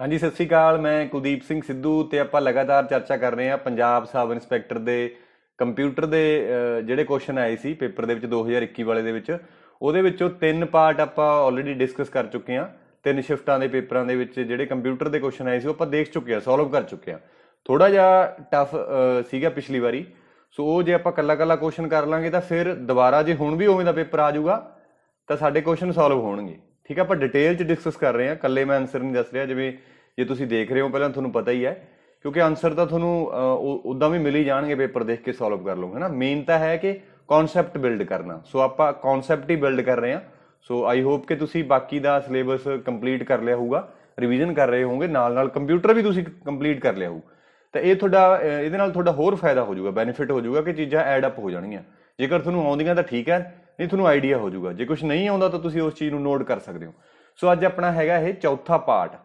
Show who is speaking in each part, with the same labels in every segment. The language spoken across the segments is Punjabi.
Speaker 1: ਹਾਂਜੀ ਸਤਿ ਸ੍ਰੀ ਅਕਾਲ ਮੈਂ ਕੁਲਦੀਪ ਸਿੰਘ ਸਿੱਧੂ ਤੇ ਆਪਾਂ ਲਗਾਤਾਰ ਚਰਚਾ ਕਰ ਰਹੇ ਹਾਂ ਪੰਜਾਬ ਸਬ ਇੰਸਪੈਕਟਰ ਦੇ ਕੰਪਿਊਟਰ ਦੇ ਜਿਹੜੇ ਕੁਐਸਚਨ ਆਏ ਸੀ ਪੇਪਰ ਦੇ ਵਿੱਚ 2021 ਵਾਲੇ ਦੇ ਵਿੱਚ ਉਹਦੇ ਵਿੱਚੋਂ ਤਿੰਨ ਪਾਰਟ ਆਪਾਂ ਆਲਰੇਡੀ ਡਿਸਕਸ ਕਰ ਚੁੱਕੇ ਹਾਂ ਤਿੰਨ ਸ਼ਿਫਟਾਂ ਦੇ ਪੇਪਰਾਂ ਦੇ ਵਿੱਚ ਜਿਹੜੇ ਕੰਪਿਊਟਰ ਦੇ ਕੁਐਸਚਨ ਆਏ ਸੀ ਉਹ ਆਪਾਂ ਦੇਖ ਚੁੱਕੇ ਹਾਂ ਸੋਲਵ ਕਰ ਚੁੱਕੇ ਹਾਂ ਥੋੜਾ ਜਿਹਾ ਟਫ ਸੀਗਾ ਪਿਛਲੀ ਵਾਰੀ ਸੋ ਉਹ ਜੇ ਆਪਾਂ ਕੱਲਾ-ਕੱਲਾ ਕੁਐਸਚਨ ਕਰ ਲਾਂਗੇ ਤਾਂ ਫਿਰ ਦੁਬਾਰਾ ਜੇ ਹੁਣ ਵੀ ਉਵੇਂ ਦਾ ਪੇਪਰ ਆ ਜਾਊਗਾ ਤਾਂ ਸਾਡੇ ਕੁਐਸਚਨ ਸੋਲਵ ਹੋਣਗੇ ਠੀਕ ਆ ਆਪਾਂ ਡਿਟੇਲ 'ਚ ਡਿਸਕਸ ਕਰ ਰਹੇ ਹਾਂ ਕੱਲੇ ਮੈਂ ਆਨਸਰ ਨਹੀਂ ਦੱਸ ਰਿਹਾ ਜਿਵੇਂ ਜੇ ਤੁਸੀਂ ਦੇਖ ਰਹੇ ਹੋ ਪਹਿਲਾਂ ਤੁਹਾਨੂੰ ਪਤਾ ਹੀ ਹੈ ਕਿਉਂਕਿ ਆਨਸਰ ਤਾਂ ਤੁਹਾਨੂੰ ਉਦਾਂ ਵੀ ਮਿਲ ਹੀ ਜਾਣਗੇ ਪੇਪਰ ਦੇਖ ਕੇ ਸੋਲਵ ਕਰ ਲਓਗੇ ਹਨਾ ਮੇਨ ਤਾਂ ਹੈ ਕਿ ਕਨਸੈਪਟ ਬਿਲਡ ਕਰਨਾ ਸੋ ਆਪਾਂ ਕਨਸੈਪਟ ਹੀ ਬਿਲਡ ਕਰ ਰਹੇ ਹਾਂ ਸੋ ਆਈ ਹੋਪ ਕਿ ਤੁਸੀਂ ਬਾਕੀ ਦਾ ਸਿਲੇਬਸ ਕੰਪਲੀਟ ਕਰ ਲਿਆ ਹੋਊਗਾ ਰਿਵੀਜ਼ਨ ਕਰ ਰਹੇ ਹੋਗੇ ਨਾਲ ਨਾਲ ਕੰਪਿਊਟਰ ਵੀ ਤੁਸੀਂ ਕੰਪਲੀਟ ਕਰ ਲਿਆ ਹੋਊ ਤਾਂ ਇਹ ਤੁਹਾਡਾ ਇਹਦੇ ਨਾਲ ਤੁਹਾਡਾ ਹੋਰ ਫਾਇਦਾ ਹੋ ਜਾਊਗਾ ਬੈਨੀਫਿਟ ਹੋ ਜਾਊਗਾ ਕਿ ਚੀਜ਼ਾਂ ਐਡ ਅਪ ਹੋ ਜਾਣਗੀਆਂ ਜੇਕਰ ਤੁਹਾਨੂੰ ਆਉਂਦੀਆਂ ਤਾਂ ਠੀਕ ਹੈ ਨਹੀਂ ਤੁਹਾਨੂੰ ਆਈਡੀਆ ਹੋ ਜਾਊਗਾ ਜੇ ਕੁਝ ਨਹੀਂ ਆਉਂਦਾ ਤਾਂ ਤੁਸੀਂ ਉਸ ਚੀਜ਼ ਨੂੰ ਨੋਟ ਕਰ ਸਕਦੇ ਹੋ ਸੋ ਅੱਜ ਆਪਣਾ ਹੈਗਾ ਇਹ ਚੌਥਾ ਪਾਰਟ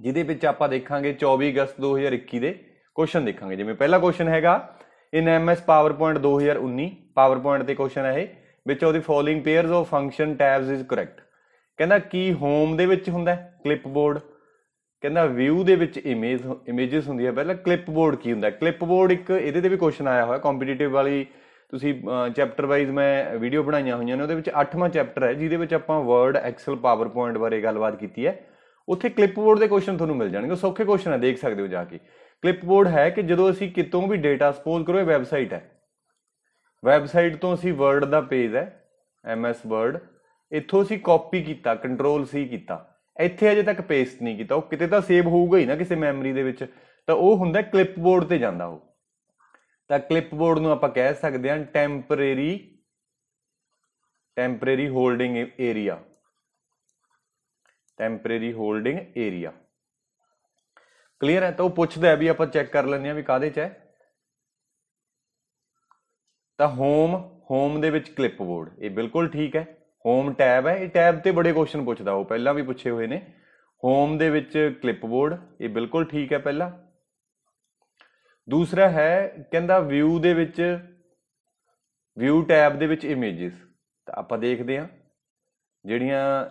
Speaker 1: ਜਿਹਦੇ ਵਿੱਚ ਆਪਾਂ ਦੇਖਾਂਗੇ 24 ਅਗਸਤ 2021 ਦੇ ਕੁਐਸਚਨ ਦੇਖਾਂਗੇ ਜਿਵੇਂ ਪਹਿਲਾ ਕੁਐਸਚਨ ਹੈਗਾ ਇਨ ਐਮਐਸ ਪਾਵਰਪੁਆਇੰਟ 2019 ਪਾਵਰਪੁਆਇੰਟ ਤੇ ਕੁਐਸਚਨ ਹੈ ਇਹ ਵਿੱਚ ਉਹਦੀ following following pairs of function tabs is correct ਕਹਿੰਦਾ ਕੀ ਹੋਮ ਦੇ ਵਿੱਚ ਹੁੰਦਾ ਕਲਿੱਪਬੋਰਡ ਕਹਿੰਦਾ ਵਿਊ ਦੇ ਵਿੱਚ ਇਮੇਜ ਇਮੇजेस ਹੁੰਦੀ ਹੈ ਪਹਿਲਾਂ ਕਲਿੱਪਬੋਰਡ ਕੀ ਹੁੰਦਾ ਕਲਿੱਪਬੋਰਡ ਇੱਕ ਇਹਦੇ ਤੇ ਵੀ ਕੁਐਸਚਨ ਆਇਆ ਹੋਇਆ ਕੰਪੀਟੀਟਿਵ ਵਾਲੀ ਤੁਸੀਂ ਚੈਪਟਰ ਵਾਈਜ਼ ਮੈਂ ਵੀਡੀਓ ਬਣਾਈਆਂ ਹੋਈਆਂ ਨੇ ਉਹਦੇ ਵਿੱਚ 8ਵਾਂ ਚੈਪਟਰ ਹੈ ਜਿਹਦੇ ਵਿੱਚ ਆਪਾਂ ਵਰਡ ਐਕਸਲ ਪਾਵਰਪੁਆਇੰਟ ਬਾਰੇ ਗੱਲਬਾਤ ਕੀਤੀ ਹੈ ਉੱਥੇ ਕਲਿੱਪਬੋਰਡ ਦੇ ਕੁਐਸਚਨ ਤੁਹਾਨੂੰ ਮਿਲ ਜਾਣਗੇ ਸੌਖੇ ਕੁਐਸਚਨ ਹੈ ਦੇਖ ਸਕਦੇ ਹੋ ਜਾ ਕੇ ਕਲਿੱਪਬੋਰਡ ਹੈ ਕਿ ਜਦੋਂ ਅਸੀਂ ਕਿਤੋਂ ਵੀ ਡਾਟਾ ਸਪੋਜ਼ ਕਰੋ ਇਹ ਵੈਬਸਾਈਟ ਹੈ ਵੈਬਸਾਈਟ ਤੋਂ ਅਸੀਂ ਵਰਡ ਦਾ ਪੇਜ ਹੈ ਐਸ ਵਰਡ ਇੱਥੋਂ ਅਸੀਂ ਕਾਪੀ ਕੀਤਾ ਕੰਟਰੋਲ ਸੀ ਕੀਤਾ ਇੱਥੇ ਅਜੇ ਤੱਕ ਪੇਸਟ ਨਹੀਂ ਕੀਤਾ ਉਹ ਕਿਤੇ ਤਾਂ ਸੇਵ ਹੋਊਗਾ ਹੀ ਨਾ ਕਿਸੇ ਮੈਮਰੀ ਦੇ ਵਿੱਚ ਤਾਂ ਉਹ ਹੁੰਦਾ ਕਲਿੱਪਬੋਰਡ ਤੇ ਜਾਂਦਾ ਉਹ ਤਾਂ ਕਲਿੱਪਬੋਰਡ ਨੂੰ ਆਪਾਂ ਕਹਿ ਸਕਦੇ ਹਾਂ temporary temporary holding area temporary holding area clear ਹੈ ਤਾਂ ਉਹ ਪੁੱਛਦਾ ਹੈ ਵੀ ਆਪਾਂ ਚੈੱਕ ਕਰ ਲੈਂਦੇ ਆ ਵੀ ਕਾਦੇ ਚ ਹੈ ਤਾਂ ਹੋਮ ਹੋਮ ਦੇ ਵਿੱਚ ਕਲਿੱਪਬੋਰਡ ਇਹ ਬਿਲਕੁਲ ਠੀਕ ਹੈ ਹੋਮ ਟੈਬ ਹੈ ਇਹ ਟੈਬ ਤੇ ਬੜੇ ਕੁਐਸਚਨ ਪੁੱਛਦਾ ਉਹ ਪਹਿਲਾਂ ਵੀ ਪੁੱਛੇ ਹੋਏ ਨੇ ਹੋਮ ਦੇ ਵਿੱਚ ਕਲਿੱਪਬੋਰਡ ਇਹ ਬਿਲਕੁਲ ਠੀਕ ਹੈ ਪਹਿਲਾਂ ਦੂਸਰਾ ਹੈ ਕਹਿੰਦਾ ਵਿਊ ਦੇ ਵਿੱਚ ਵਿਊ ਟੈਬ ਦੇ ਵਿੱਚ ਇਮੇजेस ਤਾਂ ਆਪਾਂ ਦੇਖਦੇ ਹਾਂ ਜਿਹੜੀਆਂ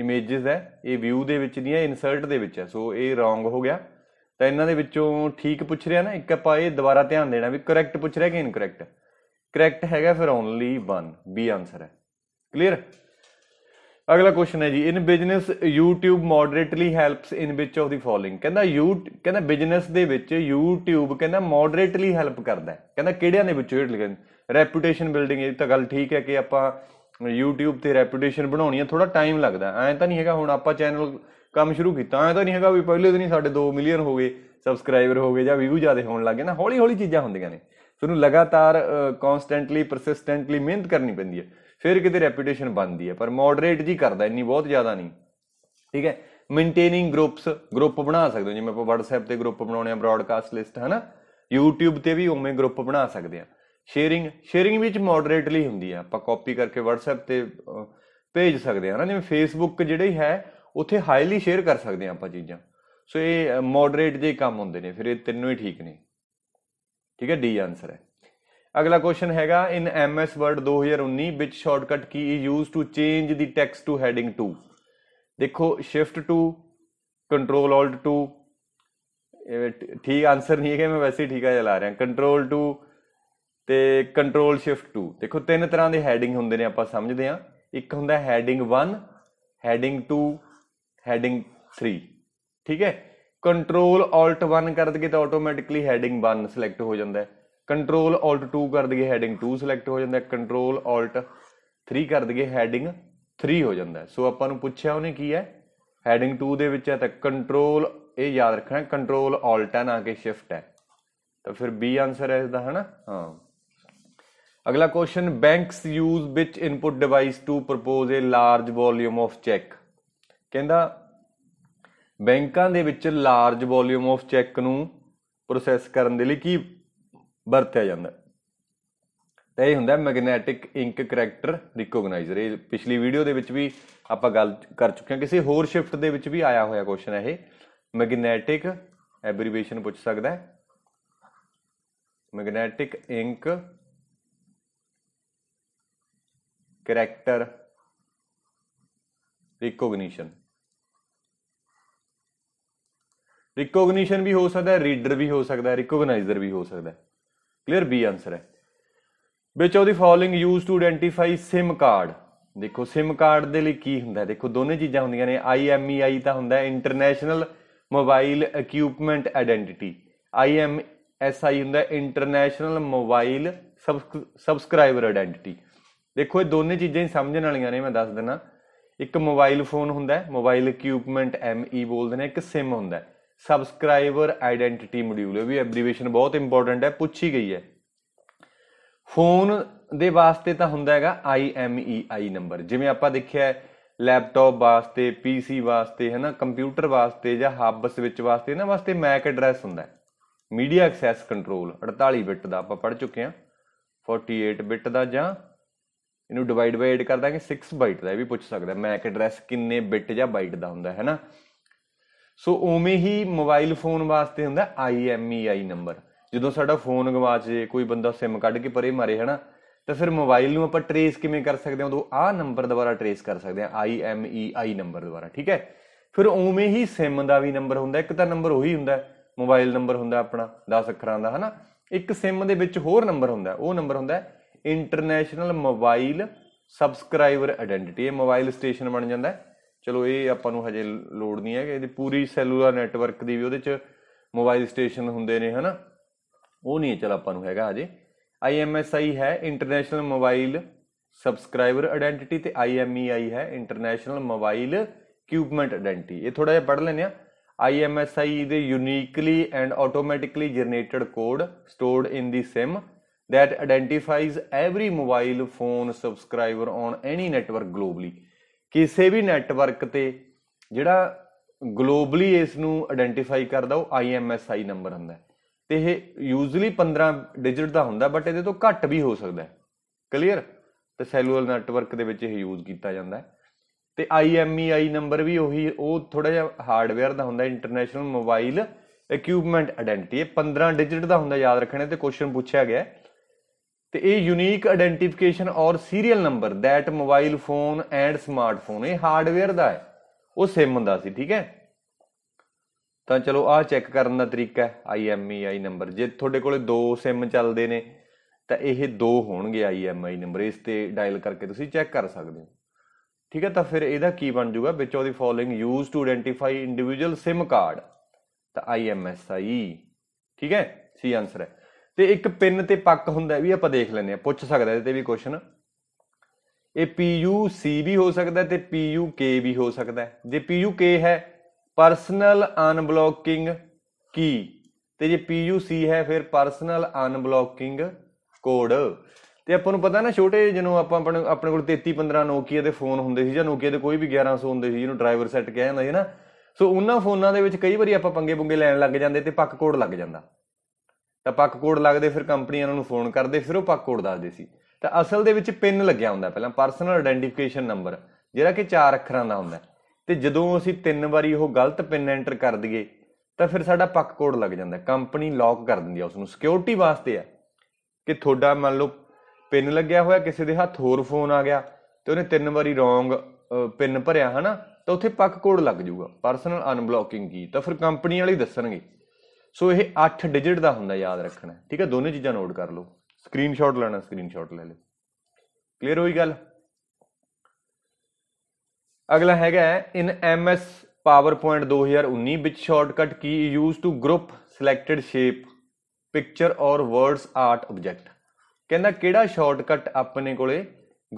Speaker 1: ਇਮੇजेस ਹੈ ਇਹ ਵਿਊ ਦੇ ਵਿੱਚ ਦੀਆਂ ਇਨਸਰਟ ਦੇ ਵਿੱਚ ਹੈ ਸੋ ਇਹ ਰੋਂਗ ਹੋ ਗਿਆ ਤਾਂ ਇਹਨਾਂ ਦੇ ਵਿੱਚੋਂ ਠੀਕ ਪੁੱਛ ਰਿਹਾ ਨਾ ਇੱਕ ਆਪਾਂ ਇਹ ਦੁਬਾਰਾ ਧਿਆਨ ਦੇਣਾ ਵੀ ਕਰੈਕਟ ਪੁੱਛ ਰਿਹਾ ਕਿ ਇਨਕਰੈਕਟ ਕਰੈਕਟ ਹੈਗਾ ਫਿਰ ਓਨਲੀ 1 ਬੀ ਆਨਸਰ ਹੈ ਕਲੀਅਰ ਅਗਲਾ ਕੁਐਸਚਨ ਹੈ ਜੀ in business YouTube moderately helps in which of the following ਕਹਿੰਦਾ ਯੂ ਕਹਿੰਦਾ ਬਿਜ਼ਨਸ ਦੇ ਵਿੱਚ YouTube ਕਹਿੰਦਾ ਮੋਡਰੇਟਲੀ ਹੈਲਪ ਕਰਦਾ ਕਹਿੰਦਾ ਕਿਹੜਿਆਂ ਦੇ ਵਿੱਚ ਲਿਖਣ ਰੈਪਿਊਟੇਸ਼ਨ ਬਿਲਡਿੰਗ ਇਹ ਤਾਂ ਗੱਲ ਠੀਕ ਹੈ ਕਿ ਆਪਾਂ YouTube ਤੇ ਰੈਪਿਊਟੇਸ਼ਨ ਬਣਾਉਣੀ ਹੈ ਥੋੜਾ ਟਾਈਮ ਲੱਗਦਾ ਐਂ ਤਾਂ ਨਹੀਂ ਹੈਗਾ ਹੁਣ ਆਪਾਂ ਚੈਨਲ ਕੰਮ ਸ਼ੁਰੂ ਕੀਤਾ ਐਂ ਤਾਂ ਨਹੀਂ ਹੈਗਾ ਵੀ ਪਹਿਲੇ ਦਿਨ ਹੀ ਸਾਡੇ 2 ਮਿਲੀਅਨ ਹੋ ਗਏ ਸਬਸਕ੍ਰਾਈਬਰ ਹੋ ਗਏ ਜਾਂ ਵੀਊ ਜ਼ਿਆਦਾ ਹੋਣ ਲੱਗੇ ਨਾ ਹੌਲੀ ਹੌਲੀ ਚੀਜ਼ਾਂ ਹੁੰਦੀਆਂ ਨੇ ਤੁਹਾਨੂੰ ਲਗਾਤਾਰ ਕਨਸਟੈਂਟਲੀ ਪਰਸਿਸਟੈਂਟਲੀ ਮਿਹਨਤ ਕਰਨੀ ਪੈਂਦੀ ਹੈ ਫਿਰ ਕਿਤੇ ਰੈਪਿਊਟੇਸ਼ਨ ਬਣਦੀ ਹੈ ਪਰ ਮੋਡਰੇਟ ਜੀ ਕਰਦਾ ਇੰਨੀ ਬਹੁਤ ਜ਼ਿਆਦਾ ਨਹੀਂ ਠੀਕ ਹੈ ਮੇਨਟੇਨਿੰਗ ਗਰੁੱਪਸ ਗਰੁੱਪ ਬਣਾ ਸਕਦੇ ਹੋ ਜਿਵੇਂ ਆਪਾਂ WhatsApp ਤੇ ਗਰੁੱਪ ਬਣਾਉਣੇ ਆ ਬ੍ਰਾਡਕਾਸਟ ਲਿਸਟ ਹਨਾ YouTube ਤੇ ਵੀ ਉਵੇਂ ਗਰੁੱਪ ਬਣਾ ਸਕਦੇ ਆ ਸ਼ੇਅਰਿੰਗ ਸ਼ੇਅਰਿੰਗ ਵਿੱਚ ਮੋਡਰੇਟਲੀ ਹੁੰਦੀ ਆ ਆਪਾਂ ਕਾਪੀ ਕਰਕੇ WhatsApp ਤੇ ਭੇਜ ਸਕਦੇ ਆ ਹਨਾ ਜਿਵੇਂ Facebook ਜਿਹੜੇ ਹੈ ਉੱਥੇ ਹਾਈਲੀ ਸ਼ੇਅਰ ਕਰ ਸਕਦੇ ਆ ਆਪਾਂ ਚੀਜ਼ਾਂ ਸੋ ਇਹ ਮੋਡਰੇਟ ਦੇ ਕੰਮ ਹੁੰਦੇ ਨੇ ਫਿਰ ਇਹ ਤਿੰਨੋਂ ਹੀ ਠੀਕ ਨੇ ਠੀਕ ਹੈ ਡੀ ਆਨਸਰ ਹੈ ਅਗਲਾ ਕੁਐਸਚਨ ਹੈਗਾ ਇਨ ਐਮਐਸ ਵਰਡ 2019 ਵਿੱਚ shortcut key is used to change the text to heading 2 ਦੇਖੋ ਸ਼ਿਫਟ 2 ਕੰਟਰੋਲ ਆਲਟ 2 ਠੀਕ ਆਨਸਰ ਨਹੀਂ ਹੈ ਕਿ ਮੈਂ ਵੈਸੇ ਹੀ ਠੀਕਾ ਚਲਾ ਰਿਹਾ ਕੰਟਰੋਲ 2 ਤੇ ਕੰਟਰੋਲ ਸ਼ਿਫਟ 2 ਦੇਖੋ ਤਿੰਨ ਤਰ੍ਹਾਂ ਦੇ ਹੈਡਿੰਗ ਹੁੰਦੇ ਨੇ ਆਪਾਂ ਸਮਝਦੇ ਆ ਇੱਕ ਹੁੰਦਾ ਹੈਡਿੰਗ 1 ਹੈਡਿੰਗ 2 ਹੈਡਿੰਗ 3 ਠੀਕ ਹੈ ਕੰਟਰੋਲ ਆਲਟ 1 ਕਰ ਦਿੱਤੇ ਤਾਂ ਆਟੋਮੈਟਿਕਲੀ ਹੈਡਿੰਗ 1 ਸਿਲੈਕਟ ਹੋ ਜਾਂਦਾ ਹੈ ਕੰਟਰੋਲ ਆਲਟ 2 ਕਰ ਦਈਏ ਹੈਡਿੰਗ 2 ਸਿਲੈਕਟ ਹੋ ਜਾਂਦਾ ਹੈ ਕੰਟਰੋਲ ਆਲਟ 3 ਕਰ ਦਈਏ ਹੈਡਿੰਗ 3 ਹੋ ਜਾਂਦਾ ਸੋ ਆਪਾਂ ਨੂੰ ਪੁੱਛਿਆ ਉਹਨੇ ਕੀ ਹੈ ਹੈਡਿੰਗ 2 ਦੇ ਵਿੱਚ ਹੈ ਤਾਂ ਕੰਟਰੋਲ ਇਹ ਯਾਦ ਰੱਖਣਾ ਕੰਟਰੋਲ ਆਲਟ ਹੈ ਨਾ ਕਿ ਸ਼ਿਫਟ ਹੈ ਤਾਂ ਫਿਰ ਬੀ ਆਨਸਰ ਹੈ ਇਸ ਦਾ ਹਨਾ ਹਾਂ ਅਗਲਾ question banks use which input device to propose a large volume of cheque ਕਹਿੰਦਾ ਬੈਂਕਾਂ ਦੇ ਵਿੱਚ ਲਾਰਜ ਵੋਲਿਊਮ ਆਫ ਚੈੱਕ ਨੂੰ ਪ੍ਰੋਸੈਸ ਕਰਨ ਦੇ ਲਈ ਕੀ ਵਰਤਿਆ ਜਾਂਦਾ ਤੇ ਇਹ ਹੁੰਦਾ ਮੈਗਨੈਟਿਕ ਇੰਕ ਕੈਰੈਕਟਰ ਰਿਕੋਗਨਾਈਜ਼ਰ ਇਹ ਪਿਛਲੀ ਵੀਡੀਓ ਦੇ ਵਿੱਚ ਵੀ ਆਪਾਂ ਗੱਲ ਕਰ ਚੁੱਕੇ ਹਾਂ ਕਿਸੇ ਹੋਰ ਸ਼ਿਫਟ ਦੇ ਵਿੱਚ ਵੀ ਆਇਆ ਹੋਇਆ ਕੁਐਸਚਨ ਹੈ ਇਹ ਮੈਗਨੈਟਿਕ ਐਬਰੀਵੇਸ਼ਨ ਪੁੱਛ ਸਕਦਾ ਹੈ magnetic ink character recognition recognition ਵੀ ਹੋ ਸਕਦਾ ਹੈ ਰੀਡਰ ਵੀ ਹੋ ਸਕਦਾ ਹੈ ਰਿਕੋਗਨਾਈਜ਼ਰ ਵੀ ਹੋ ਸਕਦਾ ਹੈ ਕਲੀਅਰ ਬੀ ਆਨਸਰ ਹੈ which of the following use to identify SIM card ਦੇਖੋ SIM ਕਾਰਡ ਦੇ ਲਈ ਕੀ ਹੁੰਦਾ ਦੇਖੋ ਦੋਨੇ ਚੀਜ਼ਾਂ ਹੁੰਦੀਆਂ ਨੇ IMEI e ਤਾਂ ਹੁੰਦਾ international mobile equipment identity IMSI ਹੁੰਦਾ ਇੰਟਰਨੈਸ਼ਨਲ ਮੋਬਾਈਲ ਸਬਸਕ੍ਰਾਈਬਰ ਆਇਡੈਂਟੀਟੀ ਦੇਖੋ ਇਹ ਦੋਨੇ ਚੀਜ਼ਾਂ ਹੀ ਸਮਝਣ ਵਾਲੀਆਂ ਨੇ ਮੈਂ ਦੱਸ ਦਿੰਦਾ ਇੱਕ ਮੋਬਾਈਲ ਫੋਨ ਹੁੰਦਾ ਹੈ ਮੋਬਾਈਲ ਇਕਵਿਪਮੈਂਟ ME ਬੋਲਦੇ ਨੇ ਇੱਕ SIM ਹੁੰਦਾ ਹੈ ਸਬਸਕ੍ਰਾਈਬਰ ਆਈਡੈਂਟੀਟੀ ਮੋਡਿਊਲ ਇਹ ਵੀ ਐਬਰੀਵੇਸ਼ਨ ਬਹੁਤ ਇੰਪੋਰਟੈਂਟ ਹੈ ਪੁੱਛੀ ਗਈ ਹੈ ਫੋਨ ਦੇ ਵਾਸਤੇ ਤਾਂ ਹੁੰਦਾ ਹੈਗਾ ਆਈ ਆਈ ਨੰਬਰ ਜਿਵੇਂ ਆਪਾਂ ਦੇਖਿਆ ਹੈ ਲੈਪਟਾਪ ਵਾਸਤੇ ਪੀਸੀ ਵਾਸਤੇ ਹੈਨਾ ਕੰਪਿਊਟਰ ਵਾਸਤੇ ਜਾਂ ਹੱਬ ਸਵਿਚ ਵਾਸਤੇ ਨਾ ਵਾਸਤੇ ਮੈਕ ਐਡਰੈਸ ਹੁੰਦਾ ਹੈ ਮੀਡੀਆ ਐਕਸੈਸ ਕੰਟਰੋਲ 48 ਬਿੱਟ ਦਾ ਆਪਾਂ ਪੜ ਚੁੱਕੇ ਹਾਂ 48 ਬਿੱਟ ਦਾ ਜਾਂ ਇਹਨੂੰ ਡਿਵਾਈਡ ਬਾਈ 8 ਕਰ ਦਾਂਗੇ 6 ਬਾਈਟ ਦਾ ਇਹ ਵੀ ਪੁੱਛ ਸਕਦਾ ਮੈਕ ਐਡਰੈਸ ਕਿੰਨੇ ਬਿੱਟ ਜਾਂ ਬਾਈਟ ਦਾ ਹੁੰਦਾ ਹੈ ਹੈਨਾ ਸੋ ਉਵੇਂ ਹੀ ਮੋਬਾਈਲ ਫੋਨ ਵਾਸਤੇ ਹੁੰਦਾ ਆਈਐਮਈਆਈ ਨੰਬਰ ਜਦੋਂ ਸਾਡਾ ਫੋਨ ਗਵਾਚ ਜੇ ਕੋਈ ਬੰਦਾ ਸਿਮ ਕੱਢ ਕੇ ਪਰੇ ਮਾਰੇ ਹਨਾ ਤਾਂ ਫਿਰ ਮੋਬਾਈਲ ਨੂੰ ਆਪਾਂ ਟਰੇਸ ਕਿਵੇਂ ਕਰ ਸਕਦੇ ਹਾਂ ਉਹ ਆ ਨੰਬਰ ਦੁਆਰਾ ਟਰੇਸ ਕਰ ਸਕਦੇ ਹਾਂ ਆਈਐਮਈਆਈ ਨੰਬਰ ਦੁਆਰਾ ਠੀਕ ਹੈ ਫਿਰ ਉਵੇਂ ਹੀ ਸਿਮ ਦਾ ਵੀ ਨੰਬਰ ਹੁੰਦਾ ਇੱਕ ਤਾਂ ਨੰਬਰ ਉਹੀ ਹੁੰਦਾ ਮੋਬਾਈਲ ਨੰਬਰ ਹੁੰਦਾ ਆਪਣਾ 10 ਅੱਖਰਾਂ ਦਾ ਹਨਾ ਇੱਕ ਸਿਮ ਦੇ ਵਿੱਚ ਹੋਰ ਨੰਬਰ ਹੁੰਦਾ ਉਹ ਨੰਬਰ ਹੁੰਦਾ ਇੰਟਰਨੈਸ਼ਨਲ ਮੋਬਾਈਲ ਸਬਸਕ੍ਰਾਈਬਰ ਆਇਡੈਂਟੀਟੀ ਇਹ ਮੋਬਾਈਲ ਸਟੇਸ਼ਨ ਬਣ ਜਾਂਦਾ ਹੈ ਚਲੋ ਇਹ ਆਪਾਂ ਨੂੰ ਹਜੇ ਲੋੜ ਨਹੀਂ ਹੈ ਕਿ ਇਹਦੀ ਪੂਰੀ ਸੈਲੂਲਰ ਨੈਟਵਰਕ ਦੀ ਵੀ ਉਹਦੇ 'ਚ ਮੋਬਾਈਲ ਸਟੇਸ਼ਨ ਹੁੰਦੇ ਨੇ ਹਨਾ ਉਹ ਨਹੀਂ ਚਲ ਆਪਾਂ ਨੂੰ ਹੈਗਾ ਹਜੇ IMSI ਹੈ ਇੰਟਰਨੈਸ਼ਨਲ ਮੋਬਾਈਲ ਸਬਸਕ੍ਰਾਈਬਰ ਆਇਡੈਂਟੀਟੀ ਤੇ IMEI ਹੈ ਇੰਟਰਨੈਸ਼ਨਲ ਮੋਬਾਈਲ ਕਿਊਬਮੈਂਟ ਆਇਡੈਂਟੀ ਇਹ ਥੋੜਾ ਜਿਹਾ ਪੜ੍ਹ ਲੈਨੇ ਆ IMSI ਦੇ uniquely and automatically generated code stored in the SIM that identifies every mobile phone subscriber on any network globally ਕਿਸੇ ਵੀ ਨੈਟਵਰਕ ਤੇ ਜਿਹੜਾ ਗਲੋਬਲੀ ਇਸ ਨੂੰ ਆਇਡੈਂਟੀਫਾਈ ਕਰਦਾ ਉਹ IMSI ਨੰਬਰ ਹੁੰਦਾ ਤੇ ਇਹ ਯੂਜ਼ੂਲੀ 15 ਡਿਜਿਟ ਦਾ ਹੁੰਦਾ ਬਟ ਇਹਦੇ ਤੋਂ ਘੱਟ ਵੀ ਹੋ ਸਕਦਾ ਹੈ ਕਲੀਅਰ ਤੇ ਸੈਲੂਲਰ ਨੈਟਵਰਕ ਦੇ ਵਿੱਚ ਇਹ ਯੂਜ਼ ਕੀਤਾ ਜਾਂਦਾ ਤੇ IMEI ਨੰਬਰ e ਵੀ ਉਹੀ ਉਹ ਥੋੜਾ ਜਿਹਾ ਹਾਰਡਵੇਅਰ ਦਾ ਹੁੰਦਾ ਇੰਟਰਨੈਸ਼ਨਲ ਮੋਬਾਈਲ ਇਕਵਿਪਮੈਂਟ ਆਇਡੈਂਟੀ ਇਹ 15 ਡਿਜਿਟ ਦਾ ਹੁੰਦਾ ਯਾਦ ਰੱਖਣਾ ਤੇ ਕੁਐਸਚਨ ਪੁੱਛਿਆ ਗਿਆ ਹੈ ਤੇ ਇਹ unique identification or serial number that mobile phone and smartphone ਇਹ ਹਾਰਡਵੇਅਰ ਦਾ ਹੈ ਉਹ ਸਿਮ ਹੁੰਦਾ ਸੀ ਠੀਕ ਹੈ ਤਾਂ ਚਲੋ ਆਹ ਚੈੱਕ ਕਰਨ ਦਾ ਤਰੀਕਾ ਹੈ ਆਈਐਮਈਆਈ ਨੰਬਰ e ਜੇ ਤੁਹਾਡੇ ਕੋਲੇ ਦੋ ਸਿਮ ਚੱਲਦੇ ਨੇ ਤਾਂ ਇਹ ਦੋ ਹੋਣਗੇ ਆਈਐਮਆਈ ਨੰਬਰ e ਇਸ ਤੇ ਡਾਇਲ ਕਰਕੇ ਤੁਸੀਂ ਚੈੱਕ ਕਰ ਸਕਦੇ ਹੋ ਠੀਕ ਹੈ ਤਾਂ ਫਿਰ ਇਹਦਾ ਕੀ ਬਣ ਜਾਊਗਾ which of the following use to identify individual SIM card ਤਾਂ ਆਈਐਮਐਸਆਈ ਠੀਕ ਹੈ ਸੀ ਆਨਸਰ ਹੈ ਤੇ ਇੱਕ ਪਿੰਨ ਤੇ ਪੱਕ ਹੁੰਦਾ ਵੀ ਆਪਾਂ ਦੇਖ ਲੈਨੇ ਆ ਪੁੱਛ ਸਕਦਾ ਇਹਦੇ ਤੇ ਵੀ ਕੁਐਸਚਨ ਇਹ PUC ਵੀ ਹੋ ਸਕਦਾ ਤੇ PUK ਵੀ ਹੋ ਸਕਦਾ ਜੇ PUK ਹੈ ਪਰਸਨਲ ਅਨਬਲੌਕਿੰਗ ਕੀ ਤੇ ਜੇ PUC ਹੈ ਫਿਰ ਪਰਸਨਲ ਅਨਬਲੌਕਿੰਗ ਕੋਡ ਤੇ ਆਪਾਂ ਨੂੰ ਪਤਾ ਨਾ ਛੋਟੇ ਜਿਹਨੂੰ ਆਪਾਂ ਆਪਣੇ ਆਪਣੇ ਕੋਲ 33 15 ਨੋਕੀਆ ਦੇ ਫੋਨ ਹੁੰਦੇ ਸੀ ਜਾਂ ਨੋਕੀਆ ਦੇ ਕੋਈ ਵੀ 1100 ਹੁੰਦੇ ਸੀ ਜਿਹਨੂੰ ਡਰਾਈਵਰ ਸੈੱਟ ਕਿਹਾ ਜਾਂਦਾ ਸੀ ਨਾ ਸੋ ਉਹਨਾਂ ਫੋਨਾਂ ਦੇ ਵਿੱਚ ਕਈ ਵਾਰੀ ਆਪਾਂ ਪੰਗੇ ਪੁੰਗੇ ਲੈਣ ਲੱਗ ਜਾਂਦੇ ਤੇ ਪੱਕ ਕੋਡ ਲੱਗ ਜਾਂਦਾ ਤਾਂ ਪੱਕ ਕੋਡ ਲੱਗਦੇ ਫਿਰ ਕੰਪਨੀਆਂ ਨੂੰ ਫੋਨ ਕਰਦੇ ਫਿਰ ਉਹ ਪੱਕ ਕੋਡ ਦੱਸਦੇ ਸੀ ਤਾਂ ਅਸਲ ਦੇ ਵਿੱਚ ਪਿੰਨ ਲੱਗਿਆ ਹੁੰਦਾ ਪਹਿਲਾਂ ਪਰਸਨਲ ਆਇਡੈਂਟੀਫਿਕੇਸ਼ਨ ਨੰਬਰ ਜਿਹੜਾ ਕਿ 4 ਅੱਖਰਾਂ ਦਾ ਹੁੰਦਾ ਤੇ ਜਦੋਂ ਅਸੀਂ ਤਿੰਨ ਵਾਰੀ ਉਹ ਗਲਤ ਪਿੰਨ ਐਂਟਰ ਕਰ ਦਈਏ ਤਾਂ ਫਿਰ ਸਾਡਾ ਪੱਕ ਕੋਡ ਲੱਗ ਜਾਂਦਾ ਕੰਪਨੀ ਲੌਕ ਕਰ ਦਿੰਦੀ ਆ ਉਸ ਨੂੰ ਸਿਕਿਉਰਿਟੀ ਵਾਸਤੇ ਆ ਕਿ ਤੁਹਾਡਾ ਮੰਨ ਲਓ ਪਿੰਨ ਲੱਗਿਆ ਹੋਇਆ ਕਿਸੇ ਦੇ ਹੱਥ ਹੋਰ ਫੋਨ ਆ ਗਿਆ ਤੇ ਉਹਨੇ ਤਿੰਨ ਵਾਰੀ ਰੋਂਗ ਪਿੰਨ ਭਰਿਆ ਹਨਾ ਤਾਂ ਉੱਥੇ ਪੱਕ ਕੋਡ ਲੱਗ ਜਾਊਗਾ ਪਰਸਨਲ ਅਨਬਲੌਕਿੰਗ ਕੀ ਤਾਂ ਫਿਰ ਕੰਪਨੀ ਵਾਲੇ ਦੱਸਣਗੇ ਸੋ ਇਹ 8 ਡਿਜਿਟ ਦਾ ਹੁੰਦਾ ਯਾਦ ਰੱਖਣਾ ਠੀਕ ਹੈ ਦੋਨੇ ਚੀਜ਼ਾਂ ਨੋਟ ਕਰ ਲਓ ਸਕਰੀਨਸ਼ਾਟ ਲੈਣਾ ਸਕਰੀਨਸ਼ਾਟ ਲੈ ਲੈ ਕਲੀਅਰ ਹੋਈ ਗੱਲ ਅਗਲਾ ਹੈਗਾ ਇਨ ਐਮਐਸ ਪਾਵਰਪੁਆਇੰਟ 2019 ਵਿੱਚ shortcut key use to group selected shape picture or words art object ਕਹਿੰਦਾ ਕਿਹੜਾ ਸ਼ਾਰਟਕਟ ਆਪਣੇ ਕੋਲੇ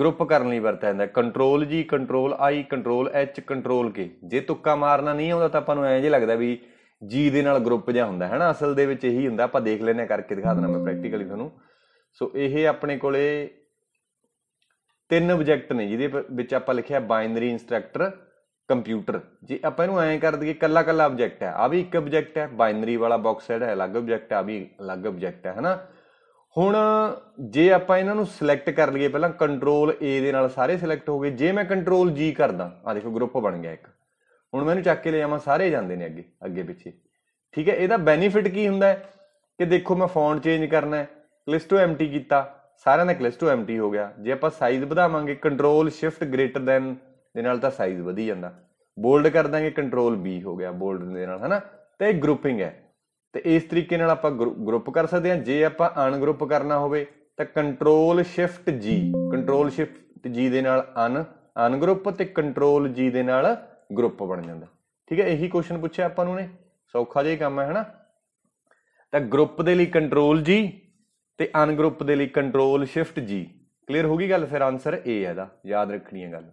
Speaker 1: ਗਰੁੱਪ ਕਰਨ ਲਈ ਵਰਤਿਆ ਜਾਂਦਾ control G control I control H control K ਜੇ ਤੁੱਕਾ ਮਾਰਨਾ ਨਹੀਂ ਆਉਂਦਾ ਤਾਂ ਆਪਾਂ ਨੂੰ ਐਂ ਜੇ ਲੱਗਦਾ ਵੀ ਜੀ ਦੇ ਨਾਲ ਗਰੁੱਪ ਜਿਹਾ ਹੁੰਦਾ ਹੈ ਨਾ ਅਸਲ ਦੇ ਵਿੱਚ ਇਹੀ ਹੁੰਦਾ ਆਪਾਂ ਦੇਖ ਲੈਨੇ ਕਰਕੇ ਦਿਖਾ ਦਣਾ ਮੈਂ ਪ੍ਰੈਕਟੀਕਲੀ ਤੁਹਾਨੂੰ ਸੋ ਇਹ ਆਪਣੇ ਕੋਲੇ ਤਿੰਨ ਆਬਜੈਕਟ ਨੇ ਜਿਹਦੇ ਵਿੱਚ ਆਪਾਂ ਲਿਖਿਆ ਬਾਈਨਰੀ ਇਨਸਟ੍ਰਕਟਰ ਕੰਪਿਊਟਰ ਜੇ ਆਪਾਂ ਇਹਨੂੰ ਐਂ ਕਰ ਦਈਏ ਕੱਲਾ ਕੱਲਾ ਆਬਜੈਕਟ ਹੈ ਆ ਵੀ ਇੱਕ ਆਬਜੈਕਟ ਹੈ ਬਾਈਨਰੀ ਵਾਲਾ ਬਾਕਸ ਹੈ ਅਲੱਗ ਆਬਜੈਕਟ ਆ ਵੀ ਅਲੱਗ ਆਬਜੈਕਟ ਹੈ ਹਨਾ ਹੁਣ ਜੇ ਆਪਾਂ ਇਹਨਾਂ ਨੂੰ ਸਿਲੈਕਟ ਕਰ ਲਈਏ ਪਹਿਲਾਂ ਕੰਟਰੋਲ A ਦੇ ਨਾਲ ਸਾਰੇ ਸਿਲੈਕਟ ਹੋ ਗਏ ਜੇ ਮੈਂ ਕੰਟਰੋਲ G ਕਰਦਾ ਆ ਦੇਖੋ ਗਰੁੱਪ ਬਣ ਗਿਆ ਇੱਕ ਹੁਣ ਮੈਨੂੰ ਚੱਕ ਕੇ ਲੈ ਜਾਵਾਂ ਸਾਰੇ ਜਾਂਦੇ ਨੇ ਅੱਗੇ ਅੱਗੇ ਪਿੱਛੇ ਠੀਕ ਹੈ ਇਹਦਾ ਬੈਨੀਫਿਟ ਕੀ ਹੁੰਦਾ ਹੈ ਕਿ ਦੇਖੋ ਮੈਂ ਫੌਂਟ ਚੇਂਜ ਕਰਨਾ ਹੈ ਟੂ ਐਮਟੀ ਕੀਤਾ ਸਾਰਿਆਂ ਦਾ ਟੂ ਐਮਟੀ ਹੋ ਗਿਆ ਜੇ ਆਪਾਂ ਸਾਈਜ਼ ਵਧਾਵਾਂਗੇ ਕੰਟਰੋਲ ਸ਼ਿਫਟ ਗ੍ਰੇਟਰ ਦੈਨ ਦੇ ਨਾਲ ਤਾਂ ਸਾਈਜ਼ ਵਧੀ ਜਾਂਦਾ ਬੋਲਡ ਕਰ ਦਾਂਗੇ ਕੰਟਰੋਲ ਬੀ ਹੋ ਗਿਆ ਬੋਲਡ ਦੇ ਨਾਲ ਹਨਾ ਤੇ ਇਹ ਗਰੁੱਪਿੰਗ ਹੈ ਤੇ ਇਸ ਤਰੀਕੇ ਨਾਲ ਆਪਾਂ ਗਰੁੱਪ ਕਰ ਸਕਦੇ ਹਾਂ ਜੇ ਆਪਾਂ ਅਨਗਰੁੱਪ ਕਰਨਾ ਹੋਵੇ ਤਾਂ control shift G control shift G ਦੇ ਨਾਲ ਅਨ ਅਨਗਰੁੱਪ ਤੇ ਕੰਟਰੋਲ ਜੀ ਦੇ ਨਾਲ ਗਰੁੱਪ ਬਣ ਜਾਂਦਾ ਠੀਕ ਹੈ ਇਹੀ ਕੁਐਸਚਨ ਪੁੱਛਿਆ ਆਪਾਂ ਨੂੰ ਨੇ ਸੌਖਾ ਜਿਹਾ ਕੰਮ ਹੈ ਹਨਾ ਤਾਂ ਗਰੁੱਪ ਦੇ ਲਈ ਕੰਟਰੋਲ ਜੀ ਤੇ ਅਨਗਰੁੱਪ ਦੇ ਲਈ ਕੰਟਰੋਲ ਸ਼ਿਫਟ ਜੀ ਕਲੀਅਰ ਹੋ ਗਈ ਗੱਲ ਫਿਰ ਆਨਸਰ ਏ ਹੈ ਦਾ ਯਾਦ ਰੱਖਣੀ ਹੈ ਗੱਲ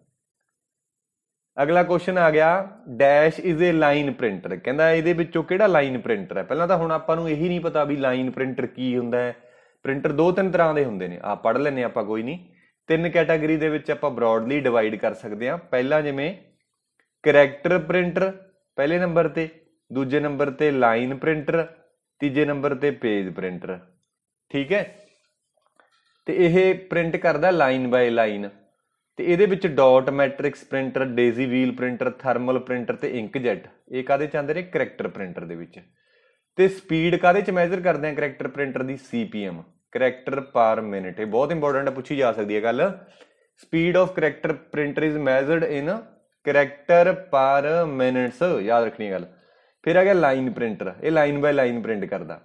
Speaker 1: ਅਗਲਾ ਕੁਐਸਚਨ ਆ ਗਿਆ dash is a line printer ਕਹਿੰਦਾ ਇਹਦੇ ਵਿੱਚੋਂ ਕਿਹੜਾ ਲਾਈਨ ਪ੍ਰਿੰਟਰ ਹੈ ਪਹਿਲਾਂ ਤਾਂ ਹੁਣ ਆਪਾਂ ਨੂੰ ਇਹੀ ਨਹੀਂ ਪਤਾ ਵੀ ਲਾਈਨ ਪ੍ਰਿੰਟਰ ਕੀ ਹੁੰਦਾ ਹੈ ਪ੍ਰਿੰਟਰ ਦੋ ਤਿੰਨ ਤਰ੍ਹਾਂ ਦੇ ਹੁੰਦੇ ਨੇ ਆ ਪੜ੍ਹ ਲੈਨੇ ਆਪਾਂ ਕੋਈ ਨਹੀਂ ਤਿੰਨ ਕੈਟਾਗਰੀ ਦੇ ਵਿੱਚ ਆਪਾਂ ਬ੍ਰੌਡਲੀ ਡਿਵਾਈਡ ਕਰ ਸਕਦੇ ਆ ਪਹਿਲਾਂ ਜਿਵੇਂ ਕੈਰੈਕਟਰ ਪ੍ਰਿੰਟਰ ਪਹਿਲੇ ਨੰਬਰ ਤੇ ਦੂਜੇ ਨੰਬਰ ਤੇ ਲਾਈਨ ਪ੍ਰਿੰਟਰ ਤੀਜੇ ਨੰਬਰ ਤੇ ਪੇਜ ਪ੍ਰਿੰਟਰ ਠੀਕ ਹੈ ਤੇ ਇਹ ਪ੍ਰਿੰਟ ਕਰਦਾ ਲਾਈਨ ਬਾਈ ਲਾਈਨ ਤੇ ਇਹਦੇ ਵਿੱਚ dot matrix printer daisy wheel printer thermal printer ਤੇ ਜੈਟ ਇਹ ਕਾਦੇ ਚ ਆਂਦੇ ਨੇ ਕੈਰੈਕਟਰ ਪ੍ਰਿੰਟਰ ਦੇ ਵਿੱਚ ਤੇ ਸਪੀਡ ਕਾਦੇ ਚ ਮੈਜ਼ਰ ਕਰਦੇ ਆ ਕੈਰੈਕਟਰ ਪ੍ਰਿੰਟਰ ਦੀ ਸੀਪੀਐਮ ਕੈਰੈਕਟਰ ਪਰ ਮਿੰਟ ਇਹ ਬਹੁਤ ਇੰਪੋਰਟੈਂਟ ਹੈ ਪੁੱਛੀ ਜਾ ਸਕਦੀ ਹੈ ਗੱਲ speed of character printer is measured in character per minutes ਯਾਦ ਰੱਖਣੀ ਗੱਲ ਫਿਰ ਆ ਗਿਆ ਲਾਈਨ ਪ੍ਰਿੰਟਰ ਇਹ ਲਾਈਨ ਬਾਈ ਲਾਈਨ ਪ੍ਰਿੰਟ ਕਰਦਾ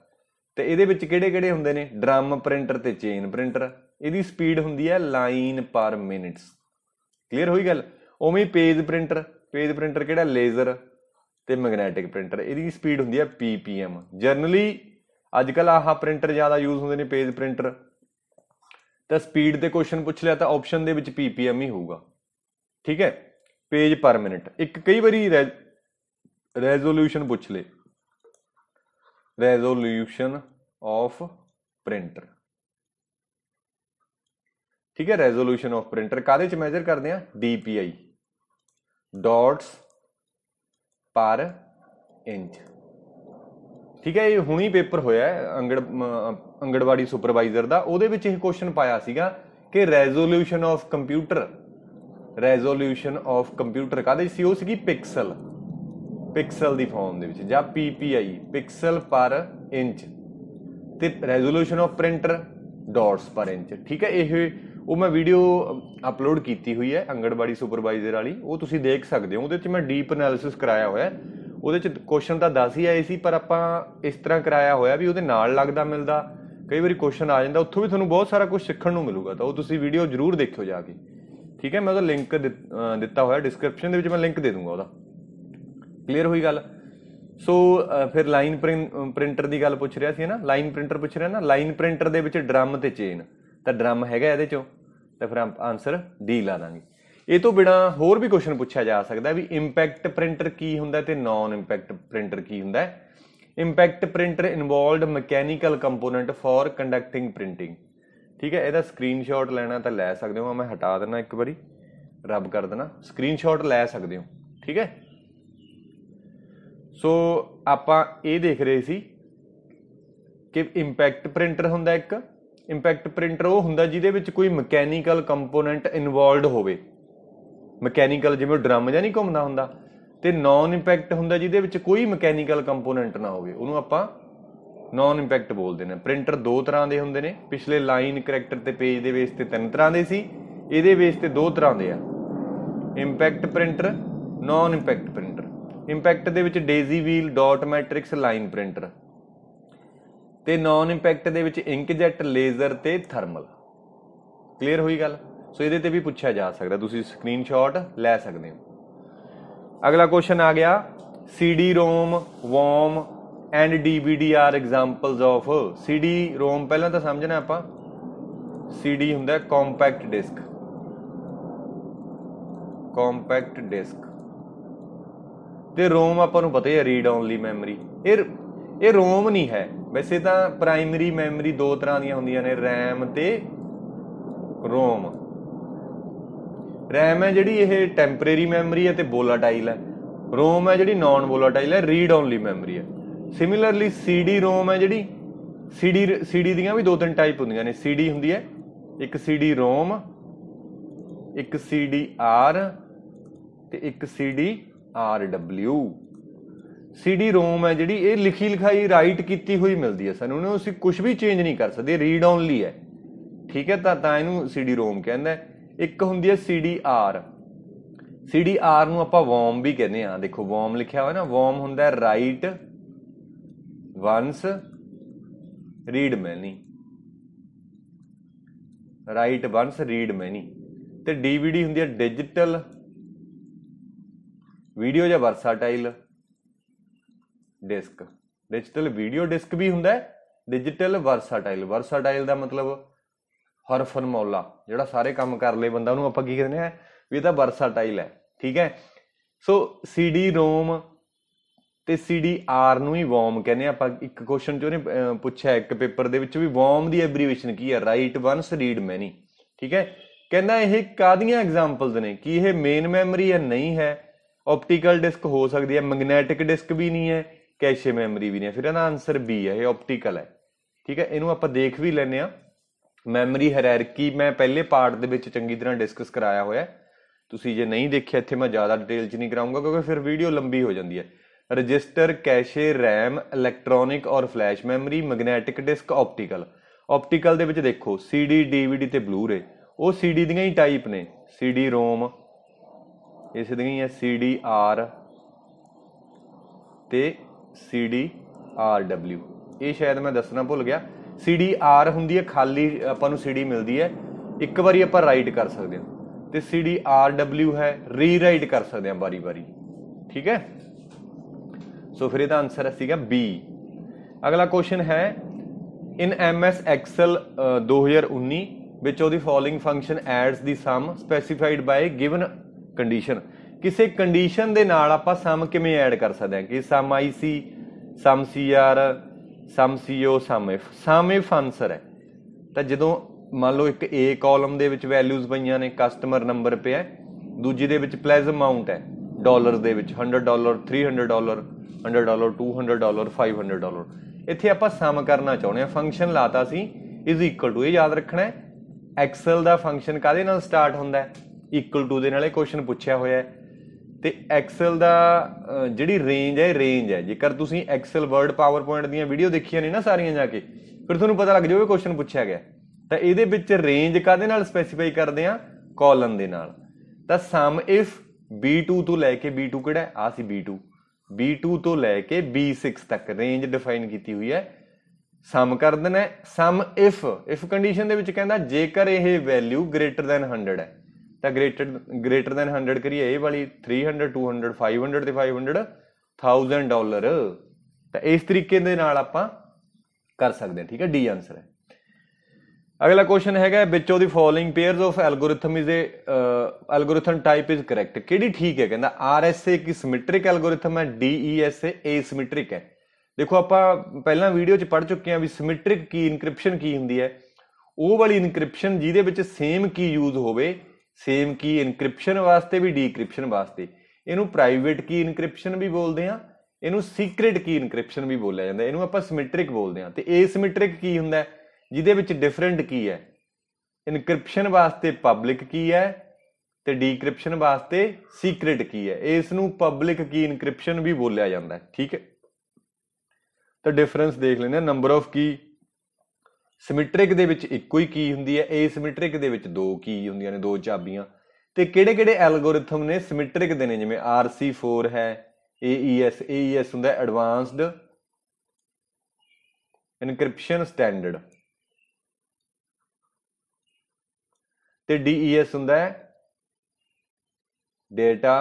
Speaker 1: ਤੇ ਇਹਦੇ ਵਿੱਚ ਕਿਹੜੇ ਕਿਹੜੇ ਹੁੰਦੇ ਨੇ ਡਰਮ ਪ੍ਰਿੰਟਰ ਤੇ ਚੇਨ ਪ੍ਰਿੰਟਰ ਇਹਦੀ ਸਪੀਡ ਹੁੰਦੀ ਹੈ ਲਾਈਨ ਪਰ ਮਿੰਟਸ ਕਲੀਅਰ ਹੋਈ ਗੱਲ ਉਵੇਂ ਹੀ ਪੇਜ ਪ੍ਰਿੰਟਰ ਪੇਜ ਪ੍ਰਿੰਟਰ ਕਿਹੜਾ ਲੇਜ਼ਰ ਤੇ ਮੈਗਨੈਟਿਕ ਪ੍ਰਿੰਟਰ ਇਹਦੀ ਸਪੀਡ ਹੁੰਦੀ ਹੈ ਪੀਪੀਐਮ ਜਨਰਲੀ ਅੱਜ ਕੱਲ ਆਹ ਪ੍ਰਿੰਟਰ ਜ਼ਿਆਦਾ ਯੂਜ਼ ਹੁੰਦੇ ਨੇ ਪੇਜ ਪ੍ਰਿੰਟਰ ਤਾਂ ਸਪੀਡ ਦੇ ਕੁਐਸਚਨ ਪੁੱਛ ਲਿਆ ਤਾਂ ਆਪਸ਼ਨ ਦੇ ਵਿੱਚ ਪੀਪੀਐਮ ਹੀ ਹੋਊਗਾ ਠੀਕ ਹੈ ਪੇਜ ਪਰ ਮਿੰਟ ਇੱਕ ਕਈ ਵਾਰੀ ਰੈਜ਼ੋਲੂਸ਼ਨ ਪੁੱਛ ਲੇ ਰੈਜ਼ੋਲੂਸ਼ਨ ਆਫ ਪ੍ਰਿੰਟਰ ਠੀਕ ਹੈ ਰੈਜ਼ੋਲੂਸ਼ਨ ਆਫ ਪ੍ਰਿੰਟਰ ਕਾਦੇ ਚ ਮੈਜ਼ਰ ਕਰਦੇ ਆ DPI ਡਾਟਸ ਪਰ ਇੰਚ ਠੀਕ ਹੈ ਇਹ ਹੁਣੀ ਪੇਪਰ ਹੋਇਆ ਅੰਗੜ ਅੰਗੜਵਾੜੀ ਸੁਪਰਵਾਈਜ਼ਰ ਦਾ ਉਹਦੇ ਵਿੱਚ ਇਹ ਕੁਐਸਚਨ ਪਾਇਆ ਸੀਗਾ ਕਿ resolution of computer resolution of computer ਕਹਦੇ ਸੀ ਉਹ ਸੀਗੀ ਪਿਕਸਲ ਪਿਕਸਲ ਦੀ ਫਾਰਮ ਦੇ ਵਿੱਚ ਜਾਂ ਪੀਪੀਆਈ ਪਿਕਸਲ ਪਰ ਇੰਚ ਤੇ resolution of printer dots per inch ਠੀਕ ਹੈ ਇਹ ਉਹ ਮੈਂ ਵੀਡੀਓ ਅਪਲੋਡ ਕੀਤੀ ਹੋਈ ਹੈ ਅੰਗੜਵਾੜੀ ਸੁਪਰਵਾਈਜ਼ਰ ਵਾਲੀ ਉਹ ਤੁਸੀਂ ਦੇਖ ਸਕਦੇ ਹੋ ਉਹਦੇ ਵਿੱਚ ਮੈਂ ਡੀਪ ਅਨਾਲਿਸਿਸ ਕਰਾਇਆ ਹੋਇਆ ਹੈ ਉਹਦੇ ਵਿੱਚ ਕੁਐਸਚਨ ਤਾਂ ਦੱਸ ਹੀ ਆਏ ਸੀ ਪਰ ਆਪਾਂ ਇਸ ਤਰ੍ਹਾਂ ਕਰਾਇਆ ਹੋਇਆ ਵੀ ਉਹਦੇ ਨਾਲ ਲੱਗਦਾ ਮਿਲਦਾ ਕਈ ਵਾਰੀ ਕੁਐਸਚਨ ਆ ਜਾਂਦਾ ਉੱਥੋਂ ਵੀ ਤੁਹਾਨੂੰ ਬਹੁਤ ਸਾਰਾ ਕੁਝ ਸਿੱਖਣ ਨੂੰ ਮਿਲੂਗਾ ਤਾਂ ਉਹ ਤੁਸੀਂ ਵੀਡੀਓ ਜ਼ਰੂਰ ਦੇਖਿਓ ਜਾ ਕੇ ਠੀਕ ਹੈ ਮੈਂ ਉਹਦਾ ਲਿੰਕ ਦਿੱਤਾ ਹੋਇਆ ਡਿਸਕ੍ਰਿਪਸ਼ਨ ਦੇ ਵਿੱਚ ਮੈਂ ਲਿੰਕ ਦੇ ਦੂੰਗਾ ਉਹਦਾ ਕਲੀਅਰ ਹੋਈ ਗੱਲ ਸੋ ਫਿਰ ਲਾਈਨ ਪ੍ਰਿੰਟਰ ਦੀ ਗੱਲ ਪੁੱਛ ਰਿਹਾ ਸੀ ਨਾ ਲਾਈਨ ਪ੍ਰਿੰਟਰ ਪੁੱਛ ਰਿਹਾ ਨਾ ਲਾਈਨ ਪ੍ਰਿੰਟਰ ਦੇ ਵਿੱਚ ਡਰਮ ਤੇ ਚੇਨ ਤਾਂ ਡਰਮ ਹੈਗਾ ਇਹਦੇ ਚੋਂ ਤਾਂ ਫਿਰ ਆਨਸਰ ਡੀ ਲਾ ਦਾਂਗੇ ਇਹ ਤੋਂ ਬਿਨਾ ਹੋਰ ਵੀ ਕੁਐਸਚਨ ਪੁੱਛਿਆ ਜਾ ਸਕਦਾ ਵੀ ਇੰਪੈਕਟ ਪ੍ਰਿੰਟਰ ਕੀ ਹੁੰਦਾ ਤੇ ਨਾਨ ਇੰਪੈਕਟ ਪ੍ਰਿੰਟਰ ਕੀ ਹੁੰਦਾ impact printer involved mechanical component for conducting printing ਠੀਕ ਹੈ ਇਹਦਾ ਸਕਰੀਨਸ਼ਾਟ ਲੈਣਾ ਤਾਂ ਲੈ ਸਕਦੇ ਹੋ ਮੈਂ ਹਟਾ ਦਿੰਦਾ ਇੱਕ ਵਾਰੀ ਰੱਬ ਕਰ ਦੇਣਾ ਸਕਰੀਨਸ਼ਾਟ ਲੈ ਸਕਦੇ ਹੋ ਠੀਕ ਹੈ ਸੋ ਆਪਾਂ ਇਹ ਦੇਖ ਰਹੇ ਸੀ ਕਿ ਇੰਪੈਕਟ ਪ੍ਰਿੰਟਰ ਹੁੰਦਾ ਇੱਕ ਇੰਪੈਕਟ ਪ੍ਰਿੰਟਰ ਉਹ ਹੁੰਦਾ ਜਿਹਦੇ ਵਿੱਚ ਕੋਈ ਮਕੈਨੀਕਲ ਕੰਪੋਨੈਂਟ ਇਨਵੋਲਡ ਹੋਵੇ ਮਕੈਨੀਕਲ ਜਿਵੇਂ ਡਰਮ ਜਾਂ ਨਹੀਂ ਘੁੰਮਦਾ ਹੁੰਦਾ ਤੇ ਨਾਨ ਇੰਪੈਕਟ ਹੁੰਦਾ ਜਿਹਦੇ ਵਿੱਚ ਕੋਈ ਮਕੈਨੀਕਲ ਕੰਪੋਨੈਂਟ ਨਾ ਹੋਵੇ ਉਹਨੂੰ ਆਪਾਂ ਨਾਨ ਇੰਪੈਕਟ ਬੋਲਦੇ ਨੇ ਪ੍ਰਿੰਟਰ ਦੋ ਤਰ੍ਹਾਂ ਦੇ ਹੁੰਦੇ ਨੇ ਪਿਛਲੇ ਲਾਈਨ ਕੈਰੈਕਟਰ ਤੇ ਪੇਜ ਦੇ ਬੇਸ ਤੇ ਤਿੰਨ ਤਰ੍ਹਾਂ ਦੇ ਸੀ ਇਹਦੇ ਬੇਸ ਤੇ ਦੋ ਤਰ੍ਹਾਂ ਦੇ ਆ impact printer non impact printer impact ਦੇ ਵਿੱਚ daisy wheel dot matrix line printer ਤੇ ਨਾਨ ਇੰਪੈਕਟ ਦੇ ਵਿੱਚ ਇੰਕਜੈਟ ਲੇਜ਼ਰ ਤੇ ਥਰਮਲ ਕਲੀਅਰ ਹੋਈ ਗੱਲ ਸੋ ਇਹਦੇ ਤੇ ਵੀ ਪੁੱਛਿਆ ਜਾ ਸਕਦਾ ਤੁਸੀਂ ਸਕਰੀਨਸ਼ਾਟ ਲੈ ਸਕਦੇ ਹੋ ਅਗਲਾ ਕੁਐਸਚਨ ਆ ਗਿਆ CD ROM WORM and DVD are examples of CD ROM ਪਹਿਲਾਂ ਤਾਂ ਸਮਝਣਾ ਆਪਾਂ ਸੀਡੀ ਹੁੰਦਾ ਕੰਪੈਕਟ ਡਿਸਕ ਕੰਪੈਕਟ ਡਿਸਕ ਤੇ ਰੋਮ ਆਪਾਂ ਨੂੰ ਪਤਾ ਹੀ ਹੈ ਰੀਡ ਓਨਲੀ ਮੈਮਰੀ ਇਹ ਇਹ ਰੋਮ ਨਹੀਂ ਹੈ ਵੈਸੇ ਤਾਂ ਪ੍ਰਾਇਮਰੀ ਮੈਮਰੀ ਦੋ ਤਰ੍ਹਾਂ ਦੀਆਂ ਹੁੰਦੀਆਂ ਨੇ RAM ਤੇ ਰੋਮ RAM ਹੈ ਜਿਹੜੀ ਇਹ ਟੈਂਪਰੇਰੀ ਮੈਮਰੀ ਹੈ ਤੇ ਵੋਲਾਟਾਈਲ ਹੈ ਰੋਮ ਹੈ ਜਿਹੜੀ ਨਾਨ ਵੋਲਾਟਾਈਲ ਹੈ ਰੀਡ ਓਨਲੀ ਮੈਮਰੀ ਹੈ ਸਿਮਿਲਰਲੀ ਸੀਡੀ ਰੋਮ ਹੈ ਜਿਹੜੀ ਸੀਡੀ ਸੀਡੀ ਦੀਆਂ ਵੀ ਦੋ ਤਿੰਨ ਟਾਈਪ ਹੁੰਦੀਆਂ ਨੇ ਸੀਡੀ ਹੁੰਦੀ ਹੈ ਇੱਕ ਸੀਡੀ ਰੋਮ ਇੱਕ ਸੀਡੀ ਆਰ ਤੇ ਇੱਕ ਸੀਡੀ ਆਰ ਡਬਲਯੂ ਸੀਡੀ ਰੋਮ ਹੈ ਜਿਹੜੀ ਇਹ ਲਿਖੀ ਲਿਖਾਈ ਰਾਈਟ ਕੀਤੀ ਹੋਈ ਮਿਲਦੀ ਹੈ ਸਾਨੂੰ ਉਹਨੂੰ ਅਸੀਂ ਕੁਝ ਵੀ ਚੇਂਜ ਨਹੀਂ ਕਰ ਸਕਦੇ ਰੀਡ ਓਨਲੀ ਹੈ ਠੀਕ ਹੈ ਤਾਂ ਤਾਂ ਇਹਨੂੰ ਸੀਡੀ ਰੋਮ ਕਹਿੰਦਾ ਇੱਕ ਹੁੰਦੀ ਹੈ ਸੀਡੀ ਆਰ ਸੀਡੀ ਆਰ ਨੂੰ ਆਪਾਂ ਵਾਰਮ ਵੀ ਕਹਿੰਦੇ ਆ ਦੇਖੋ ਵਾਰਮ ਲਿਖਿਆ ਹੋਇਆ ਨਾ ਵਾਰਮ ਹੁੰਦਾ ਹੈ write once read many write once read many ਤੇ ਡੀਵੀਡੀ ਹੁੰਦੀ ਹੈ ਡਿਜੀਟਲ ਵੀਡੀਓ ਜਾਂ versatile disc digital video disc ਵੀ ਹੁੰਦਾ ਹੈ ਡਿਜੀਟਲ ਵਰਸਾਟਾਈਲ ਵਰਸਾਟਾਈਲ ਦਾ ਮਤਲਬ ਹਰ ਫਰਮੌਲਾ ਜਿਹੜਾ ਸਾਰੇ ਕੰਮ ਕਰ ਲੇ ਬੰਦਾ ਉਹਨੂੰ ਆਪਾਂ ਕੀ ਕਹਿੰਦੇ ਆ ਵੀ ਇਹ ਤਾਂ ਵਰਸਾਟਾਈਲ ਹੈ ਠੀਕ ਹੈ ਸੋ ਸੀਡੀ ਰੋਮ ਤੇ CDR ਨੂੰ ਹੀ ਵਾਰਮ ਕਹਿੰਦੇ ਆਪਾਂ ਇੱਕ ਕੁਐਸਚਨ ਚ ਉਹਨੇ ਪੁੱਛਿਆ ਇੱਕ ਪੇਪਰ ਦੇ ਵਿੱਚ ਵੀ ਵਾਰਮ ਦੀ ਐਬਰੀਵੇਸ਼ਨ ਕੀ ਹੈ ਰਾਈਟ ਵਾਂਸ ਰੀਡ ਮੈਨੀ ਠੀਕ ਹੈ ਕਹਿੰਦਾ ਇਹ ਕਾਦੀਆਂ ਐਗਜ਼ਾਮਪਲਸ ਨੇ ਕਿ ਇਹ ਮੇਨ ਮੈਮਰੀ ਹੈ ਨਹੀਂ ਹੈ ਆਪਟੀਕਲ ਡਿਸਕ ਹੋ ਸਕਦੀ ਹੈ ਮੈਗਨੇਟਿਕ ਡਿਸਕ ਵੀ ਨਹੀਂ ਹੈ ਕੈਸ਼ੇ ਮੈਮਰੀ ਵੀ ਨਹੀਂ ਹੈ ਫਿਰ ਇਹਦਾ ਆਨਸਰ ਬੀ ਹੈ ਇਹ ਆਪਟੀਕਲ ਹੈ ਠੀਕ ਹੈ ਇਹਨੂੰ ਆਪਾਂ ਦੇਖ ਵੀ ਲੈਨੇ ਆ ਮੈਮਰੀ ਹਾਇਰਾਰਕੀ ਮੈਂ ਪਹਿਲੇ ਪਾਰਟ ਦੇ ਵਿੱਚ ਚੰਗੀ ਤਰ੍ਹਾਂ ਡਿਸਕਸ ਕਰਾਇਆ ਹੋਇਆ ਤੁਸੀਂ ਜੇ ਨਹੀਂ ਦੇਖਿਆ ਇੱਥੇ ਮੈਂ ਜ਼ਿਆਦਾ ਡਿਟੇਲ 'ਚ ਨਹੀਂ ਕਰਾਉਂਗਾ ਕਿਉਂਕਿ ਫਿਰ ਵੀਡੀਓ ਲੰਬੀ ਹੋ ਜਾਂਦੀ ਹੈ register cache RAM electronic or flash memory magnetic disk optical optical ਦੇ ਵਿੱਚ ਦੇਖੋ CD DVD ਤੇ ਬਲੂ-ਰੇ ਉਹ CD ਦੀਆਂ ਹੀ ਟਾਈਪ ਨੇ CD ROM ਇਸ ਦੀਆਂ ਹੀ ਹੈ CD R ਤੇ CD RW ਇਹ ਸ਼ਾਇਦ ਮੈਂ ਦੱਸਣਾ ਭੁੱਲ ਗਿਆ CD R ਹੁੰਦੀ ਹੈ ਖਾਲੀ ਆਪਾਂ ਨੂੰ CD ਮਿਲਦੀ ਹੈ ਇੱਕ ਵਾਰੀ ਆਪਾਂ ਰਾਈਟ ਕਰ ਸਕਦੇ ਹਾਂ ਤੇ CD RW ਹੈ ਰੀਰਾਈਟ ਕਰ ਸਕਦੇ ਹਾਂ ਬਾਰੀ-ਬਾਰੀ ਠੀਕ ਹੈ ਸੋ ਫਿਰ ਇਹਦਾ ਆਨਸਰ ਸੀਗਾ ਬੀ ਅਗਲਾ ਕੁਐਸਚਨ ਹੈ ਇਨ ਐਮਐਸ ਐਕਸਲ 2019 ਵਿੱਚ ਉਹਦੀ following function adds the sum specified by given condition ਕਿਸੇ ਕੰਡੀਸ਼ਨ ਦੇ ਨਾਲ ਆਪਾਂ ਸਮ ਕਿਵੇਂ ਐਡ ਕਰ ਸਕਦੇ ਹਾਂ ਕਿ sum IC sum CR sum CO sum if sum if answer ਹੈ ਤਾਂ ਜਦੋਂ ਮੰਨ ਲਓ ਇੱਕ ਏ ਕਾਲਮ ਦੇ ਵਿੱਚ ਵੈਲਿਊਜ਼ ਪਈਆਂ ਨੇ ਕਸਟਮਰ ਨੰਬਰ ਪਿਆ ਦੂਜੀ ਦੇ ਵਿੱਚ ਪਲੇਸ ਅਮਾਉਂਟ ਹੈ ਡਾਲਰਸ ਦੇ ਵਿੱਚ 100 dollar 300 dollar 100 dollar 200 dollar 500 dollar ਇੱਥੇ ਆਪਾਂ ਸਮ ਕਰਨਾ ਚਾਹੁੰਦੇ ਆ ਫੰਕਸ਼ਨ ਲਾਤਾ ਸੀ ਇਜ਼ ਇਕੁਅਲ ਟੂ ਇਹ ਯਾਦ ਰੱਖਣਾ ਹੈ ਐਕਸਲ ਦਾ ਫੰਕਸ਼ਨ ਕਾਦੇ ਨਾਲ ਸਟਾਰਟ ਹੁੰਦਾ ਹੈ ਇਕੁਅਲ ਟੂ ਦੇ ਨਾਲ ਇਹ ਕੁਐਸਚਨ ਪੁੱਛਿਆ ਹੋਇਆ ਹੈ ਤੇ ਐਕਸਲ ਦਾ ਜਿਹੜੀ ਰੇਂਜ ਹੈ ਰੇਂਜ ਹੈ ਜੇਕਰ ਤੁਸੀਂ ਐਕਸਲ ਵਰਡ ਪਾਵਰਪੁਆਇੰਟ ਦੀਆਂ ਵੀਡੀਓ ਦੇਖੀਆਂ ਨੇ ਨਾ ਸਾਰੀਆਂ ਜਾ ਕੇ ਫਿਰ ਤੁਹਾਨੂੰ ਪਤਾ ਲੱਗ ਜਾਊਗਾ ਕੁਐਸਚਨ ਪੁੱਛਿਆ ਗਿਆ ਤਾਂ ਇਹਦੇ ਵਿੱਚ ਰੇਂਜ ਕਾਦੇ ਨਾਲ ਸਪੈਸੀਫਾਈ ਕਰਦੇ ਆ ਕਾਲਨ ਦੇ ਨਾਲ ਤਾਂ ਸਮ ਇਫ B2 ਤੋਂ ਲੈ ਕੇ B2 ਕਿਹੜਾ ਆ ਸੀ B2 B2 ਤੋਂ ਲੈ ਕੇ B6 ਤੱਕ ਰੇਂਜ ਡਿਫਾਈਨ ਕੀਤੀ ਹੋਈ ਹੈ ਸਮ ਕਰ ਦੇਣਾ ਸਮ ਇਫ ਇਫ ਕੰਡੀਸ਼ਨ ਦੇ ਵਿੱਚ ਕਹਿੰਦਾ ਜੇਕਰ ਇਹ ਵੈਲਿਊ ਗ੍ਰੇਟਰ ਦੈਨ 100 ਹੈ ਤਾਂ ਗ੍ਰੇਟਰ ਗ੍ਰੇਟਰ ਦੈਨ 100 ਕਰੀਏ ਇਹ ਵਾਲੀ 300 200 500 ਤੇ 500 1000 ਡਾਲਰ ਤਾਂ ਇਸ ਤਰੀਕੇ ਦੇ ਨਾਲ ਆਪਾਂ ਕਰ ਸਕਦੇ ਹਾਂ ਠੀਕ ਹੈ ਡੀ ਆਨਸਰ ਹੈ ਅਗਲਾ ਕੁਐਸਚਨ ਹੈਗਾ which of the following pairs of algorithm is a algorithm type is correct ਕਿਹੜੀ ਠੀਕ ਹੈ ਕਹਿੰਦਾ ਆਰਐਸਏ ਕਿ ਸਿਮੈਟ੍ਰਿਕ ਐਲਗੋਰਿਥਮ ਹੈ ਡੀਈਐਸਏ ਐਸਿਮੈਟ੍ਰਿਕ e ਹੈ ਦੇਖੋ ਆਪਾਂ ਪਹਿਲਾਂ ਵੀਡੀਓ 'ਚ ਪੜ ਚੁੱਕੇ ਆ ਵੀ ਸਿਮੈਟ੍ਰਿਕ ਕੀ ਇਨਕ੍ਰਿਪਸ਼ਨ ਕੀ ਹੁੰਦੀ ਹੈ ਉਹ ਵਾਲੀ ਇਨਕ੍ਰਿਪਸ਼ਨ ਜਿਹਦੇ ਵਿੱਚ ਸੇਮ ਕੀ ਯੂਜ਼ ਹੋਵੇ ਸੇਮ ਕੀ ਇਨਕ੍ਰਿਪਸ਼ਨ ਵਾਸਤੇ ਵੀ ਡੀਕ੍ਰਿਪਸ਼ਨ ਵਾਸਤੇ ਇਹਨੂੰ ਪ੍ਰਾਈਵੇਟ ਕੀ ਇਨਕ੍ਰਿਪਸ਼ਨ ਵੀ ਬੋਲਦੇ ਆ ਇਹਨੂੰ ਸੀਕ੍ਰੀਟ ਕੀ ਇਨਕ੍ਰਿਪਸ਼ਨ ਵੀ ਬੋਲਿਆ ਜਾਂਦਾ ਇਹਨੂੰ ਆਪਾਂ ਸਿਮੈਟ੍ਰਿਕ ਬੋਲਦੇ ਆ ਤੇ ਐਸਿਮੈਟ੍ਰਿਕ ਕੀ ਹੁੰਦਾ ਹੈ ਜਿਹਦੇ ਵਿੱਚ ਡਿਫਰੈਂਟ ਕੀ ਹੈ ਇਨਕ੍ਰਿਪਸ਼ਨ ਵਾਸਤੇ ਪਬਲਿਕ ਕੀ ਹੈ ਤੇ ਡੀਕ੍ਰਿਪਸ਼ਨ ਵਾਸਤੇ ਸੀਕ੍ਰੀਟ ਕੀ ਹੈ ਇਸ ਨੂੰ ਪਬਲਿਕ ਕੀ ਇਨਕ੍ਰਿਪਸ਼ਨ ਵੀ ਬੋਲਿਆ ਜਾਂਦਾ ਹੈ ਠੀਕ ਹੈ ਤਾਂ ਡਿਫਰੈਂਸ ਦੇਖ ਲੈਂਦੇ ਆ ਨੰਬਰ ਆਫ ਕੀ ਸਿਮੈਟ੍ਰਿਕ ਦੇ ਵਿੱਚ ਇੱਕੋ ਹੀ ਕੀ ਹੁੰਦੀ ਹੈ ਐਸਿਮੈਟ੍ਰਿਕ ਦੇ ਵਿੱਚ ਦੋ ਕੀ ਹੁੰਦੀਆਂ ਨੇ ਦੋ ਚਾਬੀਆਂ ਤੇ ਕਿਹੜੇ-ਕਿਹੜੇ ਐਲਗੋਰਿਥਮ ਨੇ ਸਿਮੈਟ੍ਰਿਕ ਦੇ ਨੇ ਜਿਵੇਂ RC4 ਹੈ AES AES ਹੁੰਦਾ ਐਡਵਾਂਸਡ ਇਨਕ੍ਰਿਪਸ਼ਨ ਸਟੈਂਡਰਡ ਤੇ DES ਹੁੰਦਾ ਹੈ ਡੇਟਾ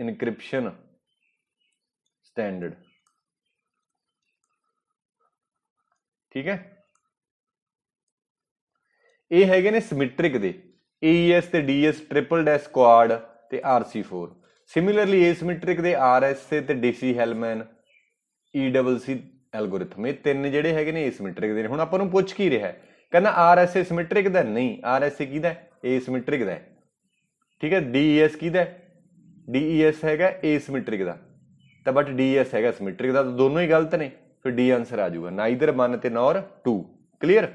Speaker 1: ਇਨਕ੍ਰਿਪਸ਼ਨ ਸਟੈਂਡਰਡ ਠੀਕ ਹੈ ਇਹ ਹੈਗੇ ਨੇ ਸਿਮੈਟ੍ਰਿਕ ਦੇ AES ਤੇ DS ਟ੍ਰਿਪਲ ਡੈਸ ਕੁਆਡ ਤੇ RC4 ਸਿਮਿਲਰਲੀ ਐਸਿਮੈਟ੍ਰਿਕ ਦੇ RSC ਤੇ DC ਹੈਲਮੈਨ EWC ਐਲਗੋਰਿਥਮ ਇਹ ਤਿੰਨ ਜਿਹੜੇ ਹੈਗੇ ਨੇ ਐਸਿਮੈਟ੍ਰਿਕ ਦੇ ਹੁਣ ਆਪਾਂ ਨੂੰ ਪੁੱਛ ਕੀ ਰਿਹਾ ਹੈ ਕਹਿੰਦਾ ਆਰਐਸਏ ਸਿਮੈਟ੍ਰਿਕ ਦਾ ਨਹੀਂ ਆਰਐਸਏ ਕਿਹਦਾ ਏ ਸਿਮੈਟ੍ਰਿਕ ਦਾ ਠੀਕ ਹੈ ਡੀਐਸ e ਕਿਹਦਾ ਡੀਐਸ e ਹੈਗਾ ਏ ਸਿਮੈਟ੍ਰਿਕ ਦਾ ਤਾਂ ਬਟ ਡੀਐਸ e ਹੈਗਾ ਸਿਮੈਟ੍ਰਿਕ ਦਾ ਤਾਂ ਦੋਨੋਂ ਹੀ ਗਲਤ ਨੇ ਫਿਰ ਡੀ ਆਨਸਰ ਆ ਜਾਊਗਾ ਨਾਈਦਰ 1 ਤੇ ਨੋਰ 2 ਕਲੀਅਰ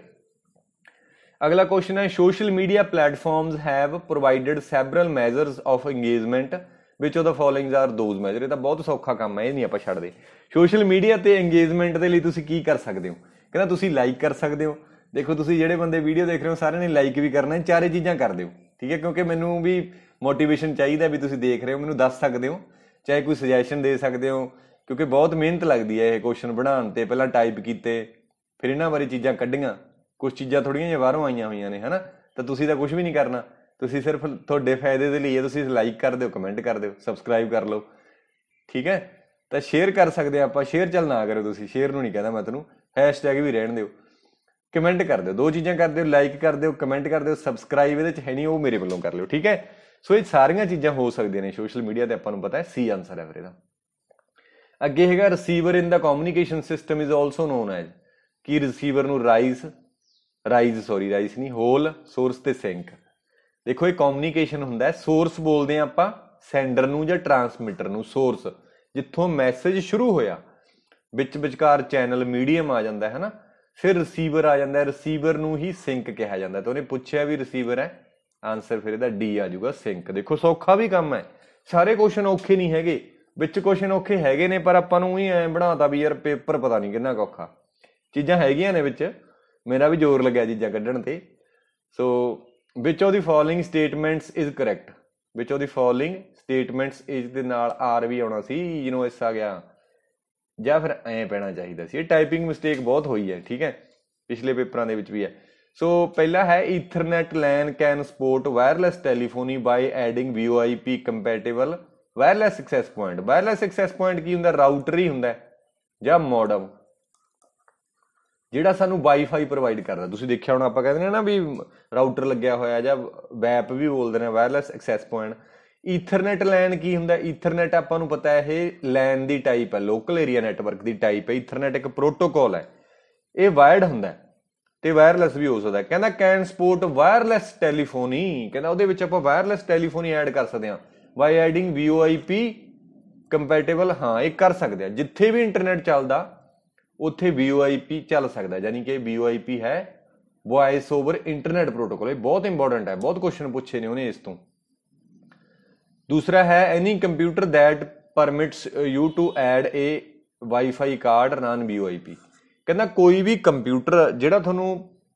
Speaker 1: ਅਗਲਾ ਕੁਐਸਚਨ ਹੈ social media platforms have provided several measures of engagement which of the followings are those measure ਇਹ ਤਾਂ ਬਹੁਤ ਸੌਖਾ ਕੰਮ ਹੈ ਇਹ ਨਹੀਂ ਆਪਾਂ ਛੱਡਦੇ ਸੋਸ਼ਲ ਮੀਡੀਆ ਤੇ ਇੰਗੇਜਮੈਂਟ ਦੇ ਲਈ ਤੁਸੀਂ ਕੀ ਕਰ ਸਕਦੇ ਹੋ ਕਹਿੰਦਾ ਤੁਸੀਂ ਲਾਈਕ ਕਰ ਸਕਦੇ ਹੋ ਦੇਖੋ ਤੁਸੀਂ ਜਿਹੜੇ ਬੰਦੇ ਵੀਡੀਓ ਦੇਖ ਰਹੇ ਹੋ ਸਾਰਿਆਂ ਨੇ ਲਾਈਕ ਵੀ ਕਰਨਾ ਹੈ ਚਾਰੇ ਚੀਜ਼ਾਂ ਕਰ ਦਿਓ ਠੀਕ ਹੈ ਕਿਉਂਕਿ ਮੈਨੂੰ ਵੀ ਮੋਟੀਵੇਸ਼ਨ ਚਾਹੀਦਾ ਵੀ ਤੁਸੀਂ ਦੇਖ ਰਹੇ ਹੋ ਮੈਨੂੰ ਦੱਸ ਸਕਦੇ ਹੋ ਚਾਹੇ ਕੋਈ ਸੁਜੈਸ਼ਨ ਦੇ ਸਕਦੇ ਹੋ ਕਿਉਂਕਿ ਬਹੁਤ ਮਿਹਨਤ ਲੱਗਦੀ ਹੈ ਇਹ ਕੁਐਸਚਨ ਬਣਾਉਣ ਤੇ ਪਹਿਲਾਂ ਟਾਈਪ ਕੀਤੇ ਫਿਰ ਇਹਨਾਂ ਬਾਰੇ ਚੀਜ਼ਾਂ ਕੱਢੀਆਂ ਕੁਝ ਚੀਜ਼ਾਂ ਥੋੜੀਆਂ ਜਿਹਾ ਬਾਹਰੋਂ ਆਈਆਂ ਹੋਈਆਂ ਨੇ ਹਨਾ ਤਾਂ ਤੁਸੀਂ ਤਾਂ ਕੁਝ ਵੀ ਨਹੀਂ ਕਰਨਾ ਤੁਸੀਂ ਸਿਰਫ ਤੁਹਾਡੇ ਫਾਇਦੇ ਦੇ ਲਈ ਤੁਸੀਂ ਲਾਈਕ ਕਰ ਦਿਓ ਕਮੈਂਟ ਕਰ ਦਿਓ ਸਬਸਕ੍ਰਾਈਬ ਕਰ ਲਓ ਠੀਕ ਹੈ ਤਾਂ ਸ਼ੇਅਰ ਕਰ ਸਕਦੇ ਆਪਾਂ ਸ਼ੇਅਰ ਚੱਲ ਨਾ ਕਰਿਓ ਤੁਸੀਂ ਸ਼ੇਅਰ ਨੂੰ ਨਹੀਂ ਕਹਿੰਦਾ ਮੈਂ ਤੁਹਾਨੂੰ ਹੈਸ਼ਟੈਗ ਵੀ ਰਹਿਣ ਦਿਓ ਕਮੈਂਟ ਕਰ ਦਿਓ ਦੋ ਚੀਜ਼ਾਂ ਕਰ ਦਿਓ ਲਾਈਕ ਕਰ ਦਿਓ ਕਮੈਂਟ ਕਰ ਦਿਓ ਸਬਸਕ੍ਰਾਈਬ ਇਹਦੇ ਚ ਹੈ ਨਹੀਂ ਉਹ ਮੇਰੇ ਵੱਲੋਂ ਕਰ ਲਿਓ ਠੀਕ ਹੈ ਸੋ ਇਹ ਸਾਰੀਆਂ ਚੀਜ਼ਾਂ ਹੋ ਸਕਦੀਆਂ ਨੇ ਸੋਸ਼ਲ ਮੀਡੀਆ ਤੇ ਆਪਾਂ ਨੂੰ ਪਤਾ ਹੈ ਸੀ ਆਨਸਰ ਹੈ ਵੀਰੇ ਦਾ ਅੱਗੇ ਹੈਗਾ receiver in the communication system is also known as ਕਿ ਰਿਸੀਵਰ ਨੂੰ ਰਾਈਜ਼ ਰਾਈਜ਼ ਸੌਰੀ ਰਾਈਜ਼ ਨਹੀਂ ਹੋਲ ਸੋਰਸ ਤੇ ਸਿੰਕ ਦੇਖੋ ਇਹ ਕਮਿਊਨੀਕੇਸ਼ਨ ਹੁੰਦਾ ਹੈ ਸੋਰਸ ਬੋਲਦੇ ਆ ਆਪਾਂ ਸੈਂਡਰ ਨੂੰ ਜਾਂ ਟਰਾਂਸਮਿਟਰ ਨੂੰ ਸੋਰਸ ਜਿੱਥੋਂ ਮੈਸੇਜ ਸ਼ੁਰੂ ਹੋਇਆ ਵਿੱਚ ਵਿਚਕਾਰ ਚੈਨਲ ਮੀਡੀਅਮ ਆ ਜਾਂਦਾ ਹੈ ਨਾ ਫਿਰ ਰਿਸੀਵਰ ਆ ਜਾਂਦਾ ਹੈ ਰਿਸੀਵਰ ਨੂੰ ਹੀ ਸਿੰਕ ਕਿਹਾ ਜਾਂਦਾ ਤਾਂ ਉਹਨੇ ਪੁੱਛਿਆ ਵੀ ਰਿਸੀਵਰ ਹੈ ਆਨਸਰ ਫਿਰ ਇਹਦਾ ਡੀ ਆ ਜਾਊਗਾ ਸਿੰਕ ਦੇਖੋ ਸੌਖਾ ਵੀ ਕੰਮ ਹੈ ਸਾਰੇ ਕੁਐਸਚਨ ਔਖੇ ਨਹੀਂ ਹੈਗੇ ਵਿੱਚ ਕੁਐਸਚਨ ਔਖੇ ਹੈਗੇ ਨੇ ਪਰ ਆਪਾਂ ਨੂੰ ਹੀ ਐ ਬਣਾਤਾ ਵੀ ਯਾਰ ਪੇਪਰ ਪਤਾ ਨਹੀਂ ਕਿੰਨਾ ਔਖਾ ਚੀਜ਼ਾਂ ਹੈਗੀਆਂ ਨੇ ਵਿੱਚ ਮੇਰਾ ਵੀ ਜ਼ੋਰ ਲੱਗਿਆ ਚੀਜ਼ਾਂ ਕੱਢਣ ਤੇ so which of the following statements is correct which of the following statements is ਦੇ ਨਾਲ ਆਰ ਵੀ ਆਉਣਾ ਸੀ ਯੂ نو ਇਸ ਆ ਗਿਆ ਜਾਂ ਫਿਰ ਐ ਪੈਣਾ ਚਾਹੀਦਾ ਸੀ ਇਹ ਟਾਈਪਿੰਗ ਮਿਸਟੇਕ ਬਹੁਤ ਹੋਈ ਹੈ ਠੀਕ ਹੈ ਪਿਛਲੇ ਪੇਪਰਾਂ ਦੇ ਵਿੱਚ ਵੀ ਹੈ ਸੋ ਪਹਿਲਾ ਹੈ Ethernet LAN can support wireless telephony by adding VoIP compatible wireless access point wireless access point ਕੀ ਹੁੰਦਾ ਰਾਊਟਰ ਹੀ ਹੁੰਦਾ ਜਾਂ ਮੋਡਮ ਜਿਹੜਾ ਸਾਨੂੰ ਵਾਈਫਾਈ ਪ੍ਰੋਵਾਈਡ ਕਰਦਾ ਤੁਸੀਂ ਦੇਖਿਆ ਹੋਣਾ ਆਪਾਂ ਕਹਿੰਦੇ ਨੇ ਨਾ ਵੀ ਰਾਊਟਰ ਲੱਗਿਆ ਹੋਇਆ ਜਾਂ ਵੈਪ ਵੀ ਬੋਲਦੇ ਨੇ wireless access point Ethernet LAN ਕੀ ਹੁੰਦਾ ਈਥਰਨੈਟ ਆਪਾਂ ਨੂੰ ਪਤਾ ਹੈ ਇਹ ਲੈਨ ਦੀ ਟਾਈਪ ਹੈ ਲੋਕਲ ਏਰੀਆ ਨੈਟਵਰਕ ਦੀ ਟਾਈਪ ਹੈ ਈਥਰਨੈਟ ਇੱਕ ਪ੍ਰੋਟੋਕਾਲ ਹੈ ਇਹ ਵਾਇਰਡ ਹੁੰਦਾ ਤੇ ਵਾਇਰਲੈਸ ਵੀ ਹੋ ਸਕਦਾ ਕਹਿੰਦਾ ਕੈਨ ਸਪੋਰਟ ਵਾਇਰਲੈਸ ਟੈਲੀਫੋਨੀ ਕਹਿੰਦਾ ਉਹਦੇ ਵਿੱਚ ਆਪਾਂ ਵਾਇਰਲੈਸ ਟੈਲੀਫੋਨੀ ਐਡ ਕਰ ਸਕਦੇ ਹਾਂ ਵਾਈ ਐਡਿੰਗ VoIP ਕੰਪੈਟੀਬਲ ਹਾਂ ਇਹ ਕਰ ਸਕਦੇ ਆ ਜਿੱਥੇ ਵੀ ਇੰਟਰਨੈਟ ਚੱਲਦਾ ਉੱਥੇ VoIP ਚੱਲ ਸਕਦਾ ਯਾਨੀ ਕਿ VoIP ਹੈ ਵੌਇਸ ਓਵਰ ਇੰਟਰਨੈਟ ਪ੍ਰੋਟੋਕੋਲ ਇਹ ਬਹੁਤ ਇੰਪੋਰਟੈਂਟ ਹੈ ਬਹੁਤ ਕੁਐਸਚਨ ਪੁੱਛੇ ਨੇ ਉਹਨੇ ਇਸ ਤੋਂ ਦੂਸਰਾ ਹੈ any computer that permits you to add a WiFi card non VoIP ਕਹਿੰਦਾ ਕੋਈ ਵੀ ਕੰਪਿਊਟਰ ਜਿਹੜਾ ਤੁਹਾਨੂੰ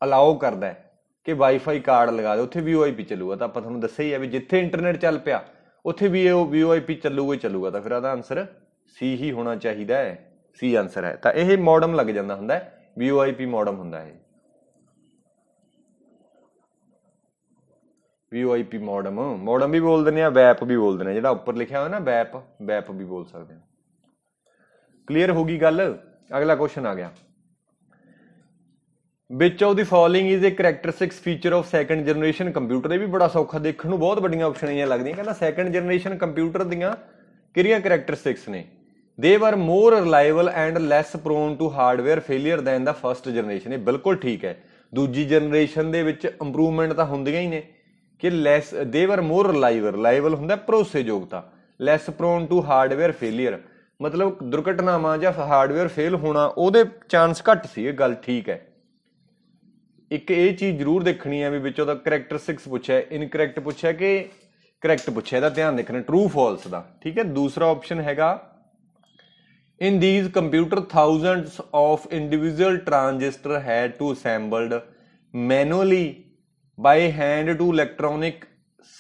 Speaker 1: ਅਲਾਉ ਕਰਦਾ ਹੈ ਕਿ ਵਾਈਫਾਈ ਕਾਰਡ ਲਗਾ ਦੇ ਉੱਥੇ ਵੀਓਆਈਪੀ ਚੱਲੂਗਾ ਤਾਂ ਆਪਾਂ ਤੁਹਾਨੂੰ ਦੱਸਿਆ ਹੀ ਹੈ ਵੀ ਜਿੱਥੇ ਇੰਟਰਨੈਟ ਚੱਲ ਪਿਆ ਉੱਥੇ ਵੀ ਇਹ ਵੀਓਆਈਪੀ ਚੱਲੂਗਾ ਹੀ ਚੱਲੂਗਾ ਤਾਂ ਫਿਰ ਇਹਦਾ ਆਨਸਰ ਸੀ ਹੀ ਹੋਣਾ ਚਾਹੀਦਾ ਹੈ ਸੀ ਆਨਸਰ ਹੈ ਤਾਂ ਇਹ ਮੋਡਮ ਲੱਗ ਜਾਂਦਾ ਹੁੰਦਾ ਹੈ ਵੀਓਆਈਪੀ ਮੋਡਮ ਹੁੰਦਾ ਹੈ VoIP ਮੋਡਮ ਮੋਡਮ ਵੀ ਬੋਲ ਦਿੰਦੇ ਆ ਵੈਪ ਵੀ ਬੋਲ ਦਿੰਦੇ ਆ ਜਿਹੜਾ ਉੱਪਰ ਲਿਖਿਆ ਹੋਇਆ ਨਾ ਵੈਪ ਵੈਪ ਵੀ ਬੋਲ ਸਕਦੇ ਆ ਕਲੀਅਰ ਹੋ ਗਈ ਗੱਲ ਅਗਲਾ ਕੁਐਸਚਨ ਆ ਗਿਆ which of the following is a characteristics feature of second generation computer ਇਹ ਵੀ ਬੜਾ ਸੌਖਾ ਦੇਖਣ ਨੂੰ ਬਹੁਤ ਵੱਡੀਆਂ ਆਪਸ਼ਨਾਂ ਆਈਆਂ ਲੱਗਦੀਆਂ ਕਹਿੰਦਾ ਸੈਕੰਡ ਜਨਰੇਸ਼ਨ ਕੰਪਿਊਟਰ ਦੀਆਂ ਕਿਹੜੀਆਂ ਕੈਰੈਕਟਰਿਸਟਿਕਸ ਨੇ they were more reliable and less prone to hardware failure than the first generation ਇਹ ਬਿਲਕੁਲ ਠੀਕ ਹੈ ਦੂਜੀ ਜਨਰੇਸ਼ਨ ਦੇ ਵਿੱਚ ਇੰਪਰੂਵਮੈਂਟ ਤਾਂ ਹੁੰਦੀਆਂ ਹੀ ਨੇ ਕਿ ਲੈਸ ਦੇ ਵਰ ਮੋਰ ਰਿਲਾਈਬਲ ਰਿਲਾਈਬਲ ਹੁੰਦਾ ਭਰੋਸੇਯੋਗਤਾ less prone to hardware failure ਮਤਲਬ ਦੁਰਘਟਨਾਵਾਂ ਜਾਂ ਹਾਰਡਵੇਅਰ ਫੇਲ ਹੋਣਾ ਉਹਦੇ ਚਾਂਸ ਘੱਟ ਸੀ ਇਹ ਗੱਲ ਠੀਕ ਹੈ ਇੱਕ ਇਹ ਚੀਜ਼ ਜ਼ਰੂਰ ਦੇਖਣੀ ਹੈ ਵੀ ਵਿੱਚੋਂ ਦਾ ਕਰੈਕਟਰ ਪੁੱਛਿਆ ਇਨਕਰੈਕਟ ਪੁੱਛਿਆ ਕਿ ਕਰੈਕਟ ਪੁੱਛਿਆ ਇਹਦਾ ਧਿਆਨ ਦੇਖਣਾ ਟਰੂ ਫਾਲਸ ਦਾ ਠੀਕ ਹੈ ਦੂਸਰਾ ਆਪਸ਼ਨ ਹੈਗਾ in these computer thousands of individual transistor had to assembled manually by hand to electronic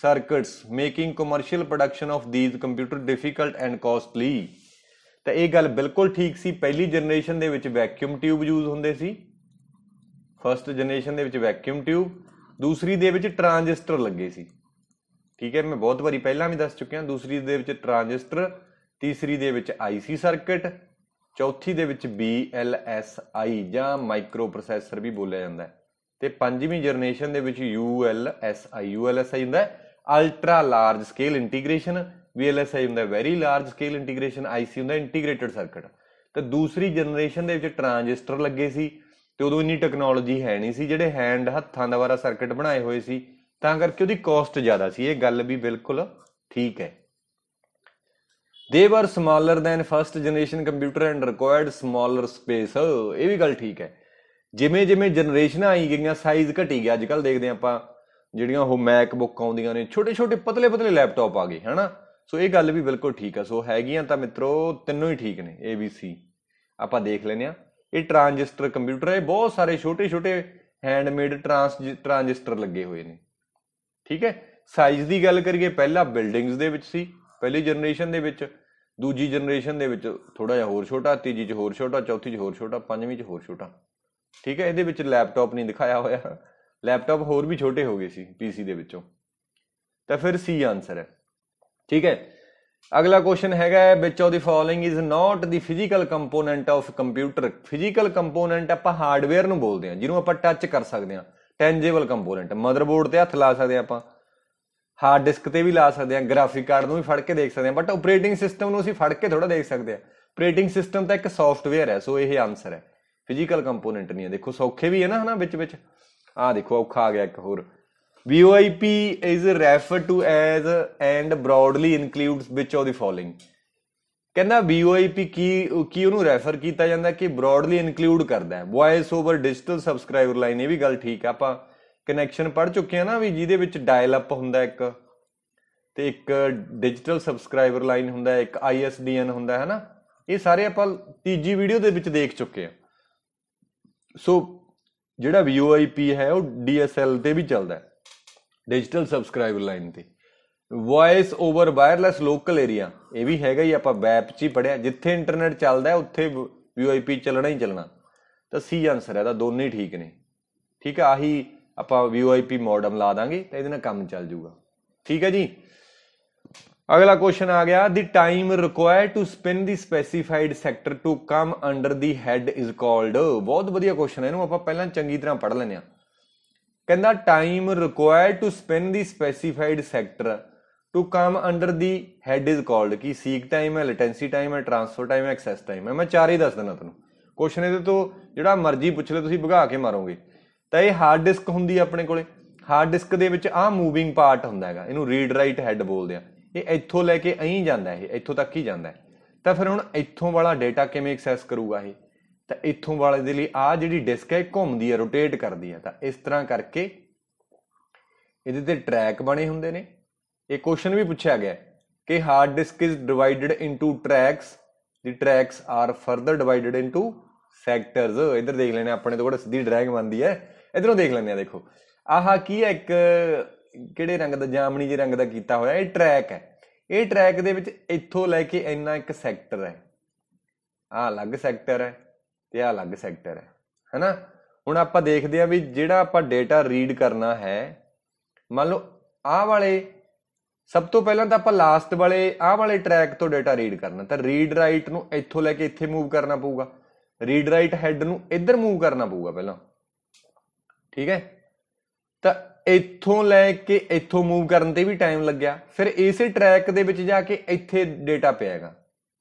Speaker 1: circuits making commercial production of these computer difficult and costly ਤਾਂ ਇਹ ਗੱਲ ਬਿਲਕੁਲ ਠੀਕ ਸੀ ਪਹਿਲੀ ਜਨਰੇਸ਼ਨ ਦੇ ਵਿੱਚ ਵੈਕਿਊਮ ਟਿਊਬ ਯੂਜ਼ ਹੁੰਦੇ ਸੀ ਫਰਸਟ ਜਨਰੇਸ਼ਨ ਦੇ ਵਿੱਚ ਵੈਕਿਊਮ ਟਿਊਬ ਦੂਸਰੀ ਦੇ ਵਿੱਚ ਟਰਾਂਜਿਸਟਰ ਲੱਗੇ ਸੀ ਠੀਕ ਹੈ ਮੈਂ ਬਹੁਤ ਵਾਰੀ ਪਹਿਲਾਂ ਵੀ ਦੱਸ ਚੁੱਕਿਆ ਦੂਸਰੀ ਦੇ ਵਿੱਚ ਟਰਾਂਜਿਸਟਰ ਤੀਸਰੀ ਦੇ ਵਿੱਚ ਆਈਸੀ ਸਰਕਟ ਚੌਥੀ ਦੇ ਵਿੱਚ BLSI ਜਾਂ ਮਾਈਕਰੋ ਪ੍ਰੋਸੈਸਰ ਵੀ ਬੋਲਿਆ ਜਾਂਦਾ ਹੈ ਤੇ ਪੰਜਵੀਂ ਜਨਰੇਸ਼ਨ ਦੇ ਵਿੱਚ U L S I U L S I ਹੁੰਦਾ ultra large scale integration V L S I ਹੁੰਦਾ very large scale integration I C ਹੁੰਦਾ ਇੰਟੀਗ੍ਰੇਟਿਡ ਸਰਕਟ ਤੇ ਦੂਸਰੀ ਜਨਰੇਸ਼ਨ ਦੇ ਵਿੱਚ ਟ੍ਰਾਂਜਿਸਟਰ ਲੱਗੇ ਸੀ ਤੇ ਉਦੋਂ ਇੰਨੀ ਟੈਕਨੋਲੋਜੀ ਹੈ ਨਹੀਂ ਸੀ ਜਿਹੜੇ ਹੈਂਡ ਹੱਥਾਂ ਦੁਆਰਾ ਸਰਕਟ ਬਣਾਏ ਹੋਏ ਸੀ ਤਾਂ ਕਰਕੇ ਉਹਦੀ ਕਾਸਟ ਜ਼ਿਆਦਾ ਸੀ ਇਹ ਗੱਲ ਵੀ ਬਿਲਕੁਲ ਠੀਕ ਹੈ they were smaller than first generation computer and required smaller space ਇਹ ਵੀ ਗੱਲ ਠੀਕ ਹੈ ਜਿਵੇਂ ਜਿਵੇਂ ਜਨਰੇਸ਼ਨਾਂ ਆਈ ਗਈਆਂ ਸਾਈਜ਼ ਘਟੀ ਗਿਆ ਅੱਜ ਕੱਲ ਦੇਖਦੇ ਆਪਾਂ ਜਿਹੜੀਆਂ ਉਹ ਮੈਕਬੁੱਕ ਆਉਂਦੀਆਂ ਨੇ ਛੋਟੇ ਛੋਟੇ ਪਤਲੇ ਪਤਲੇ ਲੈਪਟਾਪ ਆ ਗਏ ਹਨਾ ਸੋ ਇਹ ਗੱਲ ਵੀ ਬਿਲਕੁਲ ਠੀਕ ਆ ਸੋ ਹੈਗੀਆਂ ਤਾਂ ਮਿੱਤਰੋ ਤਿੰਨੋਂ ਹੀ ਠੀਕ ਨੇ ਏ ਬੀ ਸੀ ਆਪਾਂ ਦੇਖ ਲੈਨੇ ਆ ਇਹ ਟ੍ਰਾਂਜਿਸਟਰ ਕੰਪਿਊਟਰ ਹੈ ਬਹੁਤ ਸਾਰੇ ਛੋਟੇ ਛੋਟੇ ਹੈਂਡਮੇਡ ਟ੍ਰਾਂਜਿਸਟਰ ਲੱਗੇ ਹੋਏ ਨੇ ਠੀਕ ਹੈ ਸਾਈਜ਼ ਦੀ ਗੱਲ ਕਰੀਏ ਪਹਿਲਾਂ ਬਿਲਡਿੰਗਸ ਦੇ ਵਿੱਚ ਸੀ ਪਹਿਲੀ ਜਨਰੇਸ਼ਨ ਦੇ ਵਿੱਚ ਦੂਜੀ ਜਨਰੇਸ਼ਨ ਦੇ ਵਿੱਚ ਥੋੜਾ ਜਿਹਾ ਹੋਰ ਛੋਟਾ ਤੀਜੀ 'ਚ ਹੋਰ ਛੋਟਾ ਚੌਥੀ 'ਚ ਹੋਰ ਛੋਟਾ ਪੰਜਵੀਂ 'ਚ ਹੋਰ ਛੋਟਾ ਠੀਕ ਹੈ ਇਹਦੇ ਵਿੱਚ ਲੈਪਟਾਪ ਨਹੀਂ ਦਿਖਾਇਆ ਹੋਇਆ ਲੈਪਟਾਪ ਹੋਰ ਵੀ ਛੋਟੇ ਹੋ ਗਏ ਸੀ ਪੀਸੀ ਦੇ ਵਿੱਚੋਂ ਤਾਂ ਫਿਰ ਸੀ ਆਨਸਰ ਹੈ ਠੀਕ ਹੈ ਅਗਲਾ ਕੁਐਸਚਨ ਹੈਗਾ which of the following is not the physical component of computer physical component ਆਪਾਂ ਹਾਰਡਵੇਅਰ ਨੂੰ ਬੋਲਦੇ ਹਾਂ ਜਿਹਨੂੰ ਆਪਾਂ ਟੱਚ ਕਰ ਸਕਦੇ ਹਾਂ ਟੈਂਜੇਬਲ ਕੰਪੋਨੈਂਟ ਮਦਰਬੋਰਡ ਤੇ ਹੱਥ ਲਾ ਸਕਦੇ ਹਾਂ ਆਪਾਂ ਹਾਰਡ ਡਿਸਕ ਤੇ ਵੀ ਲਾ ਸਕਦੇ ਹਾਂ ਗ੍ਰਾਫਿਕ ਕਾਰਡ ਨੂੰ ਵੀ ਫੜ ਕੇ ਦੇਖ ਸਕਦੇ ਹਾਂ ਬਟ ਆਪਰੇਟਿੰਗ ਸਿਸਟਮ ਨੂੰ ਅਸੀਂ ਫੜ ਕੇ ਥੋੜਾ ਦੇਖ ਸਕਦੇ ਹਾਂ ਆਪਰੇਟਿੰਗ ਸਿਸਟਮ ਤਾਂ ਇੱਕ ਸੌਫਟਵੇਅਰ ਹੈ ਸੋ ਇਹ ਆਨਸਰ ਹੈ ਫਿਜ਼ੀਕਲ ਕੰਪੋਨੈਂਟ ਨਹੀਂ ਹੈ ਦੇਖੋ ਸੌਖੇ ਵੀ ਹੈ ਨਾ ਹਨਾ ਵਿੱਚ ਵਿੱਚ ਆ ਦੇਖੋ ਔਖਾ ਆ ਗਿਆ ਇੱਕ ਹੋਰ VOIP is referred to as and broadly includes which of the following ਕਹਿੰਦਾ VOIP ਕੀ ਕੀ ਉਹਨੂੰ ਰੈਫਰ ਕੀਤਾ ਜਾਂਦਾ ਕਿ ਬ੍ਰੌਡਲੀ ਇਨਕਲੂਡ ਕਰਦਾ ਹੈ voice over digital subscriber line ਇਹ ਵੀ ਗੱਲ ਠੀਕ ਆ ਆਪਾਂ ਕਨੈਕਸ਼ਨ ਪੜ ਚੁੱਕੇ ਆ ਨਾ ਵੀ ਜਿਹਦੇ ਵਿੱਚ ਡਾਇਲ ਅਪ ਹੁੰਦਾ ਇੱਕ ਤੇ ਇੱਕ ਡਿਜੀਟਲ ਸਬਸਕ੍ਰਾਈਬਰ ਲਾਈਨ ਹੁੰਦਾ ਇੱਕ ISDN ਹੁੰਦਾ ਹੈ ਨਾ ਇਹ ਸਾਰੇ ਆਪਾਂ ਤੀਜੀ ਵੀਡੀਓ ਦੇ ਵਿੱਚ ਦੇਖ ਚੁੱਕੇ ਆ ਸੋ ਜਿਹੜਾ VoIP ਹੈ ਉਹ DSL ਤੇ ਵੀ ਚੱਲਦਾ ਹੈ ਡਿਜੀਟਲ ਸਬਸਕ੍ਰਾਈਬਰ ਲਾਈਨ ਤੇ voice over wireless local area ਇਹ ਵੀ ਹੈਗਾ ਹੀ ਆਪਾਂ ਵੈਬ 'ਚ ਹੀ ਪੜਿਆ ਜਿੱਥੇ ਇੰਟਰਨੈਟ ਚੱਲਦਾ ਉੱਥੇ VoIP ਚੱਲਣਾ ਹੀ ਚੱਲਣਾ ਤਾਂ ਸੀ ਆਨਸਰ ਹੈ ਦਾ ਦੋਨੇ ਠੀਕ ਨੇ ਠੀਕ ਆ ਆਹੀ ਆਪਾਂ VoIP ਮੋਡਮ ਲਾ ਦਾਂਗੇ ਤਾਂ ਇਹਦੇ ਨਾਲ ਕੰਮ ਚੱਲ ਜਾਊਗਾ ਠੀਕ ਹੈ ਜੀ ਅਗਲਾ ਕੁਐਸਚਨ ਆ ਗਿਆ the time required to spin the specified sector to come under the head is called ਬਹੁਤ ਵਧੀਆ ਕੁਐਸਚਨ ਹੈ ਇਹਨੂੰ ਆਪਾਂ ਪਹਿਲਾਂ ਚੰਗੀ ਤਰ੍ਹਾਂ ਪੜ੍ਹ ਲੈਨੇ ਆ ਕਹਿੰਦਾ time required to spin the specified sector to come under the head is called ਕੀ ਸੀਕ ਟਾਈਮ ਹੈ ਲੇਟੈਂਸੀ ਟਾਈਮ ਹੈ ਟ੍ਰਾਂਸਫਰ ਟਾਈਮ ਹੈ ਐਕਸੈਸ ਟਾਈਮ ਹੈ ਮੈਂ ਚਾਰੇ ਦੱਸ ਦਿੰਦਾ ਤੁਹਾਨੂੰ ਕੁਐਸਚਨ ਇਹਦੇ ਤੋਂ ਜਿਹੜਾ ਮਰਜ਼ੀ ਪੁੱਛ ਲੈ ਤੁਸੀਂ ਭਗਾ ਕੇ ਮਾਰੋਗੇ ਤਾਂ ਇਹ ਹਾਰਡ ਡਿਸਕ ਹੁੰਦੀ ਆਪਣੇ ਕੋਲੇ ਹਾਰਡ ਡਿਸਕ ਦੇ ਵਿੱਚ ਆ ਮੂਵਿੰਗ ਪਾਰਟ ਹੁੰਦਾ ਹੈਗਾ ਇਹਨੂੰ ਰੀਡ ਰਾਈਟ ਹੈਡ ਬੋਲਦੇ ਆ ਇਹ ਇੱਥੋਂ ਲੈ ਕੇ ਐਂ ਜਾਂਦਾ ਇਹ ਇੱਥੋਂ ਤੱਕ ਹੀ ਜਾਂਦਾ ਤਾਂ ਫਿਰ ਹੁਣ ਇੱਥੋਂ ਵਾਲਾ ਡਾਟਾ ਕਿਵੇਂ ਐਕਸੈਸ ਕਰੂਗਾ ਇਹ ਤਾਂ ਇੱਥੋਂ ਵਾਲੇ ਦੇ ਲਈ ਆ ਜਿਹੜੀ ਡਿਸਕ ਹੈ ਘੁੰਮਦੀ ਹੈ ਰੋਟੇਟ ਕਰਦੀ ਹੈ ਤਾਂ ਇਸ ਤਰ੍ਹਾਂ ਕਰਕੇ ਇਹਦੇ ਤੇ ਟਰੈਕ ਬਣੇ ਹੁੰਦੇ ਨੇ ਇਹ ਕੁਐਸਚਨ ਵੀ ਪੁੱਛਿਆ ਗਿਆ ਕਿ hard disk is divided into tracks the tracks are further divided into sectors ਇਧਰ ਦੇਖ ਲੈਣੇ ਆਪਣੇ ਤੋਂ ਕੋਲ ਸਿੱਧੀ ਡਰੈਗ ਬਣਦੀ ਹੈ ਇਧਰੋਂ ਦੇਖ ਲੈਣੇ ਆ ਦੇਖੋ ਆਹਾ ਕੀ ਹੈ ਇੱਕ ਕਿਹੜੇ ਰੰਗ ਦਾ ਜਾਮਣੀ ਜੇ ਰੰਗ ਦਾ ਕੀਤਾ ਹੋਇਆ ਇਹ ਟਰੈਕ ਹੈ ਇਹ ਟਰੈਕ ਦੇ ਵਿੱਚ ਇੱਥੋਂ ਲੈ ਕੇ ਇੰਨਾ ਇੱਕ ਸੈਕਟਰ ਹੈ ਆ ਅਲੱਗ ਸੈਕਟਰ ਹੈ ਤੇ ਆ ਅਲੱਗ ਸੈਕਟਰ ਹੈ ਹੈਨਾ ਹੁਣ ਆਪਾਂ ਦੇਖਦੇ ਆ ਵੀ ਜਿਹੜਾ ਆਪਾਂ ਡਾਟਾ ਰੀਡ ਕਰਨਾ ਹੈ ਮੰਨ ਲਓ ਆਹ ਵਾਲੇ ਸਭ ਤੋਂ ਪਹਿਲਾਂ ਤਾਂ ਆਪਾਂ ਲਾਸਟ ਵਾਲੇ ਆਹ ਵਾਲੇ ਟਰੈਕ ਤੋਂ ਡਾਟਾ ਰੀਡ ਕਰਨਾ ਤਾਂ ਰੀਡ ਰਾਈਟ ਨੂੰ ਇੱਥੋਂ ਲੈ ਕੇ ਇੱਥੇ ਮੂਵ ਕਰਨਾ ਪਊਗਾ ਰੀਡ ਰਾਈਟ ਹੈਡ ਨੂੰ ਇੱਧਰ ਮੂਵ ਕਰਨਾ ਪਊਗਾ ਪਹਿਲਾਂ ਠੀਕ ਹੈ ਤਾਂ ਇੱਥੋਂ ਲੈ ਕੇ ਇੱਥੋਂ ਮੂਵ ਕਰਨ ਤੇ ਵੀ ਟਾਈਮ ਲੱਗਿਆ ਫਿਰ ਇਸੇ ਟਰੈਕ ਦੇ ਵਿੱਚ ਜਾ ਕੇ ਇੱਥੇ ਡੇਟਾ ਪਿਆਗਾ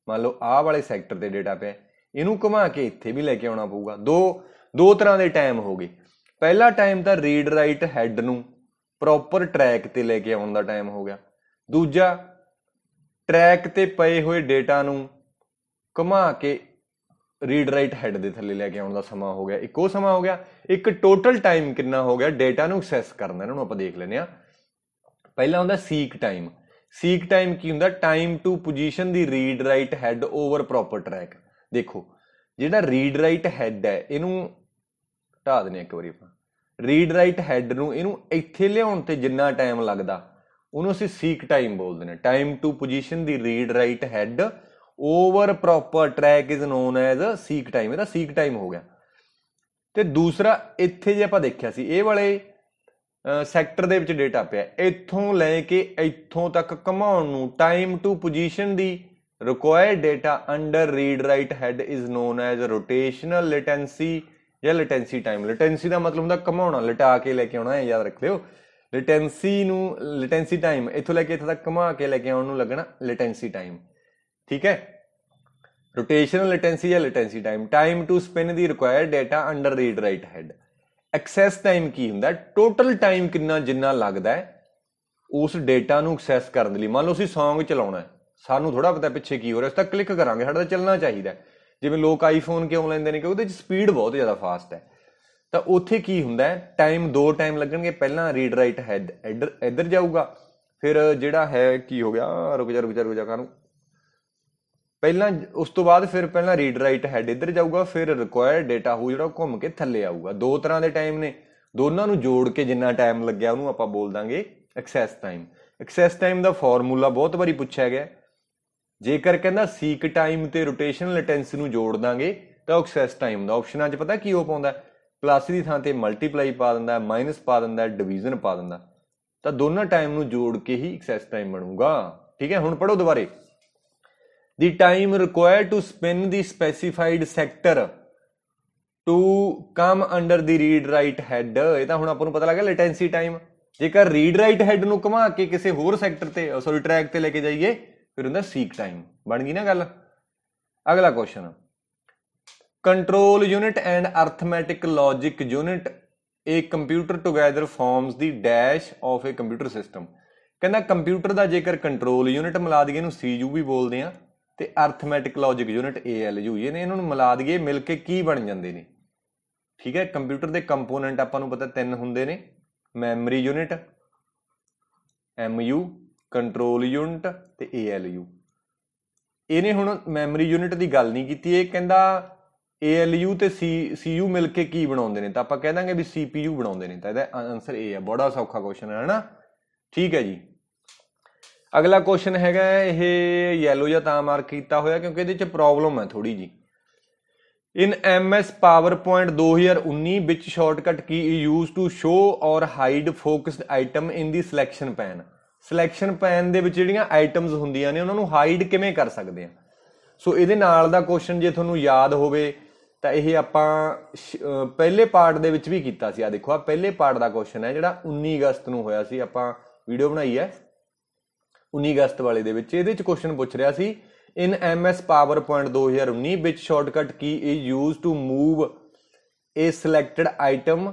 Speaker 1: ਮੰਨ ਲਓ ਆਹ ਵਾਲੇ ਸੈਕਟਰ ਦੇ ਡੇਟਾ ਪਿਆ ਇਹਨੂੰ ਘੁਮਾ ਕੇ ਇੱਥੇ ਵੀ ਲੈ ਕੇ ਆਉਣਾ ਪਊਗਾ ਦੋ ਦੋ ਤਰ੍ਹਾਂ ਦੇ ਟਾਈਮ ਹੋਗੇ ਪਹਿਲਾ ਟਾਈਮ ਤਾਂ ਰੀਡ ਰਾਈਟ ਹੈਡ ਨੂੰ ਪ੍ਰੋਪਰ ਟਰੈਕ ਤੇ ਲੈ ਕੇ ਆਉਣ ਦਾ ਟਾਈਮ ਹੋ ਗਿਆ ਦੂਜਾ ਟਰੈਕ ਤੇ ਪਏ ਹੋਏ ਡੇਟਾ ਨੂੰ ਘੁਮਾ ਕੇ ਰੀਡ ਰਾਈਟ ਹੈਡ ਦੇ ਥੱਲੇ ਲੈ ਕੇ ਆਉਣ ਦਾ ਸਮਾਂ ਹੋ ਗਿਆ ਇੱਕ ਉਹ ਸਮਾਂ ਹੋ ਗਿਆ ਇੱਕ ਟੋਟਲ ਟਾਈਮ ਕਿੰਨਾ ਹੋ ਗਿਆ ਡਾਟਾ ਨੂੰ ਐਕਸੈਸ ਕਰਨ ਦਾ ਨੂੰ ਆਪਾਂ ਦੇਖ ਲੈਨੇ ਆ ਪਹਿਲਾ ਹੁੰਦਾ ਸੀਕ ਟਾਈਮ ਸੀਕ ਟਾਈਮ ਕੀ ਹੁੰਦਾ time to position the read write head over proper track ਦੇਖੋ ਜਿਹੜਾ ਰੀਡ ਰਾਈਟ ਹੈਡ ਹੈ ਇਹਨੂੰ ਢਾ ਦਨੇ ਇੱਕ ਵਾਰੀ ਆਪਾਂ ਰੀਡ ਰਾਈਟ ਹੈਡ ਨੂੰ ਇਹਨੂੰ ਇੱਥੇ ਲਿਆਉਣ ਤੇ ਜਿੰਨਾ ਟਾਈਮ ਲੱਗਦਾ ਉਹਨੂੰ ਅਸੀਂ ਸੀਕ ਟਾਈਮ ਬੋਲਦੇ ਨੇ time to position the read write head over proper track is known as seek time ਇਹਦਾ ਸੀਕ ਟਾਈਮ ਹੋ ਗਿਆ ਤੇ ਦੂਸਰਾ ਇੱਥੇ ਜੇ ਆਪਾਂ ਦੇਖਿਆ ਸੀ ਇਹ ਵਾਲੇ ਸੈਕਟਰ ਦੇ ਵਿੱਚ ਡੇਟਾ ਪਿਆ ਇੱਥੋਂ ਲੈ ਕੇ ਇੱਥੋਂ ਤੱਕ ਘਮਾਉਣ ਨੂੰ time to position the required data under read write head is known as rotational latency ਜਾਂ ਲੇਟੈਂਸੀ ਟਾਈਮ ਲੇਟੈਂਸੀ ਦਾ ਮਤਲਬ ਹੁੰਦਾ ਘਮਾਉਣਾ ਲਟਾ ਕੇ ਲੈ ਕੇ ਆਉਣਾ ਹੈ ਯਾਦ ਰੱਖ ਲਿਓ ਲੇਟੈਂਸੀ ਨੂੰ ਲੇਟੈਂਸੀ ਟਾਈਮ ਇੱਥੋਂ ਲੈ ਕੇ ਇੱਥੇ ਤੱਕ ਘਮਾ ਕੇ ਲੈ ਕੇ ਆਉਣ ਨੂੰ ਲੱਗਣਾ ਲੇਟੈਂਸੀ ਟਾਈਮ ਠੀਕ ਹੈ ਰੋਟੇਸ਼ਨਲ ਲੇਟੈਂਸੀ ਜਾਂ latency time time to spin the required data under read write head access time ਕੀ ਹੁੰਦਾ ਟੋਟਲ ਟਾਈਮ ਕਿੰਨਾ ਜਿੰਨਾ ਲੱਗਦਾ ਹੈ ਉਸ ਡਾਟਾ ਨੂੰ ਐਕਸੈਸ ਕਰਨ ਲਈ ਮੰਨ ਲਓ ਅਸੀਂ Song ਚਲਾਉਣਾ ਹੈ ਸਾਨੂੰ ਥੋੜਾ ਪਤਾ ਪਿੱਛੇ ਕੀ ਹੋ ਰਿਹਾ ਉਸ ਤੱਕ ਕਲਿੱਕ ਕਰਾਂਗੇ ਸਾਡਾ ਚੱਲਣਾ ਚਾਹੀਦਾ ਜਿਵੇਂ ਲੋਕ ਆਈਫੋਨ ਕਿਉਂ ਲੈਂਦੇ ਨੇ ਕਿਉਂਕਿ ਉਹਦੇ ਵਿੱਚ ਸਪੀਡ ਬਹੁਤ ਜ਼ਿਆਦਾ ਫਾਸਟ ਹੈ ਤਾਂ ਉੱਥੇ ਕੀ ਹੁੰਦਾ ਟਾਈਮ ਦੋ ਟਾਈਮ ਲੱਗਣਗੇ ਪਹਿਲਾਂ ਰੀਡ ਰਾਈਟ ਹੈਡ ਇੱਧਰ ਜਾਊਗਾ ਫਿਰ ਜਿਹੜਾ ਹੈ ਕੀ ਹੋ ਗਿਆ ਰੁਕ ਜਾ ਰੁਕ ਜਾ ਰੁਕ ਜਾ ਕਾਨੂੰ ਪਹਿਲਾਂ ਉਸ ਤੋਂ ਬਾਅਦ ਫਿਰ ਪਹਿਲਾਂ ਰੀਡ ਰਾਈਟ ਹੈਡ ਇੱਧਰ ਜਾਊਗਾ ਫਿਰ ਰਿਕੁਆਇਰਡ ਡਾਟਾ ਹੋ ਜਿਹੜਾ ਘੁੰਮ ਕੇ ਥੱਲੇ ਆਊਗਾ ਦੋ ਤਰ੍ਹਾਂ ਦੇ ਟਾਈਮ ਨੇ ਦੋਨਾਂ ਨੂੰ ਜੋੜ ਕੇ ਜਿੰਨਾ ਟਾਈਮ ਲੱਗਿਆ ਉਹਨੂੰ ਆਪਾਂ ਬੋਲ ਦਾਂਗੇ ਐਕਸੈਸ ਟਾਈਮ ਐਕਸੈਸ ਟਾਈਮ ਦਾ ਫਾਰਮੂਲਾ ਬਹੁਤ ਵਾਰੀ ਪੁੱਛਿਆ ਗਿਆ ਜੇਕਰ ਕਹਿੰਦਾ ਸੀਕ ਟਾਈਮ ਤੇ ਰੋਟੇਸ਼ਨਲ ਲੇਟੈਂਸੀ ਨੂੰ ਜੋੜ ਦਾਂਗੇ ਤਾਂ ਐਕਸੈਸ ਟਾਈਮ ਦਾ ਆਪਸ਼ਨਾਂ 'ਚ ਪਤਾ ਕੀ ਹੋ ਪਾਉਂਦਾ ਪਲੱਸ ਦੀ ਥਾਂ ਤੇ ਮਲਟੀਪਲਾਈ ਪਾ ਦਿੰਦਾ ਮਾਈਨਸ ਪਾ ਦਿੰਦਾ ਡਿਵੀਜ਼ਨ ਪਾ ਦਿੰਦਾ ਤਾਂ ਦੋਨਾਂ ਟਾਈਮ ਨੂੰ ਜੋੜ ਕੇ ਹੀ ਐਕਸੈਸ ਟਾਈਮ ਬਣੂਗਾ ਠੀਕ ਹੈ ਹੁਣ ਪੜੋ ਦੁਬਾਰੇ the time required to spin the specified sector to come under the read write head ਇਹ ਤਾਂ ਹੁਣ ਆਪਾਂ ਨੂੰ ਪਤਾ ਲੱਗਾ ਲੇਟੈਂਸੀ ਟਾਈਮ ਜੇਕਰ ਰੀਡ ਰਾਈਟ ਹੈਡ ਨੂੰ ਘੁਮਾ ਕੇ ਕਿਸੇ ਹੋਰ ਸੈਕਟਰ ਤੇ ਸੌਰੀ ਟਰੈਕ ਤੇ ਲੈ ਕੇ ਜਾਈਏ ਫਿਰ ਹੁੰਦਾ ਸੀਕ ਟਾਈਮ ਬਣ ਗਈ ਨਾ ਗੱਲ ਅਗਲਾ question control unit and arithmetic logic unit ਇੱਕ computer together forms the dash of a computer system ਕਹਿੰਦਾ ਕੰਪਿਊਟਰ ਦਾ ਜੇਕਰ ਕੰਟਰੋਲ ਯੂਨਿਟ ਮਿਲਾ ਦਈਏ ਨੂੰ ਸੀਯੂ ਵੀ ਬੋਲਦੇ ਆ ਤੇ ਅਰਥਮੈਟਿਕ ਲੌਜੀਕ ਯੂਨਿਟ ALU ਇਹਨੇ ਇਹਨਾਂ ਨੂੰ ਮਿਲਾ ਦਈਏ ਮਿਲ ਕੇ ਕੀ ਬਣ ਜਾਂਦੇ ਨੇ ਠੀਕ ਹੈ ਕੰਪਿਊਟਰ ਦੇ ਕੰਪੋਨੈਂਟ ਆਪਾਂ ਨੂੰ ਪਤਾ ਤਿੰਨ ਹੁੰਦੇ ਨੇ memory unit MU control unit ਤੇ ALU ਇਹਨੇ ਹੁਣ ਮੈਮਰੀ ਯੂਨਿਟ ਦੀ ਗੱਲ ਨਹੀਂ ਕੀਤੀ ਇਹ ਕਹਿੰਦਾ ALU ਤੇ CU ਮਿਲ ਕੇ ਕੀ ਬਣਾਉਂਦੇ ਨੇ ਤਾਂ ਆਪਾਂ ਕਹਿ ਦਾਂਗੇ ਵੀ CPU ਬਣਾਉਂਦੇ ਨੇ ਤਾਂ ਇਹਦਾ ਆਨਸਰ A ਹੈ ਬੜਾ ਸੌਖਾ ਕੁਐਸਚਨ ਹੈ ਹਨਾ ਠੀਕ ਹੈ ਜੀ ਅਗਲਾ ਕੁਐਸਚਨ ਹੈਗਾ ਇਹ ਯੈਲੋ ਜਾਂ ਤਾਂ ਮਾਰਕ ਕੀਤਾ ਹੋਇਆ ਕਿਉਂਕਿ ਇਹਦੇ ਵਿੱਚ ਪ੍ਰੋਬਲਮ ਹੈ ਥੋੜੀ ਜੀ ਇਨ ਐਮਐਸ ਪਾਵਰਪੁਆਇੰਟ 2019 ਵਿੱਚ shortcut key use to show or hide focused item in the selection pane selection pane ਦੇ ਵਿੱਚ ਜਿਹੜੀਆਂ ਆਈਟਮਸ ਹੁੰਦੀਆਂ ਨੇ ਉਹਨਾਂ ਨੂੰ ਹਾਈਡ ਕਿਵੇਂ ਕਰ ਸਕਦੇ ਆ ਸੋ ਇਹਦੇ ਨਾਲ ਦਾ ਕੁਐਸਚਨ ਜੇ ਤੁਹਾਨੂੰ ਯਾਦ ਹੋਵੇ ਤਾਂ ਇਹ ਆਪਾਂ ਪਹਿਲੇ ਪਾਰਟ ਦੇ ਵਿੱਚ ਵੀ ਕੀਤਾ ਸੀ ਆ ਦੇਖੋ ਆ ਪਹਿਲੇ ਪਾਰਟ ਦਾ ਕੁਐਸਚਨ ਹੈ ਜਿਹੜਾ 19 ਅਗਸਤ ਨੂੰ ਹੋਇਆ ਸੀ ਆਪਾਂ ਵੀਡੀਓ ਬਣਾਈ ਹੈ 19 ਅਗਸਤ ਵਾਲੇ ਦੇ ਵਿੱਚ ਇਹਦੇ ਵਿੱਚ ਕੁਐਸਚਨ ਪੁੱਛ ਰਿਹਾ ਸੀ ਇਨ ਐਮਐਸ ਪਾਵਰਪੁਆਇੰਟ 2019 ਵਿੱਚ shortcut key is used to move a selected item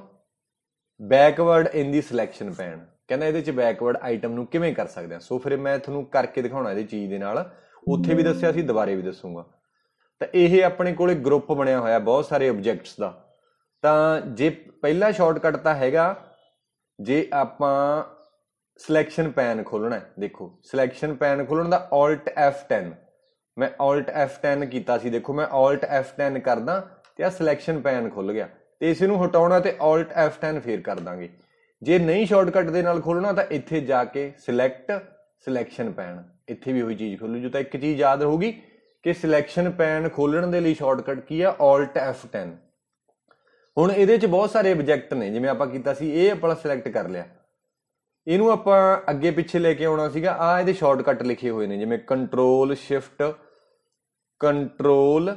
Speaker 1: backward in the selection pane ਕਹਿੰਦਾ ਇਹਦੇ ਚ ਬੈਕਵਰਡ ਆਈਟਮ ਨੂੰ ਕਿਵੇਂ ਕਰ ਸਕਦੇ ਆ ਸੋ ਫਿਰ ਮੈਂ ਤੁਹਾਨੂੰ ਕਰਕੇ ਦਿਖਾਉਣਾ ਇਹਦੀ ਚੀਜ਼ ਦੇ ਨਾਲ ਉੱਥੇ ਵੀ ਦੱਸਿਆ ਸੀ ਦੁਬਾਰੇ ਵੀ ਦੱਸੂਗਾ ਤਾਂ ਇਹ ਆਪਣੇ ਕੋਲੇ ਗਰੁੱਪ ਬਣਿਆ ਹੋਇਆ ਬਹੁਤ ਸਾਰੇ ਆਬਜੈਕਟਸ ਦਾ ਤਾਂ ਜੇ ਪਹਿਲਾ ਸ਼ਾਰਟਕਟ ਤਾਂ ਹੈਗਾ ਜੇ ਆਪਾਂ ਸਿਲੈਕਸ਼ਨ ਪੈਨ ਖੋਲਣਾ ਹੈ ਦੇਖੋ ਸਿਲੈਕਸ਼ਨ ਪੈਨ ਖੋਲਣ ਦਾ ਆਲਟ F10 ਮੈਂ ਆਲਟ F10 ਕੀਤਾ ਸੀ ਦੇਖੋ ਮੈਂ ਆਲਟ F10 ਕਰਦਾ ਤੇ ਆ ਸਿਲੈਕਸ਼ਨ ਪੈਨ ਖੁੱਲ ਗਿਆ ਤੇ ਇਸ ਨੂੰ ਹਟਾਉਣਾ ਤੇ ਆਲਟ F10 ਫੇਰ ਕਰ ਦਾਂਗੇ ਜੇ ਨਹੀਂ ਸ਼ਾਰਟਕਟ ਦੇ ਨਾਲ ਖੋਲਣਾ ਤਾਂ ਇੱਥੇ ਜਾ ਕੇ ਸਿਲੈਕਟ ਸਿਲੈਕਸ਼ਨ ਪੈਨ ਇੱਥੇ ਵੀ ਉਹੀ ਚੀਜ਼ ਖੁੱਲੂ ਜੋ ਤਾਂ ਇੱਕ ਚੀਜ਼ ਯਾਦ ਰਹੂਗੀ ਕਿ ਸਿਲੈਕਸ਼ਨ ਪੈਨ ਖੋਲਣ ਦੇ ਲਈ ਸ਼ਾਰਟਕਟ ਕੀ ਆ ਆਲਟ F10 ਹੁਣ ਇਹਦੇ ਚ ਬਹੁਤ ਸਾਰੇ ਆਬਜੈਕਟ ਨੇ ਜਿਵੇਂ ਆਪਾਂ ਕੀਤਾ ਸੀ ਇਹ ਆਪਾਂ ਸਿਲੈਕਟ ਕਰ ਲਿਆ ਇਹਨੂੰ ਆਪਾਂ ਅੱਗੇ ਪਿੱਛੇ ਲੈ ਕੇ ਆਉਣਾ ਸੀਗਾ ਆ ਇਹਦੇ ਸ਼ਾਰਟਕਟ ਲਿਖੇ ਹੋਏ ਨੇ ਜਿਵੇਂ control shift control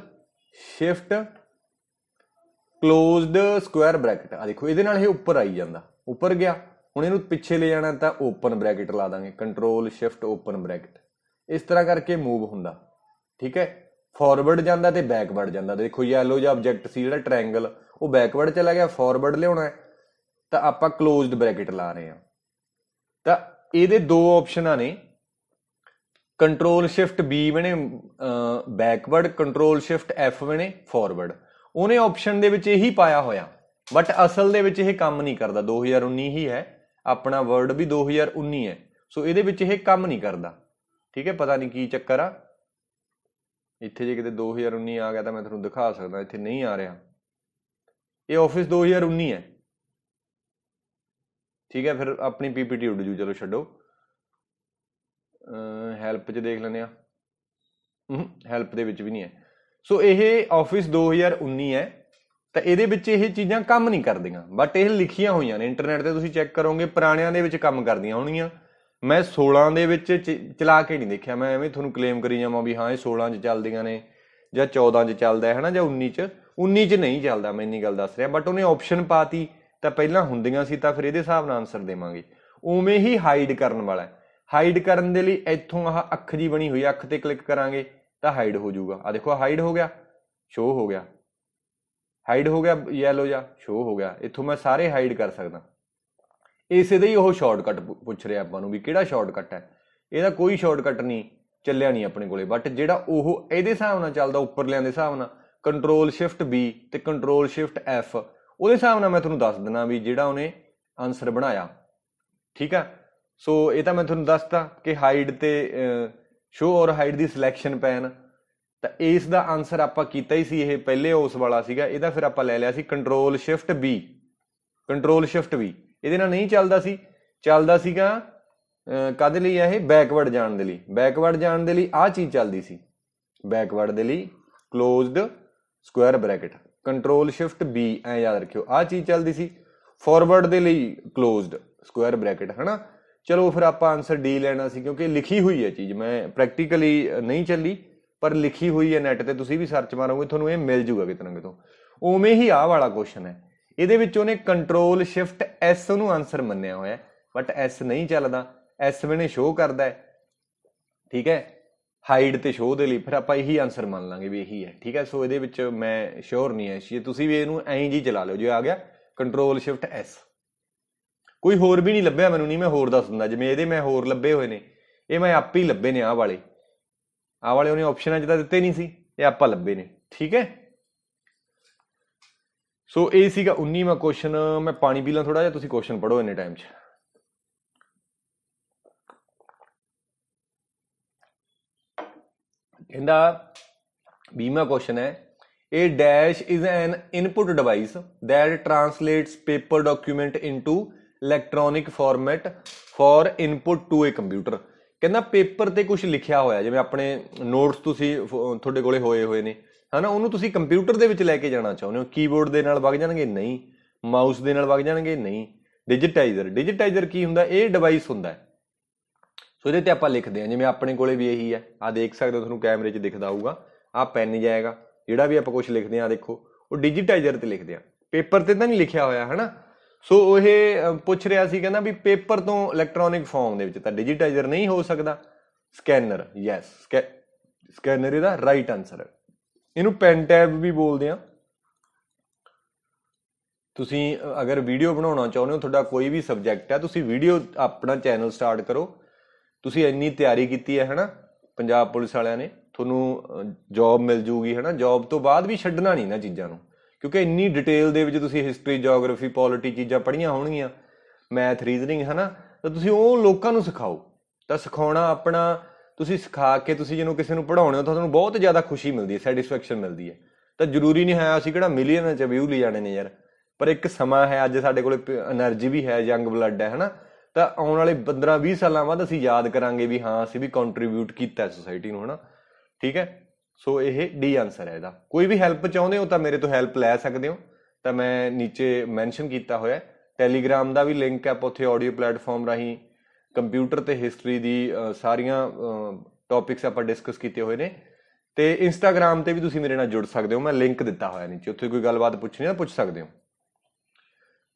Speaker 1: shift closed square bracket ਆ ਦੇਖੋ ਇਹਦੇ ਨਾਲ ਇਹ ਉੱਪਰ ਆਈ ਜਾਂਦਾ ਉੱਪਰ ਗਿਆ ਹੁਣ ਇਹਨੂੰ ਪਿੱਛੇ ਲੈ ਜਾਣਾ ਤਾਂ ਓਪਨ ਬ੍ਰੈਕਟ ਲਾ ਦਾਂਗੇ ਕੰਟਰੋਲ ਸ਼ਿਫਟ ਓਪਨ ਬ੍ਰੈਕਟ ਇਸ ਤਰ੍ਹਾਂ ਕਰਕੇ ਮੂਵ ਹੁੰਦਾ ਠੀਕ ਹੈ ਫਾਰਵਰਡ ਜਾਂਦਾ ਤੇ ਬੈਕਵਰਡ ਜਾਂਦਾ ਦੇਖੋ ਯੈਲੋ ਜਿਹਾ ਆਬਜੈਕਟ ਸੀ ਜਿਹੜਾ ਟ੍ਰਾਇੰਗਲ ਉਹ ਬੈਕਵਰਡ ਚਲਾ ਗਿਆ ਫਾਰਵਰਡ ਲਿਆਉਣਾ ਤਾਂ ਆਪਾਂ ক্লোਜ਼ਡ ਬ੍ਰੈਕਟ ਲਾ ਰਹੇ ਹਾਂ ਤਾਂ ਇਹਦੇ ਦੋ ਆਪਸ਼ਨਾਂ ਨੇ ਕੰਟਰੋਲ ਸ਼ਿਫਟ ਬੀ ਬਣੇ ਬੈਕਵਰਡ ਕੰਟਰੋਲ ਸ਼ਿਫਟ ਐਫ ਬਣੇ ਫਾਰਵਰਡ ਉਹਨੇ ਆਪਸ਼ਨ ਦੇ ਵਿੱਚ ਇਹੀ ਪਾਇਆ ਹੋਇਆ ਬਟ ਅਸਲ ਦੇ ਵਿੱਚ ਇਹ ਕੰਮ ਨਹੀਂ ਕਰਦਾ 2019 ਹੀ ਹੈ ਆਪਣਾ ਵਰਡ ਵੀ 2019 ਹੈ ਸੋ ਇਹਦੇ ਵਿੱਚ ਇਹ ਕੰਮ ਨਹੀਂ ਕਰਦਾ ਠੀਕ ਹੈ ਪਤਾ ਨਹੀਂ ਕੀ ਚੱਕਰ ਆ ਇੱਥੇ ਜੇ ਕਿਤੇ 2019 ਆ ਗਿਆ ਤਾਂ ਮੈਂ ਤੁਹਾਨੂੰ ਦਿਖਾ ਸਕਦਾ ਇੱਥੇ ਨਹੀਂ ਆ ਰਿਹਾ ਇਹ ਆਫਿਸ 2019 ਹੈ ਠੀਕ ਹੈ ਫਿਰ ਆਪਣੀ ਪੀਪੀਟੀ ਉੱਡ ਜੂ ਚਲੋ ਛੱਡੋ ਹੈਲਪ 'ਚ ਦੇਖ ਲੈਂਦੇ ਆ ਹੈਲਪ ਦੇ ਵਿੱਚ ਵੀ ਨਹੀਂ ਹੈ ਸੋ ਇਹ ਆਫਿਸ 2019 ਹੈ ਤਾਂ ਇਹਦੇ ਵਿੱਚ ਇਹ ਚੀਜ਼ਾਂ ਕੰਮ ਨਹੀਂ ਕਰਦੀਆਂ ਬਟ ਇਹ ਲਿਖੀਆਂ ਹੋਈਆਂ ਨੇ ਇੰਟਰਨੈਟ ਤੇ ਤੁਸੀਂ ਚੈੱਕ ਕਰੋਗੇ ਪੁਰਾਣਿਆਂ ਦੇ ਵਿੱਚ ਕੰਮ ਕਰਦੀਆਂ ਹੋਣੀਆਂ ਮੈਂ 16 ਦੇ ਵਿੱਚ ਚਲਾ ਕੇ ਨਹੀਂ ਦੇਖਿਆ ਮੈਂ ਐਵੇਂ ਤੁਹਾਨੂੰ ਕਲੇਮ ਕਰੀ ਜਾਵਾਂ ਵੀ ਹਾਂ ਇਹ 16 ਚ ਚੱਲਦੀਆਂ ਨੇ ਜਾਂ 14 ਚ ਚੱਲਦਾ ਹੈ ਹਨਾ ਜਾਂ 19 ਚ 19 ਚ ਨਹੀਂ ਚੱਲਦਾ ਮੈਂ ਇੰਨੀ ਗੱਲ ਦੱਸ ਰਿਹਾ ਬਟ ਉਹਨੇ ਆਪਸ਼ਨ ਪਾਤੀ ਤਾਂ ਪਹਿਲਾਂ ਹੁੰਦੀਆਂ ਸੀ ਤਾਂ ਫਿਰ ਇਹਦੇ ਹਿਸਾਬ ਨਾਲ ਆਨਸਰ ਦੇਵਾਂਗੇ ਉਵੇਂ ਹੀ ਹਾਈਡ ਕਰਨ ਵਾਲਾ ਹਾਈਡ ਕਰਨ ਦੇ ਲਈ ਇੱਥੋਂ ਆਹ ਅੱਖ ਜੀ ਬਣੀ ਹੋਈ ਅੱਖ ਤੇ ਕਲਿੱਕ ਕਰਾਂਗੇ ਤਾਂ ਹਾਈਡ ਹੋ ਜਾਊਗਾ ਆ ਦੇਖੋ ਹਾਈਡ ਹੋ ਗਿਆ ਸ਼ੋ ਹੋ ਗਿਆ ਹਾਈਡ ਹੋ ਗਿਆ ਯੈਲੋ ਜਾਂ ਸ਼ੋ ਹੋ ਗਿਆ ਇੱਥੋਂ ਮੈਂ ਸਾਰੇ ਹਾਈਡ ਕਰ ਸਕਦਾ ਇਸੇ ਦੇ ਹੀ ਉਹ ਸ਼ਾਰਟਕਟ ਪੁੱਛ ਰਿਹਾ ਆਪਾਂ ਨੂੰ ਵੀ ਕਿਹੜਾ ਸ਼ਾਰਟਕਟ ਹੈ ਇਹਦਾ ਕੋਈ ਸ਼ਾਰਟਕਟ ਨਹੀਂ ਚੱਲਿਆ ਨਹੀਂ ਆਪਣੇ ਕੋਲੇ ਬਟ ਜਿਹੜਾ ਉਹ ਇਹਦੇ ਹਿਸਾਬ ਨਾਲ ਚੱਲਦਾ ਉੱਪਰ ਦੇ ਹਿਸਾਬ ਨਾਲ ਕੰਟਰੋਲ ਸ਼ਿਫਟ B ਤੇ ਕੰਟਰੋਲ ਸ਼ਿਫਟ F ਉਹਦੇ ਹਿਸਾਬ ਨਾਲ ਮੈਂ ਤੁਹਾਨੂੰ ਦੱਸ ਦਿੰਨਾ ਵੀ ਜਿਹੜਾ ਉਹਨੇ ਆਨਸਰ ਬਣਾਇਆ ਠੀਕ ਆ ਸੋ ਇਹ ਤਾਂ ਮੈਂ ਤੁਹਾਨੂੰ ਦੱਸਤਾ ਕਿ ਹਾਈਡ ਤੇ show or hide the selection PAN ਤਾਂ ਇਸ ਦਾ ਆਨਸਰ ਆਪਾਂ ਕੀਤਾ ਹੀ ਸੀ ਇਹ ਪਹਿਲੇ ਉਸ ਵਾਲਾ ਸੀਗਾ ਇਹਦਾ ਫਿਰ ਆਪਾਂ ਲੈ ਲਿਆ ਸੀ control shift B control shift ਵੀ ਇਹਦੇ ਨਾਲ ਨਹੀਂ ਚੱਲਦਾ ਸੀ ਚੱਲਦਾ ਸੀਗਾ ਕਦੇ ਲਈ ਆ ਇਹ ਬੈਕਵਰਡ ਜਾਣ ਦੇ ਲਈ ਬੈਕਵਰਡ ਜਾਣ ਦੇ ਲਈ ਆ ਚੀਜ਼ ਚੱਲਦੀ ਸੀ ਬੈਕਵਰਡ ਦੇ ਲਈ closed square bracket control shift B ਐ ਯਾਦ ਰੱਖਿਓ ਆ ਚੀਜ਼ ਚੱਲਦੀ ਸੀ ਫਾਰਵਰਡ ਦੇ ਲਈ ক্লোਜ਼ਡ ਸਕੁਅਰ ਬ੍ਰੈਕਟ ਹੈਨਾ ਚਲੋ ਫਿਰ ਆਪਾਂ ਆਨਸਰ ਡੀ ਲੈਣਾ ਸੀ ਕਿਉਂਕਿ ਲਿਖੀ ਹੋਈ ਹੈ ਚੀਜ਼ ਮੈਂ ਪ੍ਰੈਕਟੀਕਲੀ ਨਹੀਂ ਚੱਲੀ ਪਰ ਲਿਖੀ ਹੋਈ ਹੈ ਨੈਟ ਤੇ ਤੁਸੀਂ ਵੀ ਸਰਚ ਮਾਰੋਗੇ ਤੁਹਾਨੂੰ ਇਹ ਮਿਲ ਜੂਗਾ ਕਿਤਨਾ ਤੋਂ ਉਵੇਂ ਹੀ ਆਹ ਵਾਲਾ ਕੁਐਸਚਨ ਹੈ ਇਹਦੇ ਵਿੱਚ ਉਹਨੇ ਕੰਟਰੋਲ ਸ਼ਿਫਟ ਐਸ ਨੂੰ ਆਨਸਰ ਮੰਨਿਆ ਹੋਇਆ ਬਟ ਐਸ ਨਹੀਂ ਚੱਲਦਾ ਐਸ ਵੇਨੇ ਸ਼ੋ ਕਰਦਾ ਹੈ ਠੀਕ ਹੈ ਹਾਈਡ ਤੇ ਸ਼ੋਅ ਦੇ ਲਈ ਫਿਰ ਆਪਾਂ ਇਹੀ ਆਨਸਰ ਮੰਨ ਲਾਂਗੇ ਵੀ ਇਹੀ ਹੈ ਠੀਕ ਹੈ ਸੋ ਇਹਦੇ ਵਿੱਚ ਮੈਂ ਸ਼ੋਰ ਨਹੀਂ ਐ ਜੇ ਤੁਸੀਂ ਵੀ ਇਹਨੂੰ ਐਂ ਜੀ ਚਲਾ ਲਿਓ ਜੇ ਆ ਗਿਆ ਕੰਟਰੋਲ ਸ਼ਿਫਟ ਐਸ ਕੋਈ ਹੋਰ ਵੀ ਨਹੀਂ ਲੱਭਿਆ ਮੈਨੂੰ ਨਹੀਂ ਮੈਂ ਹੋਰ ਦੱਸ ਦਿੰਦਾ ਜਿਵੇਂ ਇਹਦੇ ਮੈਂ ਹੋਰ ਲੱਭੇ ਹੋਏ ਨੇ ਇਹ ਮੈਂ ਆਪ ਹੀ ਲੱਭੇ ਨੇ ਆਹ ਵਾਲੇ ਆਹ ਵਾਲੇ ਉਹਨੇ ਆਪਸ਼ਨਾਂ ਤਾਂ ਦਿੱਤੇ ਨਹੀਂ ਸੀ ਇਹ ਆਪਾਂ ਲੱਭੇ ਨੇ ਠੀਕ ਹੈ ਸੋ ਇਹ ਸੀਗਾ 19ਵਾਂ ਕੁਐਸਚਨ ਮੈਂ ਪਾਣੀ ਪੀ ਲਾਂ ਥੋੜਾ ਜਿਹਾ ਤੁਸੀਂ ਕੁਐਸਚਨ ਪੜੋ ਇੰਨੇ ਟਾਈਮ 'ਚ ਇਹਦਾ 20ਵਾਂ ਕੁਐਸਚਨ ਹੈ ਇਹ dash is an input device that translates paper document into electronic format for input to a computer ਕਹਿੰਦਾ ਪੇਪਰ ਤੇ ਕੁਝ ਲਿਖਿਆ ਹੋਇਆ ਜਿਵੇਂ ਆਪਣੇ ਨੋਟਸ ਤੁਸੀਂ ਤੁਹਾਡੇ ਕੋਲੇ ਹੋਏ ਹੋਏ ਨੇ ਹਨਾ ਉਹਨੂੰ ਤੁਸੀਂ ਕੰਪਿਊਟਰ ਦੇ ਵਿੱਚ ਲੈ ਕੇ ਜਾਣਾ ਚਾਹੁੰਦੇ ਹੋ ਕੀਬੋਰਡ ਦੇ ਨਾਲ ਵਗ ਜਾਣਗੇ ਨਹੀਂ ਮਾਊਸ ਦੇ ਨਾਲ ਵਗ ਜਾਣਗੇ ਨਹੀਂ ਡਿਜੀਟਾਈਜ਼ਰ ਡਿਜੀਟਾਈਜ਼ਰ ਕੀ ਹੁੰਦਾ ਇਹ ਡਿਵਾਈਸ ਹੁੰਦਾ ਹੈ ਸੋ ਇਹਦੇ ਤੇ ਆਪਾਂ ਲਿਖਦੇ ਹਾਂ ਜਿਵੇਂ ਆਪਣੇ ਕੋਲੇ ਵੀ ਇਹੀ ਹੈ ਆ ਦੇਖ ਸਕਦੇ ਹੋ ਤੁਹਾਨੂੰ ਕੈਮਰੇ 'ਚ ਦਿਖਦਾ ਹੋਊਗਾ ਆ ਪੈਨ ਜਾਏਗਾ ਜਿਹੜਾ ਵੀ ਆਪਾਂ ਕੁਝ ਲਿਖਦੇ ਆ ਦੇਖੋ ਉਹ ਡਿਜੀਟਾਈਜ਼ਰ ਤੇ ਲਿਖਦੇ ਆ ਪੇਪਰ ਤੇ ਤਾਂ ਨਹੀਂ ਲਿਖਿਆ ਹੋਇਆ ਹਨਾ ਸੋ ਉਹ ਪੁੱਛ ਰਿਹਾ ਸੀ ਕਹਿੰਦਾ ਵੀ ਪੇਪਰ ਤੋਂ ਇਲੈਕਟ੍ਰੋਨਿਕ ਫਾਰਮ ਦੇ ਵਿੱਚ ਤਾਂ ਡਿਜੀਟਾਈਜ਼ਰ ਨਹੀਂ ਹੋ ਸਕਦਾ ਸਕੈਨਰ ਯੈਸ ਸਕੈਨਰ ਇਹਦਾ ਰਾਈਟ ਆਨਸਰ ਹੈ ਇਹਨੂੰ ਪੈਨ ਟੈਬ ਵੀ ਬੋਲਦੇ ਆ ਤੁਸੀਂ ਅਗਰ ਵੀਡੀਓ ਬਣਾਉਣਾ ਚਾਹੁੰਦੇ ਹੋ ਤੁਹਾਡਾ ਕੋਈ ਵੀ ਸਬਜੈਕਟ ਹੈ ਤੁਸੀਂ ਵੀਡੀਓ ਆਪਣਾ ਚੈਨਲ ਸਟਾਰਟ ਕਰੋ ਤੁਸੀਂ ਇੰਨੀ ਤਿਆਰੀ ਕੀਤੀ ਹੈ ਹਨਾ ਪੰਜਾਬ ਪੁਲਿਸ ਵਾਲਿਆਂ ਨੇ ਤੁਹਾਨੂੰ ਜੌਬ ਮਿਲ ਜੂਗੀ ਹਨਾ ਜੌਬ ਤੋਂ ਬਾਅਦ ਵੀ ਛੱਡਣਾ ਨਹੀਂ ਨਾ ਚੀਜ਼ਾਂ ਨੂੰ ਕਿਉਂਕਿ ਇੰਨੀ ਡਿਟੇਲ ਦੇ ਵਿੱਚ ਤੁਸੀਂ ਹਿਸਟਰੀ ਜੀਓਗ੍ਰਾਫੀ ਪੋਲਿਟੀ ਚੀਜ਼ਾਂ ਪੜ੍ਹੀਆਂ ਹੋਣਗੀਆਂ ਮੈਥ ਰੀਜ਼ਨਿੰਗ ਹਨਾ ਤਾਂ ਤੁਸੀਂ ਉਹ ਲੋਕਾਂ ਨੂੰ ਸਿਖਾਓ ਤਾਂ ਸਿਖਾਉਣਾ ਆਪਣਾ ਤੁਸੀਂ ਸਿਖਾ ਕੇ ਤੁਸੀਂ ਜਿਹਨੂੰ ਕਿਸੇ ਨੂੰ ਪੜਾਉਣੇ ਹੋ ਤਾਂ ਤੁਹਾਨੂੰ ਬਹੁਤ ਜ਼ਿਆਦਾ ਖੁਸ਼ੀ ਮਿਲਦੀ ਹੈ ਸੈਟੀਸਫੈਕਸ਼ਨ ਮਿਲਦੀ ਹੈ ਤਾਂ ਜ਼ਰੂਰੀ ਨਹੀਂ ਹੈ ਅਸੀਂ ਕਿਹੜਾ ਮਿਲੀਅਨਾਂ ਚ ਵਿਊ ਲੈ ਜਾਣੇ ਨੇ ਯਾਰ ਪਰ ਇੱਕ ਸਮਾਂ ਹੈ ਅੱਜ ਸਾਡੇ ਕੋਲੇ એનર્ਜੀ ਵੀ ਹੈ ਯੰਗ ਬਲੱਡ ਹੈ ਹਨਾ ਤਾਂ ਆਉਣ ਵਾਲੇ 15-20 ਸਾਲਾਂ ਬਾਅਦ ਅਸੀਂ ਯਾਦ ਕਰਾਂਗੇ ਵੀ ਹਾਂ ਅਸੀਂ ਵੀ ਕੰਟਰੀਬਿਊਟ ਕੀਤਾ ਸੋਸਾਇਟੀ ਨੂੰ ਹਨਾ ਠੀਕ ਹੈ ਸੋ ਇਹ ਡੀ ਆਨਸਰ ਹੈ ਇਹਦਾ ਕੋਈ ਵੀ ਹੈਲਪ ਚਾਹੁੰਦੇ ਹੋ ਤਾਂ ਮੇਰੇ ਤੋਂ ਹੈਲਪ ਲੈ ਸਕਦੇ ਹੋ ਤਾਂ ਮੈਂ ਨੀਚੇ ਮੈਂਸ਼ਨ ਕੀਤਾ ਹੋਇਆ ਟੈਲੀਗ੍ਰਾਮ ਦਾ ਵੀ ਲਿੰਕ ਹੈ ਉੱਥੇ ਆਡੀਓ ਪਲੇਟਫਾਰਮ ਰਾਹੀਂ ਕੰਪਿਊਟਰ ਤੇ ਹਿਸਟਰੀ ਦੀ ਸਾਰੀਆਂ ਟੌਪਿਕਸ ਆਪਾਂ ਡਿਸਕਸ ਕੀਤੇ ਹੋਏ ਨੇ ਤੇ ਇੰਸਟਾਗ੍ਰam ਤੇ ਵੀ ਤੁਸੀਂ ਮੇਰੇ ਨਾਲ ਜੁੜ ਸਕਦੇ ਹੋ ਮੈਂ ਲਿੰਕ ਦਿੱਤਾ ਹੋਇਆ ਨੀਚੇ ਉੱਥੇ ਕੋਈ ਗੱਲਬਾਤ ਪੁੱਛਣੀ ਹੈ ਪੁੱਛ ਸਕਦੇ ਹੋ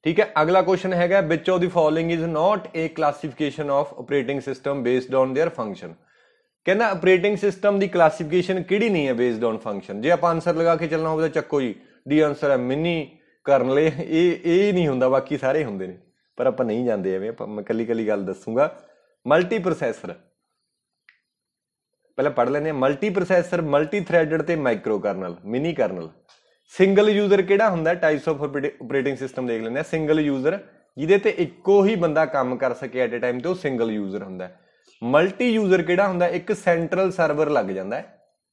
Speaker 1: ਠੀਕ ਹੈ ਅਗਲਾ ਕੁਐਸਚਨ ਹੈਗਾ which of the following is not a classification of operating system based on their function ਕਹਿੰਦਾ ਆਪਰੇਟਿੰਗ ਸਿਸਟਮ ਦੀ ਕਲਾਸੀਫਿਕੇਸ਼ਨ ਕਿਹੜੀ ਨਹੀਂ ਹੈ ਬੇਸਡ ਔਨ ਫੰਕਸ਼ਨ ਜੇ ਆਪਾਂ ਆਨਸਰ ਲਗਾ ਕੇ ਚੱਲਣਾ ਹੋਵੇ ਤਾਂ ਚੱਕੋ ਜੀ ਦੀ ਆਨਸਰ ਹੈ ਮਿਨੀ ਕਰਨ ਲਈ ਇਹ ਇਹ ਨਹੀਂ ਹੁੰਦਾ ਬਾਕੀ ਸਾਰੇ ਹੁੰਦੇ ਨੇ ਪਰ ਆਪਾਂ ਨਹੀਂ ਜਾਂਦੇ ਐਵੇਂ ਆਪਾਂ ਮੈਂ ਕੱਲੀ ਕੱਲੀ ਗੱਲ ਦੱਸੂਗਾ ਮਲਟੀ ਪ੍ਰੋਸੈਸਰ ਪਹਿਲਾਂ ਪੜ ਲੈਨੇ ਮਲਟੀ ਪ੍ਰੋਸੈਸਰ ਮਲਟੀ ਥ੍ਰੈਡਡ ਤੇ micro kernel mini kernel single user ਕਿਹੜਾ ਹੁੰਦਾ ਟਾਈਪਸ ਆਫ ਆਪਰੇਟਿੰਗ ਸਿਸਟਮ ਦੇਖ ਲੈਂਦੇ ਆ ਸਿੰਗਲ ਯੂਜ਼ਰ ਜਿਹਦੇ ਤੇ ਇੱਕੋ ਹੀ ਬੰਦਾ ਕੰਮ ਕਰ ਸਕੇ ਐਟ ਅ ਟਾਈਮ ਤੇ ਉਹ ਸਿੰਗਲ ਯੂਜ਼ਰ ਹੁੰਦਾ ਮਲਟੀ ਯੂਜ਼ਰ ਕਿਹੜਾ ਹੁੰਦਾ ਇੱਕ ਸੈਂਟਰਲ ਸਰਵਰ ਲੱਗ ਜਾਂਦਾ ਹੈ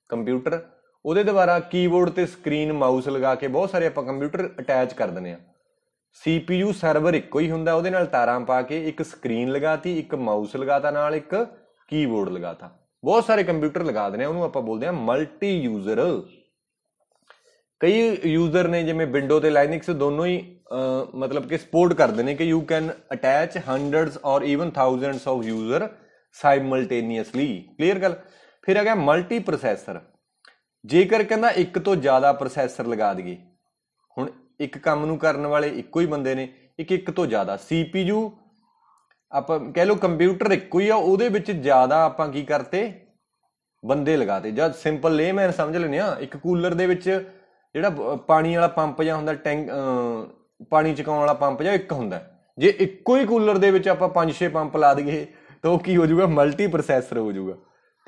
Speaker 1: ਕੰਪਿਊਟਰ ਉਹਦੇ ਦੁਆਰਾ ਕੀਬੋਰਡ ਤੇ ਸਕਰੀਨ ਮਾਊਸ ਲਗਾ ਕੇ ਬਹੁਤ ਸਾਰੇ ਆਪਾਂ ਕੰਪਿਊਟਰ ਅਟੈਚ ਕਰ ਦਿੰਦੇ ਆ CPU ਸਰਵਰ ਇੱਕੋ ਹੀ ਹੁੰਦਾ ਉਹਦੇ ਨਾਲ ਤਾਰਾਂ ਪਾ ਕੇ ਇੱਕ ਸਕਰੀਨ ਲਗਾਤੀ ਇੱਕ ਮਾਊਸ ਲਗਾਤਾ ਨਾਲ ਇੱਕ ਕੀਬੋਰਡ ਲਗਾਤਾ ਬਹੁਤ ਸਾਰੇ ਕੰਪਿਊਟਰ ਲਗਾ ਦਨੇ ਉਹਨੂੰ ਆਪਾਂ ਬੋਲਦੇ ਆ ਮਲਟੀ ਯੂਜ਼ਰ ਕਈ ਯੂਜ਼ਰ ਨੇ ਜਿਵੇਂ ਵਿੰਡੋ ਤੇ ਲਾਈਨਿਕਸ ਦੋਨੋਂ ਹੀ ਮਤਲਬ ਕਿ ਸਪੋਰਟ ਕਰਦੇ ਨੇ ਕਿ you can attach hundreds or even thousands of user simultaneously clear ਗੱਲ ਫਿਰ ਆ ਗਿਆ ਮਲਟੀ ਪ੍ਰੋਸੈਸਰ ਜੇਕਰ ਕਹਿੰਦਾ ਇੱਕ ਤੋਂ ਜ਼ਿਆਦਾ ਪ੍ਰੋਸੈਸਰ ਲਗਾ ਦਈਏ ਹੁਣ ਇੱਕ ਕੰਮ ਨੂੰ ਕਰਨ ਵਾਲੇ ਇੱਕੋ ਹੀ ਬੰਦੇ ਨੇ ਇੱਕ ਇੱਕ ਤੋਂ ਜ਼ਿਆਦਾ ਸੀਪੀਯੂ ਆਪਾਂ ਕਹਿ ਲਓ ਕੰਪਿਊਟਰ ਇੱਕੋ ਹੀ ਆ ਉਹਦੇ ਵਿੱਚ ਜ਼ਿਆਦਾ ਆਪਾਂ ਕੀ ਕਰਤੇ ਬੰਦੇ ਲਗਾਤੇ ਜਦ ਸਿੰਪਲ ਲੇਮੈਨ ਸਮਝ ਲੈਣੇ ਆ ਇੱਕ ਕੂਲਰ ਦੇ ਵਿੱਚ ਜਿਹੜਾ ਪਾਣੀ ਵਾਲਾ ਪੰਪ ਜਾਂ ਹੁੰਦਾ ਟੈਂਕ ਪਾਣੀ ਚਕਾਉਣ ਵਾਲਾ ਪੰਪ ਜਾਂ ਇੱਕ ਹੁੰਦਾ ਜੇ ਇੱਕੋ ਹੀ ਕੂਲਰ ਦੇ ਵਿੱਚ ਆਪਾਂ 5-6 ਪੰਪ ਲਾ ਦਈਏ ਤਾਂ ਉਹ ਕੀ ਹੋ ਜਾਊਗਾ ਮਲਟੀ ਪ੍ਰੋਸੈਸਰ ਹੋ ਜਾਊਗਾ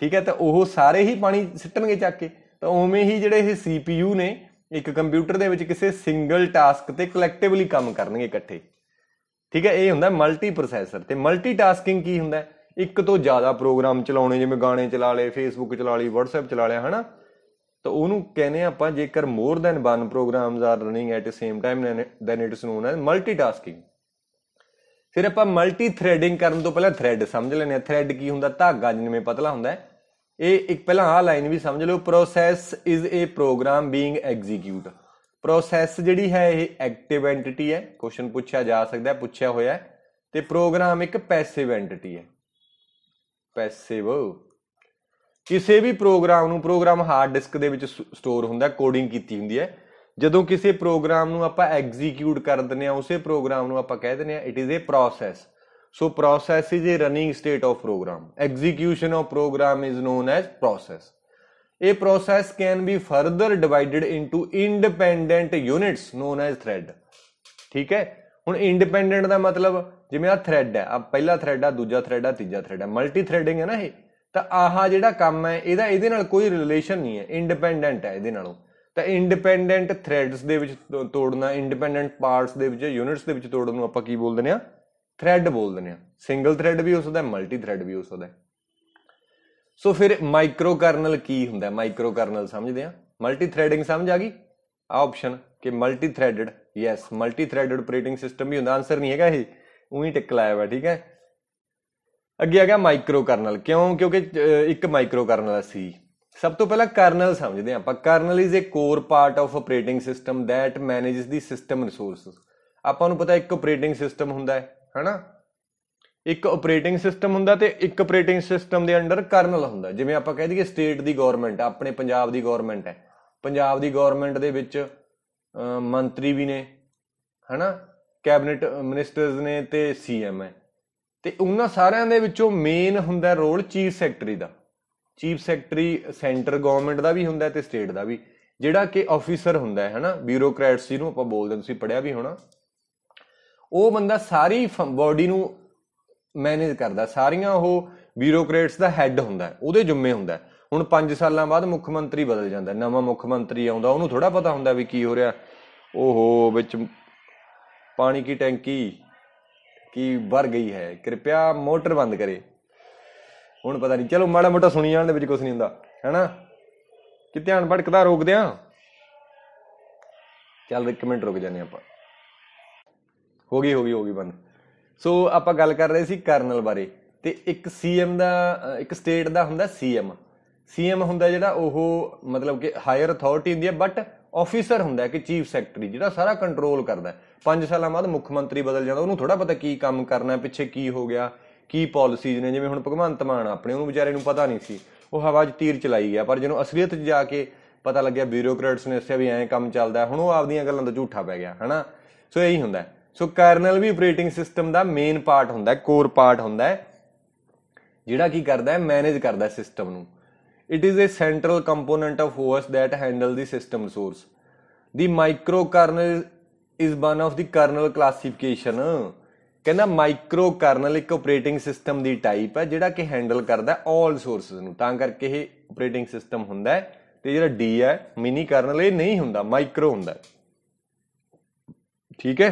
Speaker 1: ਠੀਕ ਹੈ ਤਾਂ ਉਹ ਸਾਰੇ ਹੀ ਪਾਣੀ ਸਿੱਟਣਗੇ ਚੱਕ ਕੇ ਤਾਂ ਉਵੇਂ ਹੀ ਜਿਹੜੇ ਇਹ CPU ਨੇ ਇੱਕ ਕੰਪਿਊਟਰ ਦੇ ਵਿੱਚ ਕਿਸੇ ਸਿੰਗਲ ਟਾਸਕ ਤੇ ਕਲੈਕਟਿਵਲੀ ਕੰਮ ਕਰਨਗੇ ਇਕੱਠੇ ਠੀਕ ਹੈ ਇਹ ਹੁੰਦਾ ਮਲਟੀ ਪ੍ਰੋਸੈਸਰ ਤੇ ਮਲਟੀ ਟਾਸਕਿੰਗ ਕੀ ਹੁੰਦਾ ਇੱਕ ਤੋਂ ਜ਼ਿਆਦਾ ਪ੍ਰੋਗਰਾਮ ਚਲਾਉਣੇ ਜਿਵੇਂ ਗਾਣੇ ਚਲਾ ਲਏ ਫੇਸਬੁੱਕ ਚਲਾ ਲਈ WhatsApp ਚਲਾ ਲਿਆ ਹਨਾ ਤਾਂ ਉਹਨੂੰ ਕਹਿੰਦੇ ਆਪਾਂ ਜੇਕਰ more than one programs are running at the same time then it's known as multitasking ਫਿਰ ਆਪਾਂ ਮਲਟੀ ਥ੍ਰੈਡਿੰਗ ਕਰਨ ਤੋਂ ਪਹਿਲਾਂ ਥ੍ਰੈਡ ਸਮਝ ਲੈਣੇ ਆ ਥ੍ਰੈਡ ਕੀ ਹੁੰਦਾ ਧਾਗਾ ਜਿਵੇਂ ਪਤਲਾ ਹੁੰਦਾ ਇਹ ਇੱਕ ਪਹਿਲਾਂ ਆ ਲਾਈਨ ਵੀ ਸਮਝ ਲਓ process is a program being execute process ਜਿਹੜੀ ਹੈ ਇਹ ਐਕਟਿਵ ਐਂਟੀਟੀ ਹੈ ਕੁਐਸਚਨ ਪੁੱਛਿਆ ਜਾ ਸਕਦਾ ਹੈ ਪੁੱਛਿਆ ਹੋਇਆ ਤੇ ਪ੍ਰੋਗਰਾਮ ਇੱਕ ਪੈਸਿਵ ਐਂਟੀਟੀ ਹੈ ਪੈਸਿਵ ਕਿਸੇ ਵੀ ਪ੍ਰੋਗਰਾਮ ਨੂੰ ਪ੍ਰੋਗਰਾਮ ਹਾਰਡ ਡਿਸਕ ਦੇ ਵਿੱਚ ਸਟੋਰ ਹੁੰਦਾ ਕੋਡਿੰਗ ਕੀਤੀ ਹੁੰਦੀ ਹੈ ਜਦੋਂ ਕਿਸੇ ਪ੍ਰੋਗਰਾਮ ਨੂੰ ਆਪਾਂ ਐਗਜ਼ੀਕਿਊਟ ਕਰ ਦਿੰਦੇ ਆ ਉਸੇ ਪ੍ਰੋਗਰਾਮ ਨੂੰ ਆਪਾਂ ਕਹਿ ਦਿੰਦੇ ਆ it is a process so process is a running state of program execution of program is known as process ਇਹ process can be further divided into independent units known as thread ਠੀਕ ਹੈ ਹੁਣ ਇੰਡੀਪੈਂਡੈਂਟ ਦਾ ਮਤਲਬ ਜਿਵੇਂ ਆ ਥ੍ਰੈਡ ਹੈ ਆ ਪਹਿਲਾ ਥ੍ਰੈਡ ਆ ਦੂਜਾ ਥ੍ਰੈਡ ਆ ਤੀਜਾ ਥ੍ਰੈਡ ਆ ਮਲਟੀ ਥ੍ਰੈਡਿੰਗ ਹੈ ਨਾ ਇਹ ਤਾਂ ਆਹ ਜਿਹੜਾ ਕੰਮ ਹੈ ਇਹਦਾ ਇਹਦੇ ਨਾਲ ਕੋਈ ਰਿਲੇਸ਼ਨ ਨਹੀਂ ਹੈ ਇੰਡੀਪੈਂਡੈਂਟ ਹੈ ਇਹਦੇ ਨਾਲੋਂ ਤਾਂ ਇੰਡੀਪੈਂਡੈਂਟ ਥ੍ਰੈਡਸ ਦੇ ਵਿੱਚ ਤੋੜਨਾ ਇੰਡੀਪੈਂਡੈਂਟ ਪਾਰਟਸ ਦੇ ਵਿੱਚ ਯੂਨਿਟਸ ਦੇ ਵਿੱਚ ਤੋੜਨ ਨੂੰ ਆਪਾਂ ਕੀ ਬੋਲ ਦਿੰਦੇ ਆ ਥ੍ਰੈਡ ਬੋਲ ਦਿੰਦੇ ਆ ਸਿੰਗਲ ਥ੍ਰੈਡ ਵੀ ਹੋ ਸਕਦਾ ਮਲਟੀ ਥ੍ਰੈਡ ਵੀ ਹੋ ਸਕਦਾ ਸੋ ਫਿਰ ਮਾਈਕਰੋ ਕਰਨਲ ਕੀ ਹੁੰਦਾ ਮਾਈਕਰੋ ਕਰਨਲ ਸਮਝਦੇ ਆ ਮਲਟੀ ਥ੍ਰੈਡਿੰਗ ਸਮਝ ਆ ਗਈ ਆ ਆਪਸ਼ਨ ਕਿ multi threaded yes multi threaded operating system ਵੀ ਹੁੰਦਾ ਆਨਸਰ ਨਹੀਂ ਹੈਗਾ ਇਹ ਉਹੀ ਟਿਕ ਲਾਇਆ ਵਾ ਠੀਕ ਹੈ ਅੱਗੇ ਆ ਗਿਆ ਮਾਈਕਰੋ ਕਰਨਲ ਕਿਉਂ ਕਿਉਂਕਿ ਇੱਕ ਮਾਈਕਰੋ ਕਰਨਲ ਸੀ ਸਭ ਤੋਂ ਪਹਿਲਾਂ ਕਰਨਲ ਸਮਝਦੇ ਆਪਾਂ kernel is a core part of operating system that manages the system resources ਆਪਾਂ ਨੂੰ ਪਤਾ ਇੱਕ ਆਪਰੇਟਿੰਗ ਸਿਸਟਮ ਹੁੰਦਾ ਹੈ ਹਨਾ ਇੱਕ ਆਪਰੇਟਿੰਗ ਸਿਸਟਮ ਹੁੰਦਾ ਤੇ ਇੱਕ ਆਪਰੇਟਿੰਗ ਸਿਸਟਮ ਦੇ ਅੰਡਰ ਕਰਨਲ ਹੁੰਦਾ ਜਿਵੇਂ ਆਪਾਂ ਕਹਿ ਦਈਏ ਸਟੇਟ ਦੀ ਗਵਰਨਮੈਂਟ ਆਪਣੇ ਪੰਜਾਬ ਦੀ ਗਵਰਨਮੈਂਟ ਹੈ ਪੰਜਾਬ ਦੀ ਗਵਰਨਮੈਂਟ ਦੇ ਵਿੱਚ ਮੰਤਰੀ ਵੀ ਨੇ ਹਨਾ ਕੈਬਨਿਟ ਮਿਨਿਸਟਰਸ ਨੇ ਤੇ ਸੀਐਮ ਹੈ ਤੇ ਉਹਨਾਂ ਸਾਰਿਆਂ ਦੇ ਵਿੱਚੋਂ ਮੇਨ ਹੁੰਦਾ ਰੋਲ ਚੀਫ ਸੈਕਟਰੀ ਦਾ ਚੀਫ ਸੈਕਟਰੀ ਸੈਂਟਰ ਗਵਰਨਮੈਂਟ ਦਾ ਵੀ ਹੁੰਦਾ ਤੇ ਸਟੇਟ ਦਾ ਵੀ ਜਿਹੜਾ ਕਿ ਆਫੀਸਰ ਹੁੰਦਾ ਹੈ ਹਨਾ ਬਿਊਰੋਕਰੈਟਸ ਨੂੰ ਆਪਾਂ ਬੋਲਦੇ ਤੁਸੀਂ ਪੜਿਆ ਵੀ ਹੋਣਾ ਉਹ ਬੰਦਾ ਸਾਰੀ ਬਾਡੀ ਨੂੰ ਮੈਨੇਜ ਕਰਦਾ ਸਾਰੀਆਂ ਉਹ ਬਿਊਰੋਕਰੇਟਸ ਦਾ ਹੈੱਡ ਹੁੰਦਾ ਉਹਦੇ ਜੁਮੇ ਹੁੰਦਾ ਹੁਣ 5 ਸਾਲਾਂ ਬਾਅਦ ਮੁੱਖ ਮੰਤਰੀ ਬਦਲ ਜਾਂਦਾ ਨਵਾਂ ਮੁੱਖ ਮੰਤਰੀ ਆਉਂਦਾ ਉਹਨੂੰ ਥੋੜਾ ਪਤਾ ਹੁੰਦਾ ਵੀ ਕੀ ਹੋ ਰਿਹਾ ਓਹੋ ਵਿੱਚ ਪਾਣੀ ਕੀ ਟੈਂਕੀ ਕਿ ਵਰ ਗਈ ਹੈ ਕਿਰਪਿਆ ਮੋਟਰ ਬੰਦ ਕਰੇ ਹੁਣ ਪਤਾ ਨਹੀਂ ਚਲੋ ਮਾੜਾ ਮੋਟਾ ਸੁਣੀ ਜਾਣ ਦੇ ਵਿੱਚ ਕੁਝ ਨਹੀਂ ਹੁੰਦਾ ਹੈਨਾ ਕਿ ਧਿਆਨ ਭਟਕਦਾ ਰੋਕ ਦਿਆਂ ਚੱਲ ਇੱਕ ਮਿੰਟ ਰੁਕ ਜਾਂਦੇ ਆਪਾਂ ਹੋ ਗਈ ਹੋ ਗਈ ਹੋ ਗਈ ਬੰਦ ਸੋ ਆਪਾਂ ਗੱਲ ਕਰ ਰਹੇ ਸੀ ਕਰਨਲ ਬਾਰੇ ਤੇ ਇੱਕ ਸੀਐਮ ਦਾ ਇੱਕ ਸਟੇਟ ਦਾ ਹੁੰਦਾ ਸੀਐਮ ਸੀਐਮ ਹੁੰਦਾ ਜਿਹੜਾ ਉਹ ਮਤਲਬ ਕਿ ਹਾਇਰ ਅਥਾਰਟੀ ਹੁੰਦੀ ਹੈ ਬਟ ਆਫੀਸਰ ਹੁੰਦਾ ਕਿ ਚੀਫ ਸੈਕਟਰੀ ਜਿਹੜਾ ਸਾਰਾ ਕੰਟਰੋਲ ਕਰਦਾ 5 ਸਾਲਾਂ ਬਾਅਦ ਮੁੱਖ ਮੰਤਰੀ ਬਦਲ ਜਾਂਦਾ ਉਹਨੂੰ ਥੋੜਾ ਪਤਾ ਕੀ ਕੰਮ ਕਰਨਾ ਪਿੱਛੇ ਕੀ ਹੋ ਗਿਆ ਕੀ ਪਾਲਿਸੀਜ਼ ਨੇ ਜਿਵੇਂ ਹੁਣ ਭਗਵੰਤ ਮਾਨ ਆਪਣੇ ਉਹਨੂੰ ਵਿਚਾਰੇ ਨੂੰ ਪਤਾ ਨਹੀਂ ਸੀ ਉਹ ਹਵਾ 'ਚ ਤੀਰ ਚਲਾਈ ਗਿਆ ਪਰ ਜਦੋਂ ਅਸਲੀਅਤ 'ਚ ਜਾ ਕੇ ਪਤਾ ਲੱਗਿਆ ਬਿਊਰੋਕਰੇਟਸ ਨੇ ਇਸੇ ਵੀ ਐਂ ਕੰਮ ਚੱਲਦਾ ਹੁਣ ਉਹ ਆਪਦੀਆਂ ਗੱਲਾਂ ਦਾ ਝੂਠਾ ਪੈ ਗਿਆ ਹਨਾ ਸੋ ਇਹੀ ਹੁੰਦਾ ਸੋ ਕਰਨਲ ਵੀ ਆਪਰੇਟਿੰਗ ਸਿਸਟਮ ਦਾ ਮੇਨ ਪਾਰਟ ਹੁੰਦਾ ਕੋਰ ਪਾਰਟ ਹੁੰਦਾ ਜਿਹੜਾ ਕੀ ਕਰਦਾ ਹੈ ਮੈਨੇਜ ਕਰਦਾ ਸਿਸਟਮ ਨੂੰ it is a central component of that handle the system resource the micro kernel is one of the kernel classification ਕਹਿੰਦਾ ਮਾਈਕਰੋ ਕਰਨਲ ਇੱਕ ਆਪਰੇਟਿੰਗ ਸਿਸਟਮ ਦੀ ਟਾਈਪ ਹੈ ਜਿਹੜਾ ਕਿ ਹੈਂਡਲ ਕਰਦਾ ਆਲ ਸੋਰਸਸ ਨੂੰ ਤਾਂ ਕਰਕੇ ਇਹ ਆਪਰੇਟਿੰਗ ਸਿਸਟਮ ਹੁੰਦਾ ਤੇ ਜਿਹੜਾ ਡੀ ਹੈ ਮਿਨੀ ਕਰਨਲ ਇਹ ਨਹੀਂ ਹੁੰਦਾ ਮਾਈਕਰੋ ਹੁੰਦਾ ਠੀਕ ਹੈ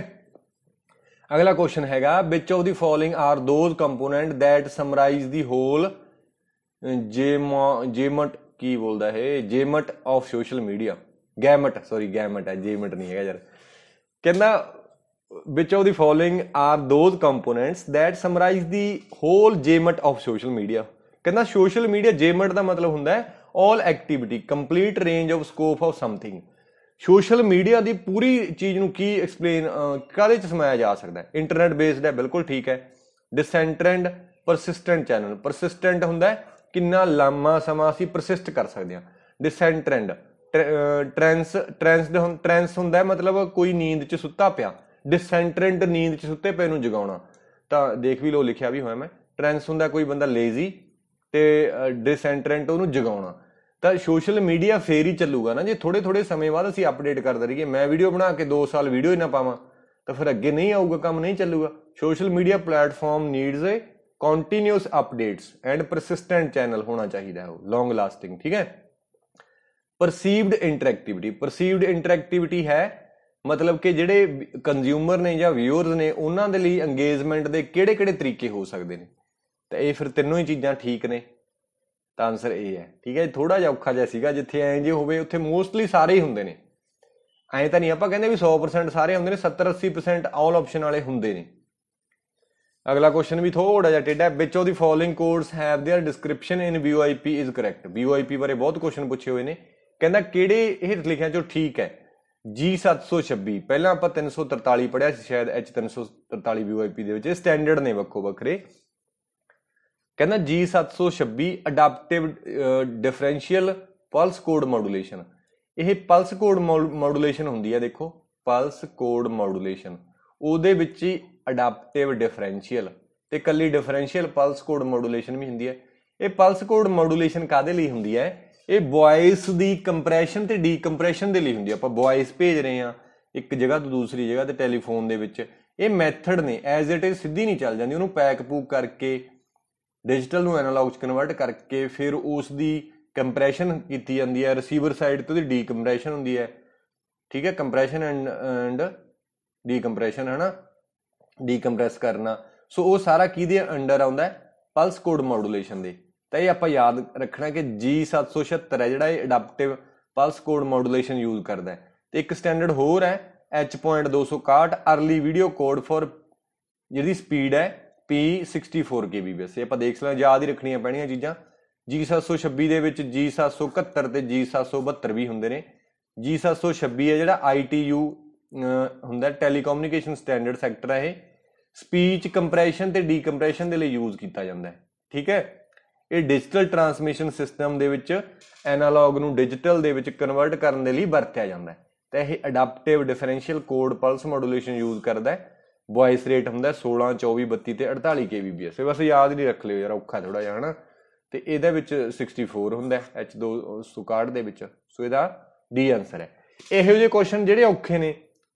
Speaker 1: ਅਗਲਾ ਕੁਐਸਚਨ ਹੈਗਾ which of the following are those component that summarize the whole gamut ਕੀ ਬੋਲਦਾ ਹੈ gamut of social media gamut sorry gamut ਹੈ ਜੇਮਟ ਨਹੀਂ ਹੈਗਾ ਯਾਰ ਕਹਿੰਦਾ which of the following are those components that summarize the whole gamut of social media ਕਹਿੰਦਾ ਸੋਸ਼ਲ ਮੀਡੀਆ ਜੇਮਟ ਦਾ ਮਤਲਬ ਹੁੰਦਾ ਹੈ all activity complete range of scope of something social media ਦੀ ਪੂਰੀ ਚੀਜ਼ ਨੂੰ ਕੀ ਐਕਸਪਲੇਨ ਕਾਦੇ ਚ ਸਮਾਇਆ ਜਾ ਸਕਦਾ ਹੈ ਇੰਟਰਨੈਟ ਬੇਸਡ ਹੈ ਬਿਲਕੁਲ ਠੀਕ ਹੈ ਡਿਸੈਂਟਰੈਂਡ ਪਰਸਿਸਟੈਂਟ ਚੈਨਲ ਪਰਸਿਸਟੈਂਟ ਹੁੰਦਾ ਹੈ ਕਿੰਨਾ ਲੰਮਾ ਸਮਾਂ ਅਸੀਂ ਪਰਸਿਸਟ ਕਰ ਸਕਦੇ ਹਾਂ ਡਿਸੈਂਟਰੈਂਡ ਟ੍ਰਾਂਸ ਟ੍ਰਾਂਸ ਦੇ ਹੁਣ ਟ੍ਰਾਂਸ ਹੁੰਦਾ ਮਤਲਬ ਕੋਈ ਨੀਂਦ 'ਚ ਸੁੱਤਾ ਪਿਆ ਡਿਸੈਂਟਰੈਂਟ ਨੀਂਦ 'ਚ ਸੁੱਤੇ ਪਏ ਨੂੰ ਜਗਾਉਣਾ ਤਾਂ ਦੇਖ ਵੀ ਲੋ ਲਿਖਿਆ ਵੀ ਹੋਇਆ ਮੈਂ ਟ੍ਰਾਂਸ ਹੁੰਦਾ ਕੋਈ ਬੰਦਾ ਲੇਜ਼ੀ ਤੇ ਡਿਸੈਂਟਰੈਂਟ ਉਹਨੂੰ ਜਗਾਉਣਾ ਤਾਂ ਸੋਸ਼ਲ ਮੀਡੀਆ ਫੇਰ ਹੀ ਚੱਲੂਗਾ ਨਾ ਜੇ ਥੋੜੇ ਥੋੜੇ ਸਮੇਂ ਬਾਅਦ ਅਸੀਂ ਅਪਡੇਟ ਕਰਦੇ ਰਹੀਏ ਮੈਂ ਵੀਡੀਓ ਬਣਾ ਕੇ 2 ਸਾਲ ਵੀਡੀਓ ਹੀ ਨਾ ਪਾਵਾਂ ਤਾਂ ਫਿਰ ਅੱਗੇ ਨਹੀਂ ਆਊਗਾ ਕੰਮ ਨਹੀਂ ਚੱਲੂਗਾ social media platform needs a continuous updates and persistent channel ਹੋਣਾ ਚਾਹੀਦਾ ਹੈ ਲੌਂਗ ਲਾਸਟਿੰਗ ਠੀਕ ਹੈ ਪਰਸੀਵਡ ਇੰਟਰੈਕਟਿਵਿਟੀ ਪਰਸੀਵਡ ਇੰਟਰੈਕਟਿਵਿਟੀ ਹੈ ਮਤਲਬ ਕਿ ਜਿਹੜੇ ਕੰਜ਼ਿਊਮਰ ਨੇ ਜਾਂ ਵਿਊਅਰਸ ਨੇ ਉਹਨਾਂ ਦੇ ਲਈ ਇੰਗੇਜਮੈਂਟ ਦੇ ਕਿਹੜੇ-ਕਿਹੜੇ ਤਰੀਕੇ ਹੋ ਸਕਦੇ ਨੇ ਤਾਂ ਇਹ ਫਿਰ ਤਿੰਨੋਂ ਹੀ ਚੀਜ਼ਾਂ ਠੀਕ ਨੇ ਤਾਂ ਆਨਸਰ ਇਹ ਹੈ ਠੀਕ ਹੈ ਥੋੜਾ ਜਿਹਾ ਔਖਾ ਜਿਹਾ ਸੀਗਾ ਜਿੱਥੇ ਐਂ ਜੇ ਹੋਵੇ ਉੱਥੇ ਮੋਸਟਲੀ ਸਾਰੇ ਹੀ ਹੁੰਦੇ ਨੇ ਐਂ ਤਾਂ ਨਹੀਂ ਆਪਾਂ ਕਹਿੰਦੇ ਵੀ 100% ਸਾਰੇ ਹੁੰਦੇ ਨੇ 70 80% ਆਲ ਆਪਸ਼ਨ ਵਾਲੇ ਹੁੰਦੇ ਨੇ ਅਗਲਾ ਕੁਐਸਚਨ ਵੀ ਥੋੜਾ ਜਿਹਾ ਟੇਡਾ ਵਿੱਚ ਉਹਦੀ the following codes have their description in VoIP is correct VoIP ਬਾਰੇ ਬਹੁਤ ਕੁਐਸਚਨ ਪੁੱਛੇ ਹੋਏ ਨੇ ਕਹਿੰਦਾ ਕਿਹੜੇ ਇਹ ਲਿਖਿਆ ਜੋ ਠੀਕ ਹੈ ਜੀ 726 ਪਹਿਲਾਂ ਆਪਾਂ 343 ਪੜਿਆ ਸੀ ਸ਼ਾਇਦ H343 ਵੀਆਈਪੀ ਦੇ ਵਿੱਚ ਇਹ ਸਟੈਂਡਰਡ ਨੇ ਵੱਖੋ ਵੱਖਰੇ ਕਹਿੰਦਾ G 726 adaptive differential pulse code modulation ਇਹ ਪਲਸ ਕੋਡ ਮੋਡੂਲੇਸ਼ਨ ਹੁੰਦੀ ਹੈ ਦੇਖੋ ਪਲਸ ਕੋਡ ਮੋਡੂਲੇਸ਼ਨ ਉਹਦੇ ਵਿੱਚ ਹੀ ਅਡਾਪਟਿਵ ਡਿਫਰੈਂਸ਼ੀਅਲ ਤੇ ਕੱਲੀ ਡਿਫਰੈਂਸ਼ੀਅਲ ਪਲਸ ਕੋਡ ਮੋਡੂਲੇਸ਼ਨ ਵੀ ਹੁੰਦੀ ਹੈ ਇਹ ਪਲਸ ਕੋਡ ਮੋਡੂਲੇਸ਼ਨ ਕਾਦੇ ਲਈ ਹੁੰਦੀ ਹੈ ਇਹ ਵੌਇਸ ਦੀ ਕੰਪਰੈਸ਼ਨ ਤੇ ਡੀਕੰਪਰੈਸ਼ਨ ਦੇ ਲਈ ਹੁੰਦੀ ਆ ਆਪਾਂ ਵੌਇਸ ਭੇਜ ਰਹੇ ਆ ਇੱਕ ਜਗ੍ਹਾ ਤੋਂ ਦੂਸਰੀ ਜਗ੍ਹਾ ਤੇ ਟੈਲੀਫੋਨ ਦੇ ਵਿੱਚ ਇਹ ਮੈਥਡ ਨੇ ਐਜ਼ ਇਟ ਇਜ਼ ਸਿੱਧੀ ਨਹੀਂ ਚੱਲ ਜਾਂਦੀ ਉਹਨੂੰ ਪੈਕ ਪੂਕ ਕਰਕੇ ਡਿਜੀਟਲ ਨੂੰ ਐਨਾਲੌਗ ਚ ਕਨਵਰਟ ਕਰਕੇ ਫਿਰ ਉਸ ਦੀ ਕੰਪਰੈਸ਼ਨ ਕੀਤੀ ਜਾਂਦੀ ਹੈ ਰਿਸੀਵਰ ਸਾਈਡ ਤੋਂ ਦੀ ਡੀਕੰਪਰੈਸ਼ਨ ਹੁੰਦੀ ਹੈ ਠੀਕ ਹੈ ਕੰਪਰੈਸ਼ਨ ਐਂਡ ਐਂਡ ਡੀਕੰਪਰੈਸ਼ਨ ਹਨਾ ਡੀਕੰਪਰੈਸ ਕਰਨਾ ਸੋ ਉਹ ਸਾਰਾ ਕਿਹਦੇ ਅੰਡਰ ਆਉਂਦਾ ਹੈ ਪਲਸ ਕੋਡ ਮੋਡੂਲੇਸ਼ਨ ਦੇ ਤਾਂ ਇਹ ਆਪਾਂ ਯਾਦ ਰੱਖਣਾ ਕਿ G776 ਹੈ ਜਿਹੜਾ ਇਹ adaptive pulse code modulation use ਕਰਦਾ ਹੈ ਤੇ ਇੱਕ ਸਟੈਂਡਰਡ ਹੋਰ ਹੈ H.261 early video code for ਜਿਹੜੀ ਸਪੀਡ ਹੈ P64 kbps ਇਹ ਆਪਾਂ ਦੇਖ ਸਕਦੇ ਯਾਦ ਹੀ ਰੱਖਣੀਆਂ ਪੈਣੀਆਂ ਚੀਜ਼ਾਂ G726 ਦੇ ਵਿੱਚ G771 ਤੇ G772 ਵੀ ਹੁੰਦੇ ਨੇ G726 ਹੈ ਜਿਹੜਾ ITU ਹੁੰਦਾ ਟੈਲੀਕਮਿਊਨੀਕੇਸ਼ਨ ਸਟੈਂਡਰਡ ਸੈਕਟਰ ਹੈ ਇਹ ਸਪੀਚ ਕੰਪਰੈਸ਼ਨ ਤੇ ਡੀਕੰਪਰੈਸ਼ਨ ਦੇ ਲਈ ਯੂਜ਼ ਕੀਤਾ ਜਾਂਦਾ ਹੈ ਠੀਕ ਹੈ ਇਹ ਡਿਜੀਟਲ ਟਰਾਂਸਮਿਸ਼ਨ ਸਿਸਟਮ ਦੇ ਵਿੱਚ ਐਨਾਲੌਗ ਨੂੰ ਡਿਜੀਟਲ ਦੇ ਵਿੱਚ ਕਨਵਰਟ ਕਰਨ ਦੇ ਲਈ ਵਰਤਿਆ ਜਾਂਦਾ ਹੈ ਤੇ ਇਹ adaptive differential code pulse modulation use ਕਰਦਾ ਹੈ ਵੌਇਸ ਰੇਟ ਹੁੰਦਾ 16 24 32 ਤੇ 48 kbps ਬਸ ਯਾਦ ਨਹੀਂ ਰੱਖ ਲਿਓ ਯਾਰ ਔਖਾ ਥੋੜਾ ਜਿਹਾ ਹਨਾ ਤੇ ਇਹਦੇ ਵਿੱਚ 64 ਹੁੰਦਾ ਹੈ ਸੁਕਾਰਡ ਦੇ ਵਿੱਚ ਸੋ ਇਹਦਾ ਡੀ ਆਨਸਰ ਹੈ ਇਹੋ ਜਿਹੇ ਕੁਐਸਚਨ ਜਿਹੜੇ ਔਖੇ ਨੇ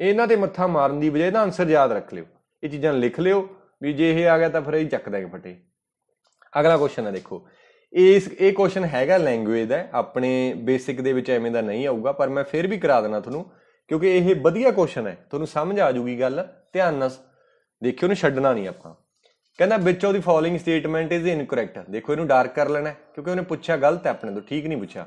Speaker 1: ਇਹਨਾਂ ਤੇ ਮੱਥਾ ਮਾਰਨ ਦੀ ਬਜਾਏ ਦਾ ਆਨਸਰ ਯਾਦ ਰੱਖ ਲਿਓ ਇਹ ਚੀਜ਼ਾਂ ਲਿਖ ਲਿਓ ਵੀ ਜੇ ਇਹ ਆ ਗਿਆ ਤਾਂ ਫਿਰ ਇਹ ਚੱਕਦਾ ਕਿ ਫਟੇ ਅਗਲਾ ਕੁਐਸਚਨ ਹੈ ਦੇਖੋ ਇਸ ਇਹ ਕੁਐਸਚਨ ਹੈਗਾ ਲੈਂਗੁਏਜ ਦਾ ਆਪਣੇ ਬੇਸਿਕ ਦੇ ਵਿੱਚ ਐਵੇਂ ਦਾ ਨਹੀਂ ਆਊਗਾ ਪਰ ਮੈਂ ਫਿਰ ਵੀ ਕਰਾ ਦੇਣਾ ਤੁਹਾਨੂੰ ਕਿਉਂਕਿ ਇਹ ਵਧੀਆ ਕੁਐਸਚਨ ਹੈ ਤੁਹਾਨੂੰ ਸਮਝ ਆ ਜੂਗੀ ਗੱਲ ਧਿਆਨ ਨਾਲ ਦੇਖਿਓ ਨੂੰ ਛੱਡਣਾ ਨਹੀਂ ਆਪਾਂ ਕਹਿੰਦਾ which of the following statement is incorrect ਦੇਖੋ ਇਹਨੂੰ ਡਾਰਕ ਕਰ ਲੈਣਾ ਕਿਉਂਕਿ ਉਹਨੇ ਪੁੱਛਿਆ ਗਲਤ ਹੈ ਆਪਣੇ ਤੋਂ ਠੀਕ ਨਹੀਂ ਪੁੱਛਿਆ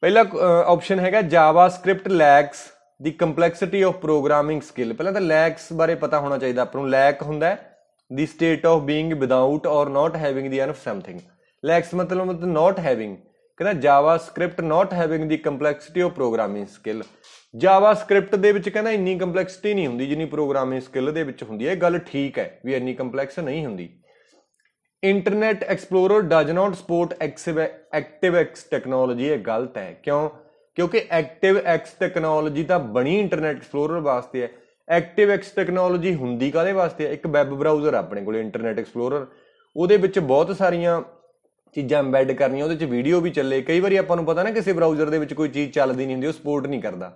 Speaker 1: ਪਹਿਲਾ ਆਪਸ਼ਨ ਹੈਗਾ JavaScript script lacks the complexity of programming skill ਪਹਿਲਾਂ ਤਾਂ ਲੈਕਸ ਬਾਰੇ ਪਤਾ ਹੋਣਾ ਚਾਹੀਦਾ ਆਪਾਂ ਨੂੰ ਲੈਕ ਹੁੰਦਾ ਹੈ the state of being without or not having the end something something lacks ਮਤਲਬ ਮਤ not having ਕਹਿੰਦਾ Java not not having the of programming skill Java script ਦੇ ਵਿੱਚ ਕਹਿੰਦਾ ਇੰਨੀ ਕੰਪਲੈਕਸਿਟੀ ਨਹੀਂ ਹੁੰਦੀ ਜਿੰਨੀ ਪ੍ਰੋਗਰਾਮਿੰਗ ਸਕਿੱਲ ਦੇ ਵਿੱਚ ਹੁੰਦੀ ਹੈ ਇਹ ਗੱਲ ਠੀਕ ਹੈ ਵੀ ਇੰਨੀ ਕੰਪਲੈਕਸ ਨਹੀਂ ਹੁੰਦੀ Internet Explorer does not support active X technology ਇਹ ਗਲਤ ਹੈ ਕਿਉਂ ਕਿਉਂਕਿ ਐਕਟਿਵ ਐਕਸ ਟੈਕਨੋਲੋਜੀ ਤਾਂ ਬਣੀ ਇੰਟਰਨੈਟ ਐਕਸਪਲੋਰਰ ਵਾਸਤੇ ਹੈ ਐਕਟਿਵ ਐਕਸ ਟੈਕਨੋਲੋਜੀ ਹੁੰਦੀ ਕਾਦੇ ਵਾਸਤੇ ਇੱਕ ਵੈਬ ਬਰਾਊਜ਼ਰ ਆਪਣੇ ਕੋਲੇ ਇੰਟਰਨੈਟ ਐਕਸਪਲੋਰਰ ਉਹਦੇ ਵਿੱਚ ਬਹੁਤ ਸਾਰੀਆਂ ਚੀਜ਼ਾਂ ਐਮਬੈਡ ਕਰਨੀਆਂ ਉਹਦੇ ਵਿੱਚ ਵੀਡੀਓ ਵੀ ਚੱਲੇ ਕਈ ਵਾਰੀ ਆਪਾਂ ਨੂੰ ਪਤਾ ਨਾ ਕਿਸੇ ਬਰਾਊਜ਼ਰ ਦੇ ਵਿੱਚ ਕੋਈ ਚੀਜ਼ ਚੱਲਦੀ ਨਹੀਂ ਹੁੰਦੀ ਉਹ ਸਪੋਰਟ ਨਹੀਂ ਕਰਦਾ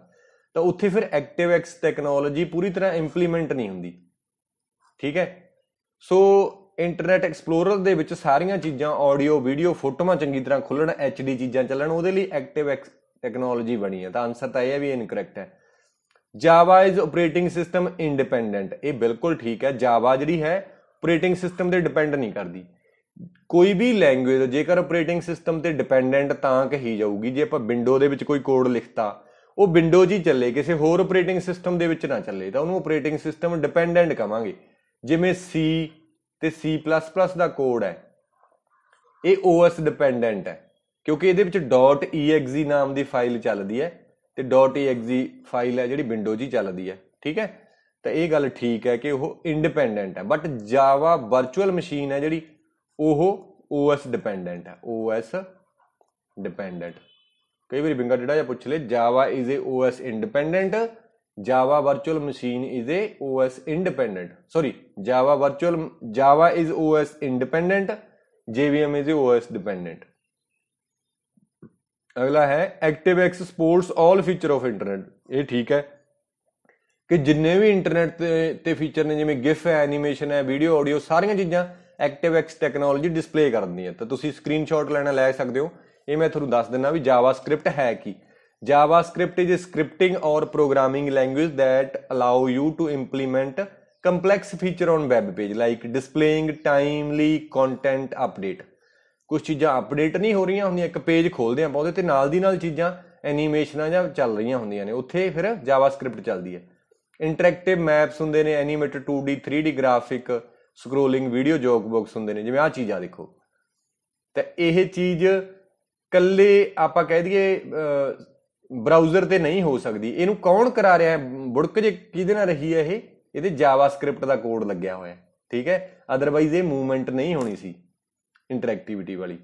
Speaker 1: ਤਾਂ ਉੱਥੇ ਫਿਰ ਐਕਟਿਵ ਐਕਸ ਟੈਕਨੋਲੋਜੀ ਪੂਰੀ ਤਰ੍ਹਾਂ ਇੰਪਲੀਮੈਂਟ ਨਹੀਂ ਹੁੰਦੀ ਠੀਕ ਹੈ ਸੋ ਇੰਟਰਨੈਟ ਐਕਸਪਲੋਰਰ ਦੇ ਵਿੱਚ ਸਾਰੀਆਂ ਚੀਜ਼ਾਂ ਆਡੀਓ ਵੀਡੀਓ ਫੋਟੋਆਂ ਚੰਗੀ ਤਰ੍ਹਾਂ ਖੁੱਲਣ ਐਚਡੀ ਚੀਜ਼ਾਂ ਚੱਲਣ ਉਹਦੇ ਲਈ ਐਕਟਿਵ ਐਕਸ ਟੈਕਨੋਲੋਜੀ ਬਣੀ ਹੈ ਤਾਂ ਆਨਸਰ ਤਾਂ ਇਹ ਹੈ ਵੀ ਇਨਕਰੈਕਟ ਹੈ Java is operating system independent ਇਹ ਬਿਲਕੁਲ ਠੀਕ ਹੈ ਜਾਵਾ ਜਿਹੜੀ ਹੈ ਆਪਰੇਟਿੰਗ ਸਿਸਟਮ ਤੇ ਡਿਪੈਂਡ ਨਹੀਂ ਕਰਦੀ ਕੋਈ ਵੀ ਲੈਂਗੁਏਜ ਜੇਕਰ ਆਪਰੇਟਿੰਗ ਸਿਸਟਮ ਤੇ ਡਿਪੈਂਡੈਂਟ ਤਾਂ ਕਹੀ ਜਾਊਗੀ ਜੇ ਆਪਾਂ ਵਿੰਡੋ ਦੇ ਵਿੱਚ ਕੋਈ ਕੋਡ ਲਿਖਤਾ ਉਹ ਵਿੰਡੋ ਜੀ ਚੱਲੇ ਕਿਸੇ ਹੋਰ ਆਪਰੇਟਿੰਗ ਸਿਸਟਮ ਦੇ ਵਿੱਚ ਨਾ ਚੱਲੇ ਤਾਂ ਉਹਨੂੰ ਆਪਰੇਟਿੰਗ ਸਿਸਟਮ ਡਿਪੈਂਡੈਂਟ ਕਵਾਂਗੇ ਜਿਵੇਂ C ਤੇ C++ ਦਾ ਕੋਡ ਹੈ ਇਹ OS ਡਿਪੈਂਡੈਂਟ ਹੈ ਕਿਉਂਕਿ ਇਹਦੇ ਵਿੱਚ .exe ਨਾਮ ਦੀ ਫਾਈਲ ਚੱਲਦੀ ਹੈ ਤੇ .exe ਫਾਈਲ ਹੈ ਜਿਹੜੀ ਵਿੰਡੋਜ਼ ਹੀ ਚੱਲਦੀ ਹੈ ਠੀਕ ਹੈ ਤਾਂ ਇਹ ਗੱਲ ਠੀਕ ਹੈ ਕਿ ਉਹ ਇੰਡੀਪੈਂਡੈਂਟ ਹੈ ਬਟ ਜਾਵਾ ਵਰਚੁਅਲ ਮਸ਼ੀਨ ਹੈ ਜਿਹੜੀ ਉਹ OS ਡਿਪੈਂਡੈਂਟ ਹੈ OS ਡਿਪੈਂਡੈਂਟ ਕਈ ਵਾਰੀ ਬਿੰਗਾ ਜਿਹੜਾ ਜਾਂ ਪੁੱਛ ਲੇ Java is a OS independent Java virtual machine is a OS independent sorry Java virtual Java is OS independent JVM is a OS dependent ਅਗਲਾ ਹੈ active X supports 올 feature of internet ਇਹ ਠੀਕ ਹੈ ਕਿ ਜਿੰਨੇ ਵੀ ਇੰਟਰਨੈਟ ਤੇ ਤੇ ਫੀਚਰ ਨੇ ਜਿਵੇਂ ਗਿਫ ਹੈ ਐਨੀਮੇਸ਼ਨ ਹੈ ਵੀਡੀਓ ਆਡੀਓ ਸਾਰੀਆਂ ਚੀਜ਼ਾਂ ਐਕਟਿਵ ਐਕਸ ਟੈਕਨੋਲੋਜੀ ਡਿਸਪਲੇ ਕਰਦੀ ਹੈ ਤਾਂ ਤੁਸੀਂ ਸਕਰੀਨਸ਼ਾਟ ਲੈਣਾ ਲੈ ਸਕਦੇ ਹੋ ਇਹ ਮੈਂ ਤੁਹਾਨੂੰ ਦੱਸ ਦਿੰਦਾ ਵੀ ਜਾਵਾਸਕ੍ਰਿਪਟ ਹੈ ਕੀ JavaScript script is scripting or programming language that allow you to implement complex feature on web page like displaying timely content update ਕੁਝ ਚੀਜ਼ਾਂ ਅਪਡੇਟ ਨਹੀਂ ਹੋ ਰਹੀਆਂ ਹੁੰਦੀਆਂ ਇੱਕ ਪੇਜ ਖੋਲਦੇ ਆਪਾਂ ਉਹਦੇ ਤੇ ਨਾਲ ਦੀ ਨਾਲ ਚੀਜ਼ਾਂ ਐਨੀਮੇਸ਼ਨਾਂ ਜਾਂ ਚੱਲ ਰਹੀਆਂ ਹੁੰਦੀਆਂ ਨੇ ਉੱਥੇ ਫਿਰ ਜਾਵਾਸਕ੍ਰਿਪਟ ਚੱਲਦੀ ਹੈ ਇੰਟਰੈਕਟਿਵ ਮੈਪਸ ਹੁੰਦੇ ਨੇ animated 2D 3D graphic scrolling video jukebox ਹੁੰਦੇ ਨੇ ਜਿਵੇਂ ਆ ਚੀਜ਼ਾਂ ਦੇਖੋ ਤਾਂ ਇਹ ਚੀਜ਼ ਕੱਲੇ ਆਪਾਂ ਕਹਿ ਦਈਏ ਬਰਾਊਜ਼ਰ ਤੇ ਨਹੀਂ ਹੋ ਸਕਦੀ ਇਹਨੂੰ ਕੌਣ ਕਰਾ ਰਿਹਾ ਹੈ ਬੁੜਕ ਜੇ ਕਿਹਦੇ ਨਾਲ ਰਹੀ ਹੈ ਇਹ ਇਹਦੇ ਜਾਵਾਸਕ੍ਰਿਪਟ ਦਾ ਕੋਡ ਲੱਗਿਆ ਹੋਇਆ ਠੀਕ ਹੈ ਅਦਰਵਾਈਜ਼ ਇਹ ਮੂਵਮੈਂਟ ਨਹੀਂ ਹੋਣੀ ਸੀ ਇੰਟਰੈਕਟੀਵਿਟੀ ਵਾਲੀ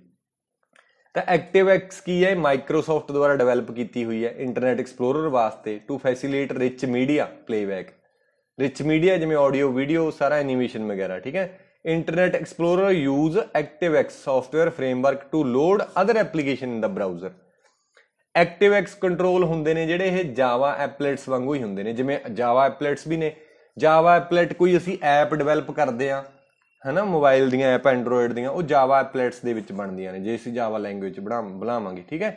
Speaker 1: ਤਾਂ ਐਕਟਿਵ ਐਕਸ ਕੀ ਹੈ ਮਾਈਕਰੋਸਾਫਟ ਦੁਆਰਾ ਡਿਵੈਲਪ ਕੀਤੀ ਹੋਈ ਹੈ ਇੰਟਰਨੈਟ ਐਕਸਪਲੋਰਰ ਵਾਸਤੇ to facilitate rich media playback rich media ਜਿਵੇਂ ਆਡੀਓ ਵੀਡੀਓ ਸਾਰਾ ਐਨੀਮੇਸ਼ਨ ਵਗੈਰਾ ਠੀਕ ਹੈ Internet Explorer use active X software framework to load other application in the browser X control ਹੁੰਦੇ ਨੇ ਜਿਹੜੇ ਇਹ ਜਾਵਾ ਐਪਲੇਟਸ ਵਾਂਗੂ ਹੀ ਹੁੰਦੇ ਨੇ ਜਿਵੇਂ ਜਾਵਾ ਐਪਲੇਟਸ ਵੀ ਨੇ ਜਾਵਾ ਐਪਲੇਟ ਕੋਈ ਅਸੀਂ ਐਪ ਡਿਵੈਲਪ ਕਰਦੇ ਆ ਹਨਾ ਮੋਬਾਈਲ ਦੀਆਂ ਐਪ ਐਂਡਰੋਇਡ ਦੀਆਂ ਉਹ ਜਾਵਾ ਐਪਲੇਟਸ ਦੇ ਵਿੱਚ ਬਣਦੀਆਂ ਨੇ ਜੇ ਅਸੀਂ ਜਾਵਾ ਲੈਂਗੁਏਜ ਬਣਾ ਬਣਾਵਾਂਗੇ ਠੀਕ ਹੈ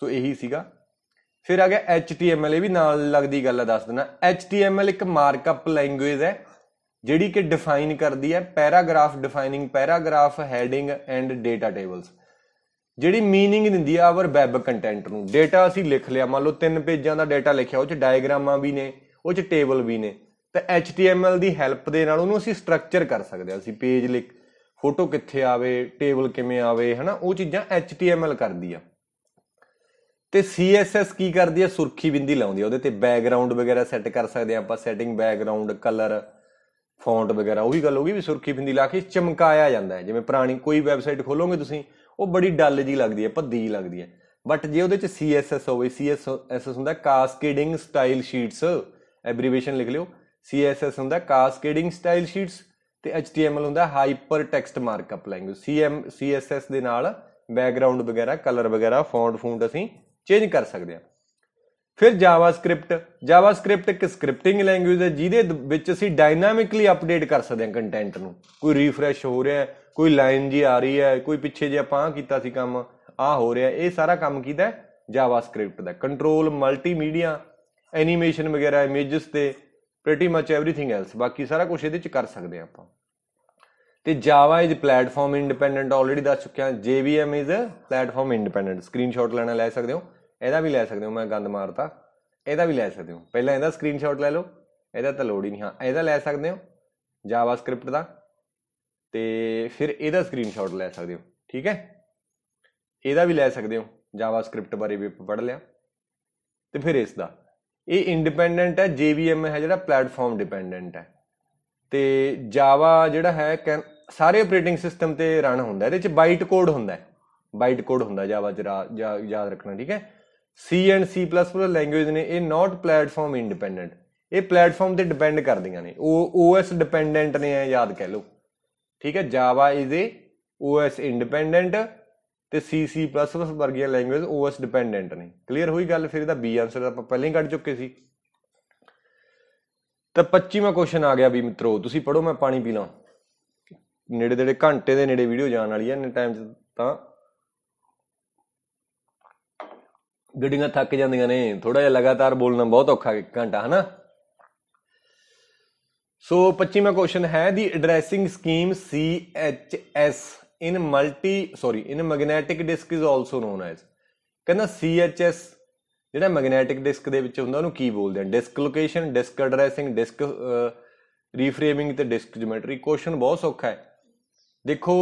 Speaker 1: ਸੋ ਇਹੀ ਸੀਗਾ ਫਿਰ ਆ ਗਿਆ HTML ਇਹ ਵੀ ਨਾਲ ਲੱਗਦੀ ਗੱਲ ਦੱਸ ਦਿੰਦਾ HTML ਇੱਕ ਮਾਰਕਅਪ ਲੈਂਗੁਏਜ ਹੈ ਜਿਹੜੀ ਕਿ ਡਿਫਾਈਨ ਕਰਦੀ ਹੈ paragraph defining paragraph heading and data tables ਜਿਹੜੀ मीनिंग ਦਿੰਦੀ ਆ ਆਵਰ ਵੈਬ ਕੰਟੈਂਟ ਨੂੰ ਡੇਟਾ ਅਸੀਂ ਲਿਖ ਲਿਆ ਮੰਨ ਲਓ ਤਿੰਨ ਪੇਜਾਂ ਦਾ ਡੇਟਾ ਲਿਖਿਆ ਉਹ ਚ ਡਾਇਗਰਾਮਾਂ ਵੀ ਨੇ ਉਹ ਚ ਟੇਬਲ ਵੀ ਨੇ ਤਾਂ HTML ਦੀ ਹੈਲਪ ਦੇ ਨਾਲ ਉਹਨੂੰ ਅਸੀਂ ਸਟਰਕਚਰ ਕਰ ਸਕਦੇ ਹਾਂ ਅਸੀਂ ਪੇਜ ਲਿਖ ਫੋਟੋ ਕਿੱਥੇ ਆਵੇ ਟੇਬਲ ਕਿਵੇਂ ਆਵੇ ਹਨਾ ਉਹ ਚੀਜ਼ਾਂ HTML ਕਰਦੀ ਆ ਤੇ CSS ਕੀ ਕਰਦੀ ਆ ਸੁਰਖੀ ਬਿੰਦੀ ਲਾਉਂਦੀ ਆ ਉਹਦੇ ਤੇ ਬੈਕਗ੍ਰਾਉਂਡ ਵਗੈਰਾ ਸੈੱਟ ਕਰ ਸਕਦੇ ਆ ਆਪਾਂ ਸੈਟਿੰਗ ਬੈਕਗ੍ਰਾਉਂਡ ਕਲਰ ਫੌਂਟ ਵਗੈਰਾ ਉਹੀ ਗੱਲ ਹੋਗੀ ਵੀ ਸੁਰਖੀ ਬਿੰਦੀ ਲਾ ਕੇ ਚਮਕਾਇਆ ਜਾਂਦਾ ਜਿਵੇਂ ਪੁਰਾਣੀ ਕੋਈ ਵੈਬਸਾਈਟ ਖੋਲੋਗੇ ਤੁਸੀਂ ਉਹ ਬੜੀ ਡੱਲ ਜੀ ਲੱਗਦੀ ਆ ਭੱਦੀ ਲੱਗਦੀ ਆ ਬਟ ਜੇ ਉਹਦੇ ਚ CSS ਹੋਵੇ CSS ਹੁੰਦਾ ਕਾਸਕੇਡਿੰਗ ਸਟਾਈਲ ਸ਼ੀਟਸ ਐਬਰੀਵੇਸ਼ਨ ਲਿਖ ਲਿਓ CSS ਹੁੰਦਾ ਕਾਸਕੇਡਿੰਗ ਸਟਾਈਲ ਸ਼ੀਟਸ ਤੇ HTML ਹੁੰਦਾ hyper text markup language CM CSS ਦੇ ਨਾਲ ਬੈਕਗ੍ਰਾਉਂਡ ਵਗੈਰਾ ਕਲਰ ਵਗੈਰਾ ਫੌਂਟ ਫੌਂਟ ਅਸੀਂ ਚੇਂਜ ਕਰ ਸਕਦੇ ਹਾਂ ਫਿਰ ਜਾਵਾਸਕ੍ਰਿਪਟ ਜਾਵਾਸਕ੍ਰਿਪਟ ਇੱਕ ਸਕ੍ਰਿਪਟਿੰਗ ਲੈਂਗੁਏਜ ਹੈ ਜਿਹਦੇ ਵਿੱਚ ਅਸੀਂ ਡਾਇਨਾਮਿਕਲੀ ਅਪਡੇਟ ਕਰ ਸਕਦੇ ਹਾਂ ਕੰਟੈਂਟ ਨੂੰ ਕੋਈ ਰੀਫਰੈਸ਼ ਹੋ ਰਿਹਾ ਕੋਈ ਲਾਈਨ ਜੀ ਆ ਰਹੀ ਹੈ ਕੋਈ ਪਿੱਛੇ ਜੇ ਆਪਾਂ ਕੀਤਾ ਸੀ ਕੰਮ ਆ ਹੋ ਰਿਹਾ ਇਹ ਸਾਰਾ ਕੰਮ ਕੀਤਾ ਜਾਵਾਸਕ੍ਰਿਪਟ ਦਾ ਕੰਟਰੋਲ ਮਲਟੀਮੀਡੀਆ ਐਨੀਮੇਸ਼ਨ ਵਗੈਰਾ ਇਮੇਜਸ ਤੇ ਪ੍ਰੀਟੀ ਮੱਚ एवरीथिंग ਐਲਸ ਬਾਕੀ ਸਾਰਾ ਕੁਝ ਇਹਦੇ ਚ ਕਰ ਸਕਦੇ ਆ ਆਪਾਂ ਤੇ Java is platform independent already ਦੱਸ ਚੁੱਕਿਆ JVM is platform independent screenshot ਲੈਣਾ ਲੈ ਸਕਦੇ ਹੋ ਇਹਦਾ ਵੀ ਲੈ ਸਕਦੇ ਹੋ ਮੈਂ ਗੰਦ ਮਾਰਤਾ ਇਹਦਾ ਵੀ ਲੈ ਸਕਦੇ ਹੋ ਪਹਿਲਾਂ ਇਹਦਾ ਸਕਰੀਨਸ਼ਾਟ ਲੈ ਲਓ ਇਹਦਾ ਤਾਂ ਲੋੜ ਹੀ ਨਹੀਂ ਹਾਂ ਇਹਦਾ ਲੈ ਸਕਦੇ ਹੋ ਜਾਵਾ ਸਕ੍ਰਿਪਟ ਦਾ ਤੇ ਫਿਰ ਇਹਦਾ ਸਕਰੀਨਸ਼ਾਟ ਲੈ ਸਕਦੇ ਹੋ ਠੀਕ ਹੈ ਇਹਦਾ ਵੀ ਲੈ ਸਕਦੇ ਹੋ ਜਾਵਾ ਸਕ੍ਰਿਪਟ ਬਾਰੇ ਵੀ ਪੜ ਲਿਆ ਤੇ ਫਿਰ ਇਸ ਦਾ ਇਹ ਇੰਡੀਪੈਂਡੈਂਟ ਹੈ JVM ਹੈ ਜਿਹੜਾ ਪਲੇਟਫਾਰਮ ਡਿਪੈਂਡੈਂਟ ਹੈ ਤੇ ਜਾਵਾ ਜਿਹੜਾ ਹੈ ਸਾਰੇ ਆਪਰੇਟਿੰਗ ਸਿਸਟਮ ਤੇ ਰਨ ਹੁੰਦਾ ਇਹਦੇ ਵਿੱਚ ਬਾਈਟ ਕੋਡ ਹੁੰਦਾ ਬਾਈਟ ਕੋਡ ਹੁੰਦਾ ਜਾਵਾ ਚ ਯਾਦ ਰੱਖਣਾ ਠੀਕ ਹੈ C ਐਂਡ C++ ਲੈਂਗੁਏਜ ਨੇ ਇਹ ਨਾਟ ਪਲੇਟਫਾਰਮ ਇੰਡੀਪੈਂਡੈਂਟ ਇਹ ਪਲੇਟਫਾਰਮ ਤੇ ਡਿਪੈਂਡ ਕਰਦੀਆਂ ਨੇ ਉਹ OS ਡਿਪੈਂਡੈਂਟ ਨੇ ਯਾਦ ਕਹਿ ਲਓ ਠੀਕ ਹੈ Java is a OS independent ਤੇ ਪਲਸ ਪਲਸ ਵਰਗੀਆਂ ਲੈਂਗੁਏਜ OS ਡਿਪੈਂਡੈਂਟ ਨੇ ਕਲੀਅਰ ਹੋਈ ਗੱਲ ਫਿਰ ਇਹਦਾ B ਆਨਸਰ ਆਪਾਂ ਪਹਿਲਾਂ ਹੀ ਕੱਢ ਚੁੱਕੇ ਸੀ ਤਾਂ 25ਵਾਂ ਕੁਐਸਚਨ ਆ ਗਿਆ ਵੀ ਮਿੱਤਰੋ ਤੁਸੀਂ ਪੜੋ ਮੈਂ ਪਾਣੀ ਪੀ ਲਾਂ ਨੇੜੇ ਦੇੜੇ ਘੰਟੇ ਦੇ ਨੇੜੇ ਵੀਡੀਓ ਜਾਣ ਵਾਲੀ ਹੈ ਇੰਨੇ ਟਾਈਮ ਚ ਤਾਂ ਗੱਡੀਆਂ ਥੱਕ ਜਾਂਦੀਆਂ ਨੇ ਥੋੜਾ ਜਿਹਾ ਲਗਾਤਾਰ ਬੋਲਣਾ ਬਹੁਤ ਔਖਾ ਹੈ ਘੰਟਾ ਹਨਾ ਸੋ 25ਵਾਂ ਕੁਐਸਚਨ ਹੈ the addressing scheme CHS multi sorry in in disk is also known as ਕਹਿੰਦਾ ਸੀ ਕਹਿੰਦਾ CHS ਜਿਹੜਾ ਮੈਗਨੈਟਿਕ ਡਿਸਕ ਦੇ ਵਿੱਚ ਹੁੰਦਾ ਉਹਨੂੰ ਕੀ ਬੋਲਦੇ ਆ disk location disk addressing disk reframing ਤੇ ਡਿਸਕ ਜਿਓਮੈਟਰੀ ਕੁਐਸਚਨ ਬਹੁਤ ਸੌਖਾ ਹੈ ਦੇਖੋ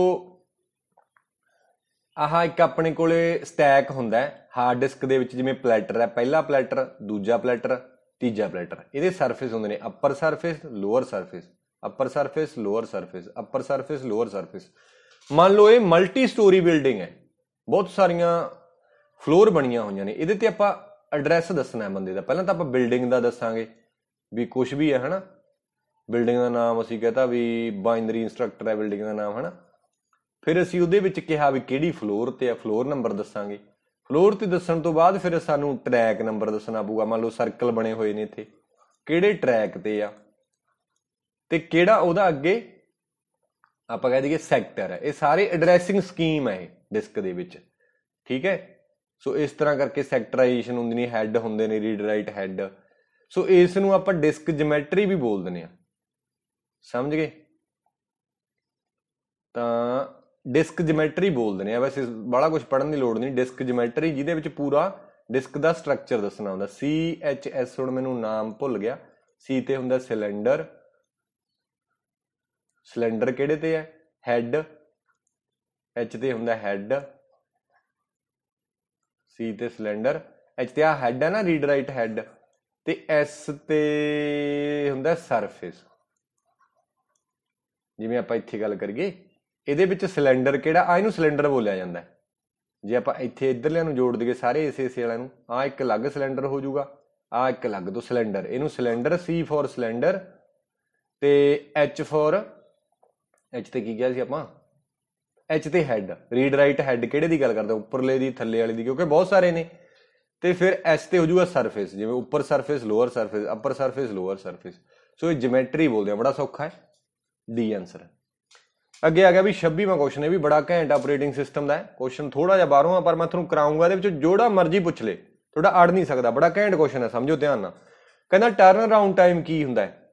Speaker 1: ਆਹ ਇੱਕ ਆਪਣੇ ਕੋਲੇ ਸਟੈਕ ਹੁੰਦਾ ਹੈ ਹਾਰਡ ਡਿਸਕ ਦੇ ਵਿੱਚ ਜਿਵੇਂ ਪਲੈਟਰ ਹੈ ਪਹਿਲਾ ਪਲੈਟਰ ਦੂਜਾ ਪਲੈਟਰ ਤੀਜਾ ਪਲੈਟਰ ਇਹਦੇ ਸਰਫੇਸ ਹੁੰਦੇ ਨੇ upper surface lower surface upper surface lower surface upper surface lower surface ਮੰਨ ਲਓ ਇਹ ਮਲਟੀ ਸਟੋਰੀ ਬਿਲਡਿੰਗ ਹੈ ਬਹੁਤ ਸਾਰੀਆਂ ਫਲੋਰ ਬਣੀਆਂ ਹੋਈਆਂ ਨੇ ਇਹਦੇ ਤੇ ਆਪਾਂ ਐਡਰੈਸ ਦੱਸਣਾ ਹੈ ਬੰਦੇ ਦਾ ਪਹਿਲਾਂ ਤਾਂ ਆਪਾਂ ਬਿਲਡਿੰਗ ਦਾ ਦੱਸਾਂਗੇ ਵੀ ਕੁਝ ਵੀ ਹੈ ਹਨਾ ਬਿਲਡਿੰਗ ਦਾ ਨਾਮ ਅਸੀਂ ਕਹਤਾ ਵੀ ਬਾਈਨਰੀ ਇਨਸਟ੍ਰਕਟਰ ਹੈ ਬਿਲਡਿੰਗ ਦਾ ਨਾਮ ਹਨਾ ਫਿਰ ਅਸੀਂ ਉਹਦੇ ਵਿੱਚ ਕਿਹਾ ਵੀ ਕਿਹੜੀ ਫਲੋਰ ਤੇ ਆ ਫਲੋਰ ਨੰਬਰ ਦੱਸਾਂਗੇ ਫਲੋਰ ਤੇ ਦੱਸਣ ਤੋਂ ਬਾਅਦ ਫਿਰ ਸਾਨੂੰ ਟਰੈਕ ਨੰਬਰ ਦੱਸਣਾ ਪਊਗਾ ਮੰਨ ਲਓ ਸਰਕਲ ਬਣੇ ਹੋਏ ਨੇ ਇੱਥੇ ਕਿਹੜੇ ਟਰੈਕ ਤੇ ਆ ਤੇ ਕਿਹੜਾ ਉਹਦਾ ਅੱਗੇ ਆਪਾਂ ਕਹਿ ਦਈਏ ਸੈਕਟਰ ਹੈ ਇਹ ਸਾਰੇ ਐਡਰੈਸਿੰਗ ਸਕੀਮ ਹੈ ਡਿਸਕ ਦੇ ਵਿੱਚ ਠੀਕ ਹੈ ਸੋ ਇਸ ਤਰ੍ਹਾਂ ਕਰਕੇ ਸੈਕਟਰਾਈਜੇਸ਼ਨ ਹੁੰਦੀ ਨਹੀਂ ਹੈੱਡ ਹੁੰਦੇ ਨੇ ਰੀਡ ਰਾਈਟ ਹੈੱਡ ਸੋ ਇਸ ਨੂੰ ਆਪਾਂ ਡਿਸਕ ਜਿਓਮੈਟਰੀ ਵੀ ਬੋਲ ਦਿੰਦੇ ਆ ਸਮਝ ਗਏ ਤਾਂ ਡਿਸਕ ਜਿਓਮੈਟਰੀ ਬੋਲ ਦਿੰਦੇ ਆ ਬਸ ਬੜਾ ਕੁਝ ਪੜਨ ਦੀ ਲੋੜ ਨਹੀਂ ਡਿਸਕ ਜਿਓਮੈਟਰੀ ਜਿਹਦੇ ਵਿੱਚ ਪੂਰਾ ਡਿਸਕ ਦਾ ਸਟਰਕਚਰ ਦੱਸਣਾ ਹੁੰਦਾ ਸੀ ਐਚ ਐਸ ਹੁਣ ਮੈਨੂੰ ਨਾਮ ਭੁੱਲ ਗਿਆ ਸੀ ਤੇ ਹੁੰਦਾ ਸਿਲੰਡਰ ਸਿਲੰਡਰ ਕਿਹੜੇ ਤੇ ਹੈ ਹੈਡ ਐਚ ਤੇ ਹੁੰਦਾ ਹੈਡ ਸੀ ਤੇ ਸਿਲੰਡਰ ਐਚ ਤੇ ਆ ਹੈਡ ਹੈ ਨਾ ਰੀਡ ਰਾਈਟ ਹੈਡ ਤੇ ਐਸ ਤੇ ਹੁੰਦਾ ਸਰਫੇਸ ਜਿਵੇਂ ਆਪਾਂ ਇੱਥੇ ਗੱਲ ਕਰੀਏ ਇਹਦੇ ਵਿੱਚ ਸਿਲੰਡਰ ਕਿਹੜਾ ਆ ਇਹਨੂੰ ਸਿਲੰਡਰ ਬੋਲਿਆ ਜਾਂਦਾ ਜੇ ਆਪਾਂ ਇੱਥੇ ਇਧਰਲਿਆਂ ਨੂੰ ਜੋੜ ਦਈਏ ਸਾਰੇ ਇਸੇ ਇਸੇ ਵਾਲਿਆਂ ਨੂੰ ਆ ਇੱਕ ਅਲੱਗ ਸਿਲੰਡਰ ਹੋ ਜਾਊਗਾ ਆ ਇੱਕ ਅਲੱਗ ਤੋਂ ਸਿਲੰਡਰ ਇਹਨੂੰ ਸਿਲੰਡਰ ਸੀ ਫੋਰ ਸਿਲੰਡਰ ਤੇ ਐਚ ਫੋਰ ਐਚ ਤੇ ਕੀ ਗਿਆ ਸੀ ਆਪਾਂ ਐਚ ਤੇ ਹੈਡ ਰੀਡ ਰਾਈਟ ਹੈਡ ਕਿਹੜੇ ਦੀ ਗੱਲ ਕਰਦੇ ਉੱਪਰਲੇ ਦੀ ਥੱਲੇ ਵਾਲੀ ਦੀ ਕਿਉਂਕਿ ਬਹੁਤ ਸਾਰੇ ਨੇ ਤੇ ਫਿਰ ਐਸ ਤੇ ਹੋ ਜਾਊਗਾ ਸਰਫੇਸ ਜਿਵੇਂ ਉੱਪਰ surface lower surface upper surface lower surface so ਇਹ ਜਿਓਮੈਟਰੀ ਬੋਲਦੇ ਆ ਬੜਾ ਸੌਖਾ ਹੈ ਡੀ ਆਨਸਰ ਅੱਗੇ ਆ ਗਿਆ ਵੀ 26ਵਾਂ ਕੁਐਸਚਨ ਹੈ ਵੀ ਬੜਾ ਘੈਂਟ ਆਪਰੇਟਿੰਗ ਸਿਸਟਮ ਦਾ ਹੈ ਕੁਐਸਚਨ ਥੋੜਾ ਜਿਹਾ ਬਾਹਰੋਂ ਆ ਪਰ ਮੈਂ ਤੁਹਾਨੂੰ ਕਰਾਉਂਗਾ ਇਹਦੇ ਵਿੱਚੋਂ ਜੋੜਾ ਮਰਜ਼ੀ ਪੁੱਛ ਲੇ ਤੁਹਾਡਾ ਅੜ ਨਹੀਂ ਸਕਦਾ ਬੜਾ ਘੈਂਟ ਕੁਐਸਚਨ ਹੈ ਸਮਝੋ ਧਿਆਨ ਨਾਲ ਕਹਿੰਦਾ ਟਰਨ ਅਰਾਊਂਡ ਟਾਈਮ ਕੀ ਹੁੰਦਾ ਹੈ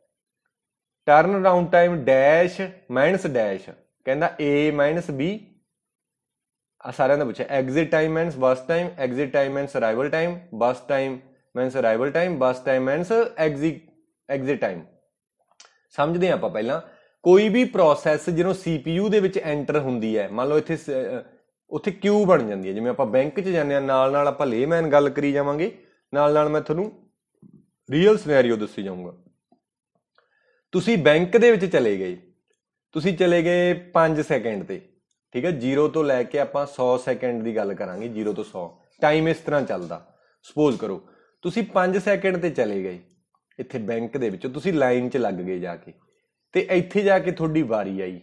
Speaker 1: turn around time dash minus dash ਕਹਿੰਦਾ A B ਆ ਸਾਰਿਆਂ ਦਾ ਪੁੱਛਿਆ exit time ends burst time exit time ends arrival time burst time minus arrival time burst time minus exit exit time ਸਮਝਦੇ ਆ ਆਪਾਂ ਪਹਿਲਾਂ ਕੋਈ ਵੀ ਪ੍ਰੋਸੈਸ ਜਿਹਨੂੰ CPU ਦੇ ਵਿੱਚ ਐਂਟਰ ਹੁੰਦੀ ਹੈ ਮੰਨ ਲਓ ਇੱਥੇ ਉੱਥੇ ਕਿਊ ਬਣ ਜਾਂਦੀ ਹੈ ਜਿਵੇਂ ਆਪਾਂ ਬੈਂਕ 'ਚ ਜਾਂਦੇ ਆ ਨਾਲ ਨਾਲ ਆਪਾਂ ਲੇਮੈਨ ਗੱਲ ਕਰੀ ਜਾਵਾਂਗੇ ਨਾਲ ਨਾਲ ਮੈਂ ਤੁਹਾਨੂੰ ਰੀਅਲ ਸਿਨੈਰੀਓ ਦੱਸੀ ਜਾਊਂਗਾ ਤੁਸੀਂ ਬੈਂਕ ਦੇ ਵਿੱਚ ਚਲੇ ਗਏ ਤੁਸੀਂ ਚਲੇ ਗਏ 5 ਸੈਕਿੰਡ ਤੇ ਠੀਕ ਹੈ 0 ਤੋਂ ਲੈ ਕੇ ਆਪਾਂ 100 ਸੈਕਿੰਡ ਦੀ ਗੱਲ ਕਰਾਂਗੇ 0 ਤੋਂ 100 ਟਾਈਮ ਇਸ ਤਰ੍ਹਾਂ ਚੱਲਦਾ ਸੁਪੋਜ਼ ਕਰੋ ਤੁਸੀਂ 5 ਸੈਕਿੰਡ ਤੇ ਚਲੇ ਗਏ ਇੱਥੇ ਬੈਂਕ ਦੇ ਵਿੱਚ ਤੁਸੀਂ ਲਾਈਨ 'ਚ ਲੱਗ ਗਏ ਜਾ ਕੇ ਤੇ ਇੱਥੇ ਜਾ ਕੇ ਤੁਹਾਡੀ ਵਾਰੀ ਆਈ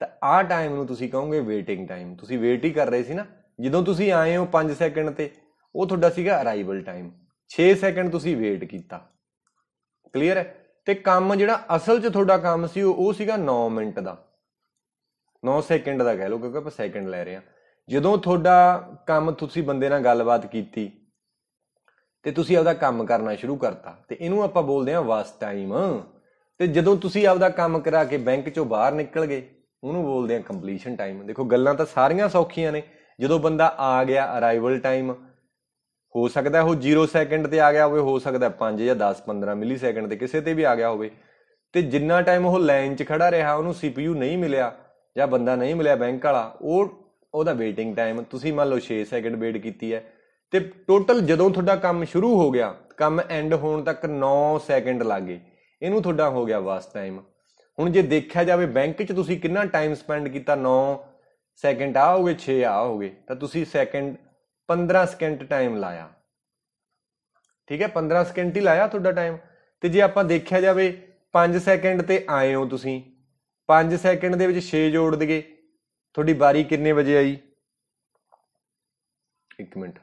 Speaker 1: ਤਾਂ ਆਹ ਟਾਈਮ ਨੂੰ ਤੁਸੀਂ ਕਹੋਗੇ ਵੇਟਿੰਗ ਟਾਈਮ ਤੁਸੀਂ ਵੇਟ ਹੀ ਕਰ ਰਹੇ ਸੀ ਨਾ ਜਦੋਂ ਤੁਸੀਂ ਆਏ ਹੋ 5 ਸੈਕਿੰਡ ਤੇ ਉਹ ਤੁਹਾਡਾ ਸੀਗਾ ਅਰਾਈਵਲ ਟਾਈਮ 6 ਸੈਕਿੰਡ ਤੁਸੀਂ ਵੇਟ ਕੀਤਾ ਕਲੀਅਰ ਹੈ ਤੇ ਕੰਮ ਜਿਹੜਾ ਅਸਲ 'ਚ ਤੁਹਾਡਾ ਕੰਮ ਸੀ ਉਹ ਸੀਗਾ 9 ਮਿੰਟ ਦਾ 9 ਸੈਕਿੰਡ ਦਾ ਕਹਿ ਲਓ ਕਿਉਂਕਿ ਆਪਾਂ ਸੈਕਿੰਡ ਲੈ ਰਹੇ ਹਾਂ ਜਦੋਂ ਤੁਹਾਡਾ ਕੰਮ ਤੁਸੀਂ ਬੰਦੇ ਨਾਲ ਗੱਲਬਾਤ ਕੀਤੀ ਤੇ ਤੁਸੀਂ ਆਪਦਾ ਕੰਮ ਕਰਨਾ ਸ਼ੁਰੂ ਕਰਤਾ ਤੇ ਇਹਨੂੰ ਆਪਾਂ ਬੋਲਦੇ ਹਾਂ ਵਾਸ ਟਾਈਮ ਤੇ ਜਦੋਂ ਤੁਸੀਂ ਆਪਦਾ ਕੰਮ ਕਰਾ ਕੇ ਬੈਂਕ ਚੋਂ ਬਾਹਰ ਨਿਕਲ ਗਏ ਉਹਨੂੰ ਬੋਲਦੇ ਆ ਕੰਪਲੀਸ਼ਨ ਟਾਈਮ ਦੇਖੋ ਗੱਲਾਂ ਤਾਂ ਸਾਰੀਆਂ ਸੌਖੀਆਂ ਨੇ ਜਦੋਂ ਬੰਦਾ ਆ ਗਿਆ ਅਰਾਈਵਲ ਟਾਈਮ ਹੋ ਸਕਦਾ ਉਹ 0 ਸੈਕਿੰਡ ਤੇ ਆ ਗਿਆ ਹੋਵੇ ਹੋ ਸਕਦਾ 5 ਜਾਂ 10 15 ਮਿਲੀ ਸੈਕਿੰਡ ਤੇ ਕਿਸੇ ਤੇ ਵੀ ਆ ਗਿਆ ਹੋਵੇ ਤੇ ਜਿੰਨਾ ਟਾਈਮ ਉਹ ਲਾਈਨ 'ਚ ਖੜਾ ਰਿਹਾ ਉਹਨੂੰ CPU ਨਹੀਂ ਮਿਲਿਆ ਜਾਂ ਬੰਦਾ ਨਹੀਂ ਮਿਲਿਆ ਬੈਂਕ ਵਾਲਾ ਉਹ ਉਹਦਾ ਵੇਟਿੰਗ ਟਾਈਮ ਤੁਸੀਂ ਮੰਨ ਲਓ 6 ਸੈਕਿੰਡ ਵੇਟ ਕੀਤੀ ਹੈ ਤੇ ਟੋਟਲ ਜਦੋਂ ਤੁਹਾਡਾ ਕੰਮ ਸ਼ੁਰੂ ਹੋ ਗਿਆ ਕੰਮ ਐਂਡ ਹੋਣ ਤੱਕ 9 ਸੈਕਿੰਡ ਲੱਗੇ ਇਹਨੂੰ ਤੁਹਾਡਾ ਹੋ ਗਿਆ ਵਾਸਟ ਟਾਈਮ ਹੁਣ ਜੇ ਦੇਖਿਆ ਜਾਵੇ ਬੈਂਕ 'ਚ ਤੁਸੀਂ ਕਿੰਨਾ ਟਾਈਮ ਸਪੈਂਡ ਕੀਤਾ 9 ਸੈਕਿੰਡ ਆ ਹੋਗੇ 6 ਆ ਹੋਗੇ ਤਾਂ ਤੁਸੀਂ ਸੈਕਿੰਡ 15 ਸਕਿੰਟ ਟਾਈਮ ਲਾਇਆ ਠੀਕ ਹੈ 15 ਸਕਿੰਟ ਹੀ ਲਾਇਆ ਤੁਹਾਡਾ ਟਾਈਮ ਤੇ ਜੇ ਆਪਾਂ ਦੇਖਿਆ ਜਾਵੇ 5 ਸਕਿੰਟ ਤੇ ਆਏ ਹੋ ਤੁਸੀਂ 5 ਸਕਿੰਟ ਦੇ ਵਿੱਚ 6 ਜੋੜ ਦਿਗੇ ਤੁਹਾਡੀ ਵਾਰੀ ਕਿੰਨੇ ਵਜੇ ਆਈ 1 ਮਿੰਟ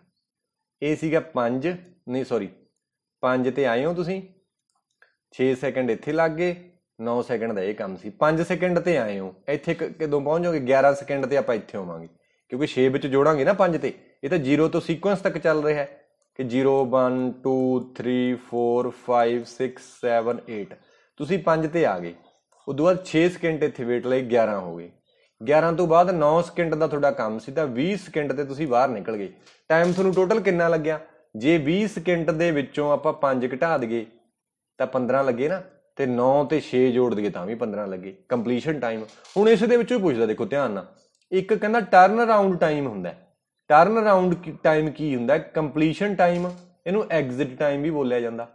Speaker 1: ਇਹ ਸੀਗਾ 5 ਨਹੀਂ ਸੌਰੀ 5 ਤੇ ਆਏ ਹੋ ਤੁਸੀਂ 6 ਸਕਿੰਟ ਇੱਥੇ ਲੱਗ ਗਏ 9 ਸਕਿੰਟ ਦਾ ਇਹ ਕੰਮ ਸੀ 5 ਸਕਿੰਟ ਤੇ ਆਏ ਹੋ ਇੱਥੇ ਕਦੋਂ ਪਹੁੰਚੋਗੇ 11 ਸਕਿੰਟ ਤੇ ਆਪਾਂ ਇੱਥੇ ਹੋਵਾਂਗੇ ਕਿਉਂਕਿ 6 ਵਿੱਚ ਜੋੜਾਂਗੇ ਨਾ 5 ਤੇ ਇਹ ਤਾਂ 0 ਤੋਂ ਸੀਕੁਐਂਸ ਤੱਕ ਚੱਲ ਰਿਹਾ ਹੈ ਕਿ 0 1 2 3 4 5 6 7 8 ਤੁਸੀਂ 5 ਤੇ ਆ ਗਏ ਉਦੋਂ ਬਾਅਦ 6 ਸਕਿੰਟ ਇੱਥੇ ਵੇਟ ਲਈ 11 ਹੋ ਗਏ 11 ਤੋਂ ਬਾਅਦ 9 ਸਕਿੰਟ ਦਾ ਤੁਹਾਡਾ ਕੰਮ ਸੀ ਤਾਂ 20 ਸਕਿੰਟ ਤੇ ਤੁਸੀਂ ਬਾਹਰ ਨਿਕਲ ਗਏ ਟਾਈਮ ਤੁਹਾਨੂੰ ਟੋਟਲ ਕਿੰਨਾ ਲੱਗਿਆ ਜੇ 20 ਸਕਿੰਟ ਦੇ ਵਿੱਚੋਂ ਆਪਾਂ 5 ਘਟਾ ਦਈਏ ਤਾਂ 15 ਲੱਗੇ ਨਾ ਤੇ 9 ਤੇ 6 ਜੋੜ ਦਈਏ ਤਾਂ ਵੀ 15 ਲੱਗੇ ਕੰਪਲੀਸ਼ਨ ਟਾਈਮ ਹੁਣ ਇਸ ਦੇ ਵਿੱਚੋਂ ਪੁੱਛਦਾ ਦੇਖੋ ਧਿਆਨ ਨਾਲ ਇੱਕ ਕਹਿੰਦਾ ਟਰਨ ਅਰਾਊਂਡ ਟਾਈਮ ਹੁੰਦਾ ਟਰਨ ਅਰਾਊਂਡ ਟਾਈਮ ਕੀ ਹੁੰਦਾ ਕੰਪਲੀਸ਼ਨ ਟਾਈਮ ਇਹਨੂੰ ਐਗਜ਼ਿਟ ਟਾਈਮ ਵੀ ਬੋਲਿਆ ਜਾਂਦਾ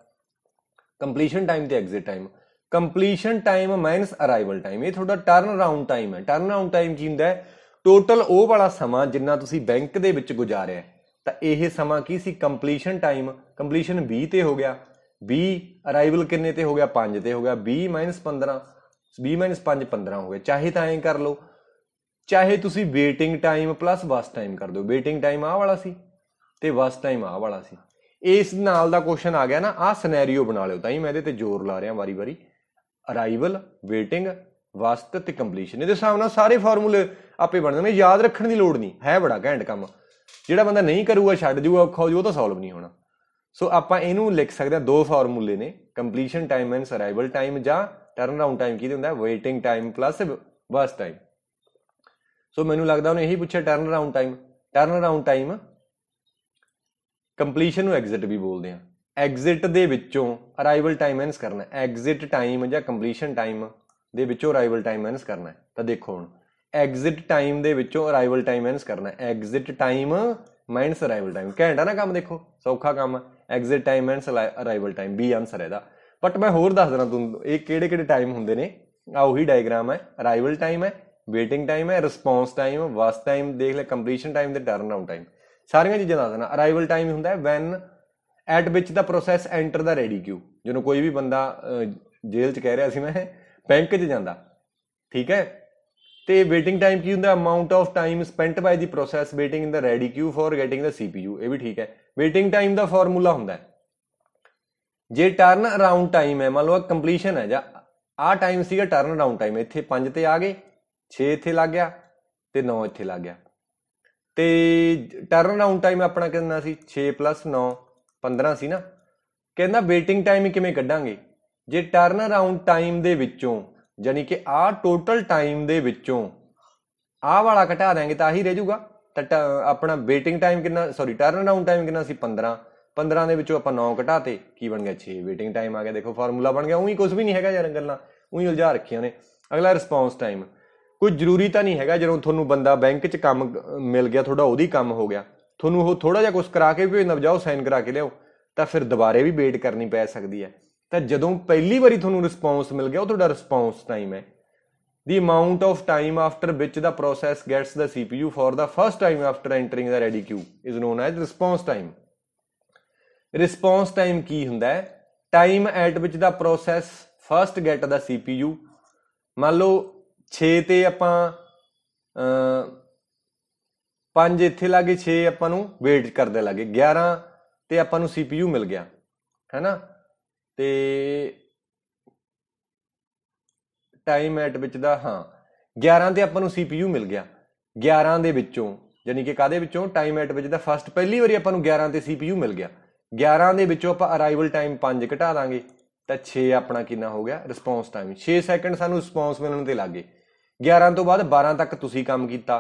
Speaker 1: ਕੰਪਲੀਸ਼ਨ ਟਾਈਮ ਤੇ exit time completion time minus arrival time ਇਹ ਤੁਹਾਡਾ ਟਰਨ ਅਰਾਊਂਡ ਟਾਈਮ ਹੈ ਟਰਨ ਅਰਾਊਂਡ ਟਾਈਮ ਕੀ ਹੁੰਦਾ ਹੈ ਟੋਟਲ ਉਹ ਵਾਲਾ ਸਮਾਂ ਜਿੰਨਾ ਤੁਸੀਂ ਬੈਂਕ ਦੇ ਵਿੱਚ ਗੁਜ਼ਾਰਿਆ ਤਾਂ ਇਹ ਸਮਾਂ ਕੀ ਸੀ ਕੰਪਲੀਸ਼ਨ ਟਾਈਮ ਕੰਪਲੀਸ਼ਨ 20 ਤੇ ਹੋ ਗਿਆ 20 ਅਰਾਈਵਲ ਕਿੰਨੇ ਤੇ ਹੋ ਗਿਆ 5 ਤੇ ਹੋ ਗਿਆ 20 15 20 5 15 ਹੋ ਗਿਆ ਚਾਹੇ ਤਾਂ ਐਂ ਕਰ ਲਓ ਚਾਹੇ ਤੁਸੀਂ waiting time plus burst time ਕਰ ਦਿਓ ਵੇਟਿੰਗ ਟਾਈਮ ਆਹ ਵਾਲਾ ਸੀ ਤੇ ਬਸ ਟਾਈਮ ਆਹ ਵਾਲਾ ਸੀ ਇਸ ਨਾਲ ਦਾ ਕੁਐਸਚਨ ਆ ਗਿਆ ਨਾ ਆਹ ਸਿਨੈਰੀਓ ਬਣਾ ਲਿਓ ਤਾਂ ਹੀ ਮੈਂ ਇਹਦੇ ਤੇ ਜ਼ੋਰ ਲਾ ਰਿਹਾ ਵਾਰੀ-ਵਾਰੀ ਅਰਾਈਵਲ ਵੇਟਿੰਗ ਵਾਸਤ ਤੇ ਕੰਪਲੀਸ਼ਨ ਇਹਦੇ ਹਿਸਾਬ ਨਾਲ ਸਾਰੇ ਫਾਰਮੂਲੇ ਆਪੇ ਬਣ ਜਾਣਗੇ ਯਾਦ ਰੱਖਣ ਦੀ ਲੋੜ ਨਹੀਂ ਹੈ ਬੜਾ ਘੈਂਟ ਕੰਮ ਜਿਹੜਾ ਬੰਦਾ ਨਹੀਂ ਕਰੂਗਾ ਛੱਡ ਜੂਗਾ ਔਖਾ ਹੋ ਜੂ ਉਹ ਤਾਂ ਸੋਲਵ ਨਹੀਂ ਹੋਣਾ ਸੋ ਆਪਾਂ ਇਹਨੂੰ ਲਿਖ ਸਕਦੇ ਹਾਂ ਦੋ ਫਾਰਮੂਲੇ ਨੇ completion time and arrival time ਜਾਂ ਟਰਨ ਅਰਾਊਂਡ ਟਾਈਮ ਕੀ ਹੁੰਦਾ ਹੈ waiting time plus burst time so ਮੈਨੂੰ ਲੱਗਦਾ ਉਹਨੇ ਇਹੀ ਪੁੱਛਿਆ turn around time turn around time completion ਨੂੰ ਐਗਜ਼ਿਟ ਵੀ ਬੋਲਦੇ ਆ ਐਗਜ਼ਿਟ ਦੇ ਵਿੱਚੋਂ ਅਰਾਈਵਲ ਟਾਈਮ ਐਨਸ ਕਰਨਾ ਐਗਜ਼ਿਟ ਟਾਈਮ ਜਾਂ ਕੰਪਲੀਸ਼ਨ ਟਾਈਮ ਦੇ ਵਿੱਚੋਂ ਅਰਾਈਵਲ ਟਾਈਮ ਐਨਸ ਕਰਨਾ ਤਾਂ ਦੇਖੋ ਹੁਣ ਐਗਜ਼ਿਟ ਟਾਈਮ ਦੇ ਵਿੱਚੋਂ ਅਰਾਈਵਲ ਟਾਈਮ ਐਨਸ ਕਰਨਾ exit time minus arrival time ਘੈਂਟਾ ਨਾ ਕੰਮ ਦੇਖੋ ਸੌਖਾ ਕੰਮ exit time and arrival time B answer ਹੈ ਦਾ ਬਟ ਮੈਂ ਹੋਰ ਦੱਸ ਦਣਾ ਤੁਹਾਨੂੰ ਇਹ ਕਿਹੜੇ ਕਿਹੜੇ ਟਾਈਮ ਹੁੰਦੇ ਨੇ ਆ ਉਹੀ ਡਾਇਗਰਾਮ ਹੈ ਅਰਾਈਵਲ ਟਾਈਮ ਹੈ ਵੇਟਿੰਗ ਟਾਈਮ ਹੈ ਰਿਸਪੌਂਸ ਟਾਈਮ ਵਸ ਟਾਈਮ ਦੇਖ ਲੈ ਕੰਪਲੀਸ਼ਨ ਟਾਈਮ ਤੇ ਟਰਨ ਆਊਟ ਟਾਈਮ ਸਾਰੀਆਂ ਚੀਜ਼ਾਂ ਦੱਸ ਦੇਣਾ ਅਰਾਈਵਲ ਟਾਈਮ ਹੁੰਦਾ ਹੈ when at which the process enter the ready queue ਜਿਹਨੂੰ ਕੋਈ ਵੀ ਬੰਦਾ ਜੇਲ੍ਹ 'ਚ ਕਹਿ ਰਿਹਾ ਸੀ ਮੈਂ ਬੈਂਕ 'ਚ ਜਾਂਦਾ ਠੀਕ ਹੈ ਤੇ ਵੇਟਿੰਗ ਟਾਈਮ ਕੀ ਹੁੰਦਾ amount of time spent by the process waiting in the ready queue for getting the CPU ਇਹ ਵੀ ਠੀਕ ਹੈ ਵੇਟਿੰਗ ਟਾਈਮ ਦਾ ਫਾਰਮੂਲਾ ਹੁੰਦਾ ਹੈ ਜੇ ਟਰਨ ਅਰਾਊਂਡ ਟਾਈਮ ਹੈ ਮੰਨ ਲਓ ਕੰਪਲੀਸ਼ਨ ਹੈ ਜਾਂ ਆ ਟਾਈਮ ਸੀਗਾ ਟਰਨ ਅਰਾਊਂਡ ਟਾਈਮ ਇੱਥੇ 5 ਤੇ ਆ ਗਏ 6 ਇੱਥੇ ਲੱਗ ਗਿਆ ਤੇ 9 ਇੱਥੇ ਲੱਗ ਗਿਆ ਤੇ ਟਰਨ ਅਰਾਊਂਡ ਟਾਈਮ ਆਪਣਾ ਕਿੰਨਾ ਸੀ 6 9 15 ਸੀ ਨਾ ਕਹਿੰਦਾ ਵੇਟਿੰਗ ਟਾਈਮ ਕਿਵੇਂ ਕੱਢਾਂਗੇ ਜੇ ਟਰਨ ਅਰਾਊਂਡ ਟਾਈਮ ਦੇ ਵਿੱਚੋਂ ਯਾਨੀ ਕਿ ਆ ਟੋਟਲ ਟਾਈਮ ਦੇ ਵਿੱਚੋਂ ਆ ਵਾਲਾ ਘਟਾ ਦਾਂਗੇ ਤਾਂ ਆਹੀ ਰਹਿ ਜਾਊਗਾ ਤਾਂ ਆਪਣਾ ਵੇਟਿੰਗ ਟਾਈਮ ਕਿੰਨਾ ਸੌਰੀ ਟਰਨ ਅਰਾਊਂਡ ਟਾਈਮ ਕਿੰਨਾ ਸੀ 15 15 ਦੇ ਵਿੱਚੋਂ ਆਪਾਂ 9 ਘਟਾਤੇ ਕੀ ਬਣ ਗਿਆ 6 ਵੇਟਿੰਗ ਟਾਈਮ ਆ ਗਿਆ ਦੇਖੋ ਫਾਰਮੂਲਾ ਬਣ ਗਿਆ ਉਹੀ ਕੁਝ ਵੀ ਨਹੀਂ ਹੈਗਾ ਯਾਰ ਗੱਲਾਂ ਉਹੀ ਉਲਝਾ ਰੱਖੀਆਂ ਨੇ ਅਗਲਾ ਰਿਸਪੌਂਸ ਟਾਈਮ ਕੋਈ ਜ਼ਰੂਰੀ ਤਾਂ ਨਹੀਂ ਹੈਗਾ ਜਦੋਂ ਤੁਹਾਨੂੰ ਬੰਦਾ ਬੈਂਕ 'ਚ ਕੰਮ ਮਿਲ ਗਿਆ ਤੁਹਾਡਾ ਉਹਦੀ ਕੰਮ ਹੋ ਗਿਆ ਤੁਹਾਨੂੰ ਉਹ ਥੋੜਾ ਜਿਹਾ ਕੁਝ ਕਰਾ ਕੇ ਭੇਜਣਾ ਜਾਓ ਸਾਈਨ ਕਰਾ ਕੇ ਲਿਓ ਤਾਂ ਫਿਰ ਦੁਬਾਰੇ ਵੀ ਵੇਟ ਕਰਨੀ ਪੈ ਸਕਦੀ ਹੈ ਤਾਂ ਜਦੋਂ ਪਹਿਲੀ ਵਾਰੀ ਤੁਹਾਨੂੰ ਰਿਸਪੌਂਸ ਮਿਲ ਗਿਆ ਉਹ ਤੁਹਾਡਾ ਰਿਸਪੌਂਸ ਟਾਈਮ ਹੈ the amount of time after which the process gets the CPU for the first time after entering the ready queue is known as response time response time ਕੀ ਹੁੰਦਾ ਹੈ time at which the process first get the CPU ਮੰਨ ਲਓ 6 ਤੇ ਆਪਾਂ ਅ 5 ਇੱਥੇ ਲਾਗੇ 6 ਆਪਾਂ ਨੂੰ ਵੇਟ ਕਰਦੇ ਲਾਗੇ 11 ਤੇ ਆਪਾਂ ਨੂੰ CPU ਮਿਲ ਗਿਆ ਹੈਨਾ ਤੇ ਟਾਈਮ ਐਟ ਵਿੱਚ ਦਾ ਹਾਂ 11 ਤੇ ਆਪਾਂ ਨੂੰ CPU ਮਿਲ ਗਿਆ 11 ਦੇ ਵਿੱਚੋਂ ਯਾਨੀ ਕਿ ਕਾਦੇ ਵਿੱਚੋਂ time at which the first ਪਹਿਲੀ ਵਾਰੀ ਆਪਾਂ ਨੂੰ 11 ਤੇ CPU ਮਿਲ ਗਿਆ 11 ਦੇ ਵਿੱਚੋਂ ਆਪਾਂ ਅਰਾਈਵਲ ਟਾਈਮ 5 ਘਟਾ ਦਾਂਗੇ ਤਾਂ 6 ਆਪਣਾ ਕਿੰਨਾ ਹੋ ਗਿਆ ਰਿਸਪੌਂਸ ਟਾਈਮ 6 ਸੈਕਿੰਡ ਸਾਨੂੰ ਰਿਸਪੌਂਸ ਮਿਲਣ ਤੇ ਲੱਗੇ 11 ਤੋਂ ਬਾਅਦ 12 ਤੱਕ ਤੁਸੀਂ ਕੰਮ ਕੀਤਾ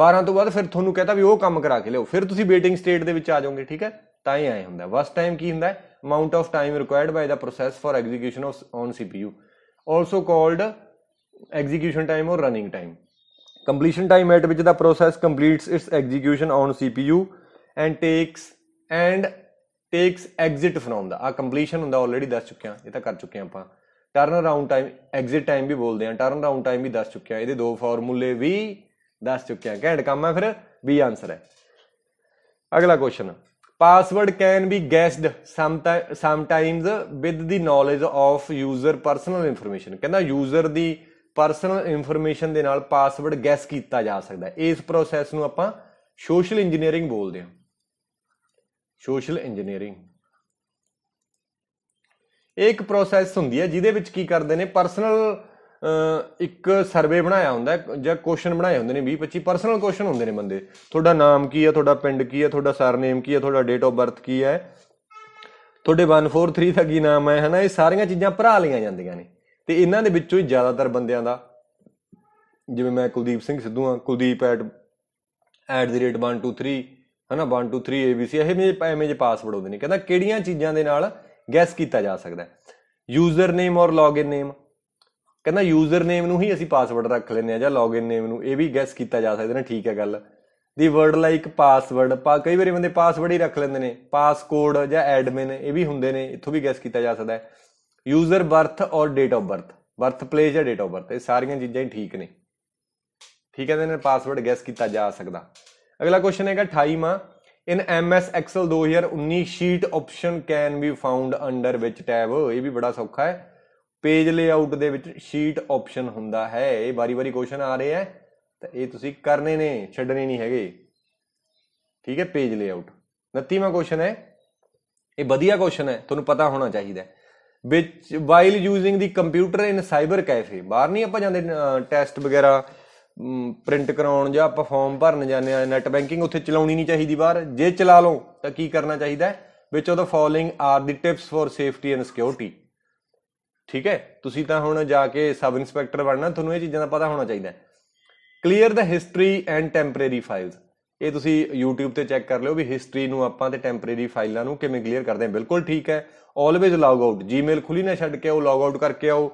Speaker 1: 12 ਤੋਂ ਬਾਅਦ ਫਿਰ ਤੁਹਾਨੂੰ ਕਹਤਾ ਵੀ ਉਹ ਕੰਮ ਕਰਾ ਕੇ ਲਿਓ ਫਿਰ ਤੁਸੀਂ ਵੇਟਿੰਗ ਸਟੇਟ ਦੇ ਵਿੱਚ ਆ ਜਾਓਗੇ ਠੀਕ ਹੈ ਤਾਂ ਇਹ ਆਏ ਹੁੰਦਾ ਵਸ ਟਾਈਮ ਕੀ ਹੁੰਦਾ amount of time required by the process for execution of on CPU also called execution time or running time completion time at which the process completes its execution on CPU and takes and takes exit from the ਆ ਕੰਪਲੀਸ਼ਨ ਹੁੰਦਾ ਆਲਰੇਡੀ ਦੱਸ ਚੁੱਕਿਆ ਇਹ ਤਾਂ ਕਰ ਚੁੱਕੇ ਆਪਾਂ turn around time exit time ਵੀ ਬੋਲਦੇ ਆ ਟਰਨ ਅਰਾਊਂਡ ਟਾਈਮ ਵੀ ਦੱਸ ਚੁੱਕਿਆ ਇਹਦੇ ਦੋ ਫਾਰਮੂਲੇ ਵੀ ਦੱਸ ਚੁੱਕਿਆ ਘੈਂਟ ਕੰਮ ਹੈ ਫਿਰ ਵੀ ਆਨਸਰ ਹੈ ਅਗਲਾ question password can be guessed sometimes with the knowledge of user personal information ਕਹਿੰਦਾ ਯੂਜ਼ਰ ਦੀ ਪਰਸਨਲ ਇਨਫੋਰਮੇਸ਼ਨ ਦੇ ਨਾਲ ਪਾਸਵਰਡ ਗੈਸ ਕੀਤਾ ਜਾ ਸਕਦਾ ਇਸ ਪ੍ਰੋਸੈਸ ਨੂੰ ਆਪਾਂ ਸੋਸ਼ਲ ਇੰਜੀਨੀਅਰਿੰਗ ਬੋਲਦੇ ਹਾਂ ਸੋਸ਼ਲ ਇੰਜੀਨੀਅਰਿੰਗ ਇਹ ਇੱਕ ਪ੍ਰੋਸੈਸ ਹੁੰਦੀ ਹੈ ਜਿਹਦੇ ਵਿੱਚ ਕੀ ਕਰਦੇ ਨੇ ਪਰਸਨਲ ਇੱਕ ਸਰਵੇ ਬਣਾਇਆ ਹੁੰਦਾ ਜਾਂ ਕੁਐਸਚਨ ਬਣਾਏ ਹੁੰਦੇ ਨੇ 20 25 ਪਰਸਨਲ ਕੁਐਸਚਨ ਹੁੰਦੇ ਨੇ ਬੰਦੇ ਤੁਹਾਡਾ ਨਾਮ ਕੀ ਹੈ ਤੁਹਾਡਾ ਪਿੰਡ ਕੀ ਹੈ ਤੁਹਾਡਾ ਸਰਨੇਮ ਕੀ ਹੈ ਤੁਹਾਡਾ ਡੇਟ ਆਫ ਬਰਥ ਕੀ ਹੈ ਤੁਹਾਡੇ 143 ਦਾ ਕੀ ਨਾਮ ਹੈ ਹਨਾ ਇਹ ਸਾਰੀਆਂ ਚੀਜ਼ਾਂ ਭਰਾ ਲਈਆਂ ਜਾਂਦੀਆਂ ਨੇ ਤੇ ਇਹਨਾਂ ਦੇ ਵਿੱਚੋਂ ਹੀ ਜ਼ਿਆਦਾਤਰ ਬੰਦਿਆਂ ਦਾ ਜਿਵੇਂ ਮੈਂ ਕੁਲਦੀਪ ਸਿੰਘ ਸਿੱਧੂ ਆ Kuldeep at at the rate 123 ਹਨਾ 123 ABC ਇਹ ਮੇਰੇ ਐਵੇਂ ਪਾਸਵਰਡ ਹੁੰਦੇ ਨੇ ਕਹਿੰਦਾ ਕਿਹੜੀਆਂ ਚੀਜ਼ਾਂ ਦੇ ਨਾਲ ਗੈਸ ਕੀਤਾ ਜਾ ਸਕਦਾ ਹੈ ਯੂਜ਼ਰ ਨੇਮ ਔਰ ਲੌਗਇਨ ਨੇਮ ਕਹਿੰਦਾ ਯੂਜ਼ਰ ਨੇਮ ਨੂੰ ਹੀ ਅਸੀਂ ਪਾਸਵਰਡ ਰੱਖ ਲੈਨੇ ਆ ਜਾਂ ਲੌਗਇਨ ਨੇਮ ਨੂੰ ਇਹ ਵੀ ਗੈਸ ਕੀਤਾ ਜਾ ਸਕਦਾ ਨਾ ਠੀਕ ਹੈ ਗੱਲ ਦੀ ਵਰਡ ਲਾਈਕ ਪਾਸਵਰਡ ਕਈ ਵਾਰੀ ਬੰਦੇ ਪਾਸਵਰਡ ਹੀ ਰੱਖ ਲੈਂਦੇ ਨੇ ਪਾਸ ਕੋਡ ਜਾਂ ਐਡਮਿਨ ਇਹ ਵੀ ਹੁੰਦੇ ਨੇ ਇੱਥੋਂ ਵੀ ਗੈਸ ਕੀਤਾ ਜਾ ਸਕਦਾ ਹੈ user birth or date of birth birth place ਜਾਂ ਡੇਟ ਆਫ ਬਰਥ ਇਹ ਸਾਰੀਆਂ ਚੀਜ਼ਾਂ ਹੀ ਠੀਕ ਨੇ ਠੀਕ ਹੈ ਇਹਨਾਂ ਪਾਸਵਰਡ ਗੈਸ ਕੀਤਾ ਜਾ ਸਕਦਾ ਅਗਲਾ ਕੁਐਸਚਨ ਹੈਗਾ 28ਵਾਂ in MS Excel 2019 sheet option can be found under which tab ਇਹ ਵੀ ਬੜਾ ਸੌਖਾ ਹੈ ਪੇਜ ਲੇਆਊਟ ਦੇ ਵਿੱਚ ਸ਼ੀਟ ਆਪਸ਼ਨ ਹੁੰਦਾ ਹੈ ਇਹ ਬਾਰੀ-ਬਾਰੀ ਕੁਐਸਚਨ ਆ ਰਹੇ ਹੈ ਤਾਂ ਇਹ ਤੁਸੀਂ ਕਰਨੇ ਨੇ ਛੱਡਣੇ ਨਹੀਂ ਹੈਗੇ ਠੀਕ ਹੈ ਪੇਜ ਲੇਆਊਟ 29ਵਾਂ ਕੁਐਸਚਨ ਹੈ ਇਹ ਵਧੀਆ ਕੁਐਸਚਨ ਹੈ ਤੁਹਾਨੂੰ ਪਤਾ ਹੋਣਾ ਚਾਹੀਦਾ which while using the computer in cyber cafe ਬਾਹਰ ਨਹੀਂ ਆਪਾਂ ਜਾਂਦੇ ਟੈਸਟ ਵਗੈਰਾ ਪ੍ਰਿੰਟ ਕਰਾਉਣ ਜਾਂ ਆਪਾਂ ਫਾਰਮ ਭਰਨ ਜਾਂਦੇ ਆ ਨੈਟ ਬੈਂਕਿੰਗ ਉੱਥੇ ਚਲਾਉਣੀ ਨਹੀਂ ਚਾਹੀਦੀ ਬਾਹਰ ਜੇ ਚਲਾ ਲਓ ਤਾਂ ਕੀ ਕਰਨਾ ਚਾਹੀਦਾ ਵਿੱਚ ਉਹਦਾ following are the tips for safety and security ਠੀਕ ਹੈ ਤੁਸੀਂ ਤਾਂ ਹੁਣ ਜਾ ਕੇ ਸਬ ਇਨਸਪੈਕਟਰ ਬਣਨਾ ਤੁਹਾਨੂੰ ਇਹ ਚੀਜ਼ਾਂ ਦਾ ਪਤਾ ਹੋਣਾ ਚਾਹੀਦਾ clear the history and temporary files ਇਹ ਤੁਸੀਂ YouTube ਤੇ ਚੈੱਕ ਕਰ ਲਿਓ ਵੀ ਹਿਸਟਰੀ ਨੂੰ ਆਪਾਂ ਤੇ ਟੈਂਪਰੇਰੀ ਫਾਈਲਾਂ ਨੂੰ ਕਿਵੇਂ ਕਲੀਅਰ ਕਰਦੇ ਹਾਂ ਬਿਲਕੁਲ ਠੀਕ ਹੈ ਆਲਵੇਜ਼ ਲੌਗ ਆਊਟ Gmail ਖੁੱਲੀ ਨਾ ਛੱਡ ਕੇ ਉਹ ਲੌਗ ਆਊਟ ਕਰਕੇ ਆਓ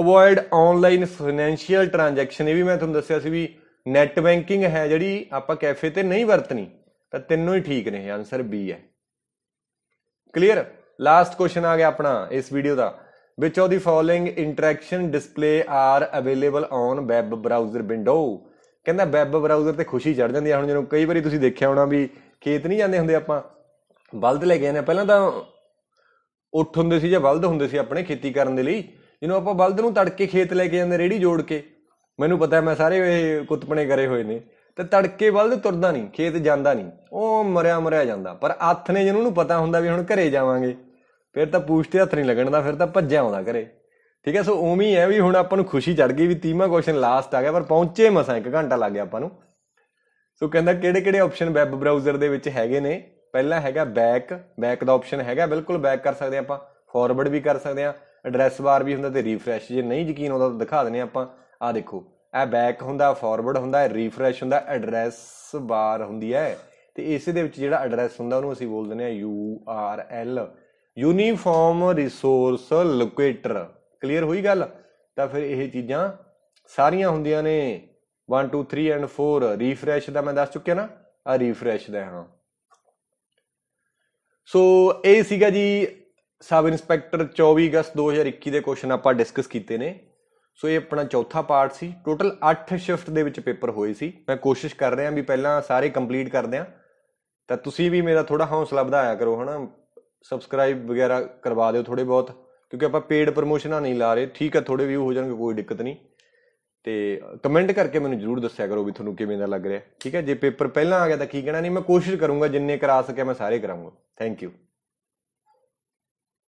Speaker 1: ਅਵੋਇਡ ਆਨਲਾਈਨ ਫਾਈਨੈਂਸ਼ੀਅਲ ਟ੍ਰਾਂਜੈਕਸ਼ਨ ਇਹ ਵੀ ਮੈਂ ਤੁਹਾਨੂੰ ਦੱਸਿਆ ਸੀ ਵੀ ਨੈਟ ਬੈਂਕਿੰਗ ਹੈ ਜਿਹੜੀ ਆਪਾਂ ਕੈਫੇ ਤੇ ਨਹੀਂ ਵਰਤਣੀ ਤਾਂ ਤਿੰਨੋਂ ਹੀ ਠੀਕ ਨੇ ਆਨਸਰ ਬੀ ਹੈ ਕਲੀਅਰ ਲਾਸਟ ਕੁਐਸਚਨ ਆ ਗਿਆ ਆਪਣਾ ਇਸ ਵੀਡੀਓ ਦਾ which of the following interaction display are available on web browser window ਕਹਿੰਦਾ ਵੈਬ ਬਰਾਊਜ਼ਰ ਤੇ ਖੁਸ਼ੀ ਚੜ ਜਾਂਦੀ ਹੈ ਹੁਣ ਜਦੋਂ ਕਈ ਵਾਰੀ ਤੁਸੀਂ ਦੇਖਿਆ ਹੋਣਾ ਵੀ ਖੇਤ ਨਹੀਂ ਜਾਂਦੇ ਹੁੰਦੇ ਆਪਾਂ ਬਲਦ ਲੈ ਕੇ ਜਾਂਦੇ ਪਹਿਲਾਂ ਤਾਂ ਉੱਠ ਹੁੰਦੇ ਸੀ ਜਾਂ ਬਲਦ ਹੁੰਦੇ ਸੀ ਆਪਣੇ ਖੇਤੀ ਕਰਨ ਦੇ ਲਈ ਜਿਹਨੂੰ ਆਪਾਂ ਬਲਦ ਨੂੰ ਤੜਕੇ ਖੇਤ ਲੈ ਕੇ ਜਾਂਦੇ ਰੇੜੀ ਜੋੜ ਕੇ ਮੈਨੂੰ ਪਤਾ ਹੈ ਮੈਂ ਸਾਰੇ ਇਹ ਕੁੱਤਪਣੇ ਕਰੇ ਹੋਏ ਨੇ ਤੇ ਤੜਕੇ ਬਲਦ ਤੁਰਦਾ ਨਹੀਂ ਖੇਤ ਜਾਂਦਾ ਨਹੀਂ ਉਹ ਮਰਿਆ ਮਰਿਆ ਜਾਂਦਾ ਪਰ ਹੱਥ ਨੇ ਜਿਹਨੂੰ ਨੂੰ ਪਤਾ ਹੁੰਦਾ ਵੀ ਹੁਣ ਘਰੇ ਜਾਵਾਂਗੇ ਫਿਰ ਤਾਂ ਪੂਛ ਤੇ ਹੱਥ ਨਹੀਂ ਲੱਗਣ ਦਾ ਫਿਰ ਤਾਂ ਭੱਜਿਆ ਆਉਂਦਾ ਘਰੇ ਠੀਕ ਹੈ ਸੋ ਉਵੇਂ ਹੀ ਹੈ ਵੀ ਹੁਣ ਆਪਾਂ ਨੂੰ ਖੁਸ਼ੀ ਚੜ ਗਈ ਵੀ 30ਵਾਂ ਕੁਐਸਚਨ ਲਾਸਟ ਆ ਗਿਆ ਪਰ ਪਹੁੰਚੇ ਮਸਾਂ 1 ਘੰਟਾ ਲੱਗ ਗਿਆ ਆਪਾਂ ਨੂੰ ਸੋ ਕਹਿੰਦਾ ਕਿਹੜੇ ਕਿਹੜੇ ਆਪਸ਼ਨ ਵੈਬ ਬ੍ਰਾਊਜ਼ਰ ਦੇ ਵਿੱਚ ਹੈਗੇ ਨੇ ਪਹਿਲਾ ਹੈਗਾ ਬੈਕ ਬੈਕ ਦਾ ਆਪਸ਼ਨ ਹੈਗਾ ਬਿਲਕੁਲ ਬੈਕ ਕਰ ਸਕਦੇ ਆਪਾਂ ਫਾਰਵਰਡ ਵੀ ਕਰ ਸਕਦੇ ਆ ਐਡਰੈਸ ਬਾਰ ਵੀ ਹੁੰਦਾ ਤੇ ਰੀਫਰੈਸ਼ ਜੇ ਨਹੀਂ ਯਕੀਨ ਆਉਂਦਾ ਤਾਂ ਦਿਖਾ ਦਿੰਨੇ ਆਪਾਂ ਆ ਦੇਖੋ ਇਹ ਬੈਕ ਹੁੰਦਾ ਫਾਰਵਰਡ ਹੁੰਦਾ ਰੀਫਰੈਸ਼ ਹੁੰਦਾ ਐਡਰੈਸ ਬਾਰ ਹੁੰਦੀ ਹੈ ਤੇ ਇਸੇ ਦੇ ਵਿੱਚ ਜਿਹੜਾ ਐਡਰੈਸ ਹੁੰਦਾ ਉਹਨੂੰ ਅਸੀਂ ਬੋਲ ਦਿੰਨੇ ਆ U R L uniform resource locator clear ਹੋਈ ਗੱਲ ਤਾਂ ਫਿਰ ਇਹ ਚੀਜ਼ਾਂ ਸਾਰੀਆਂ ਹੁੰਦੀਆਂ ਨੇ 1 2 3 ਐਂਡ 4 ਰੀਫਰੈਸ਼ ਦਾ ਮੈਂ ਦੱਸ ਚੁੱਕਿਆ ਨਾ ਆ ਰੀਫਰੈਸ਼ ਦਾ ਹਾਂ ਸੋ ਇਹ ਸੀਗਾ ਜੀ ਸਬ ਇੰਸਪੈਕਟਰ 24 ਅਗਸਤ 2021 ਦੇ ਕੁਐਸਚਨ ਆਪਾਂ ਡਿਸਕਸ ਕੀਤੇ ਨੇ ਸੋ ਇਹ ਆਪਣਾ ਚੌਥਾ ਪਾਰਟ ਸੀ ਟੋਟਲ 8 ਸ਼ਿਫਟ ਦੇ ਵਿੱਚ ਪੇਪਰ ਹੋਏ ਸੀ ਮੈਂ ਕੋਸ਼ਿਸ਼ ਕਰ ਰਿਹਾ ਵੀ ਪਹਿਲਾਂ ਸਾਰੇ ਕੰਪਲੀਟ ਕਰਦੇ ਆ ਤਾਂ ਤੁਸੀਂ ਵੀ ਮੇਰਾ ਥੋੜਾ ਹੌਸਲਾ ਵਧਾਇਆ ਕਰੋ ਹਨਾ ਸਬਸਕ੍ਰਾਈਬ ਵਗੈਰਾ ਕਰਵਾ ਦਿਓ ਥੋੜੇ ਬਹੁਤ ਕਿਉਂਕਿ ਆਪਾਂ ਪੇਡ ਪ੍ਰਮੋਸ਼ਨਾਂ ਨਹੀਂ ਲਾ ਰਹੇ ਠੀਕ ਹੈ ਥੋੜੇ ਵੀਊ ਹੋ ਜਾਣਗੇ ਕੋਈ ਦਿੱਕਤ ਨਹੀਂ ਤੇ ਕਮੈਂਟ ਕਰਕੇ ਮੈਨੂੰ ਜਰੂਰ ਦੱਸਿਆ ਕਰੋ ਵੀ ਤੁਹਾਨੂੰ ਕਿਵੇਂ ਦਾ ਲੱਗ ਰਿਹਾ ਠੀਕ ਹੈ ਜੇ ਪੇਪਰ ਪਹਿਲਾਂ ਆ ਗਿਆ ਤਾਂ ਕੀ ਕਹਿਣਾ ਨਹੀਂ ਮੈਂ ਕੋਸ਼ਿਸ਼ ਕਰੂੰਗਾ ਜਿੰਨੇ ਕਰਾ ਸਕਿਆ ਮੈਂ ਸਾਰੇ ਕਰਾਂਗਾ ਥੈਂਕ ਯੂ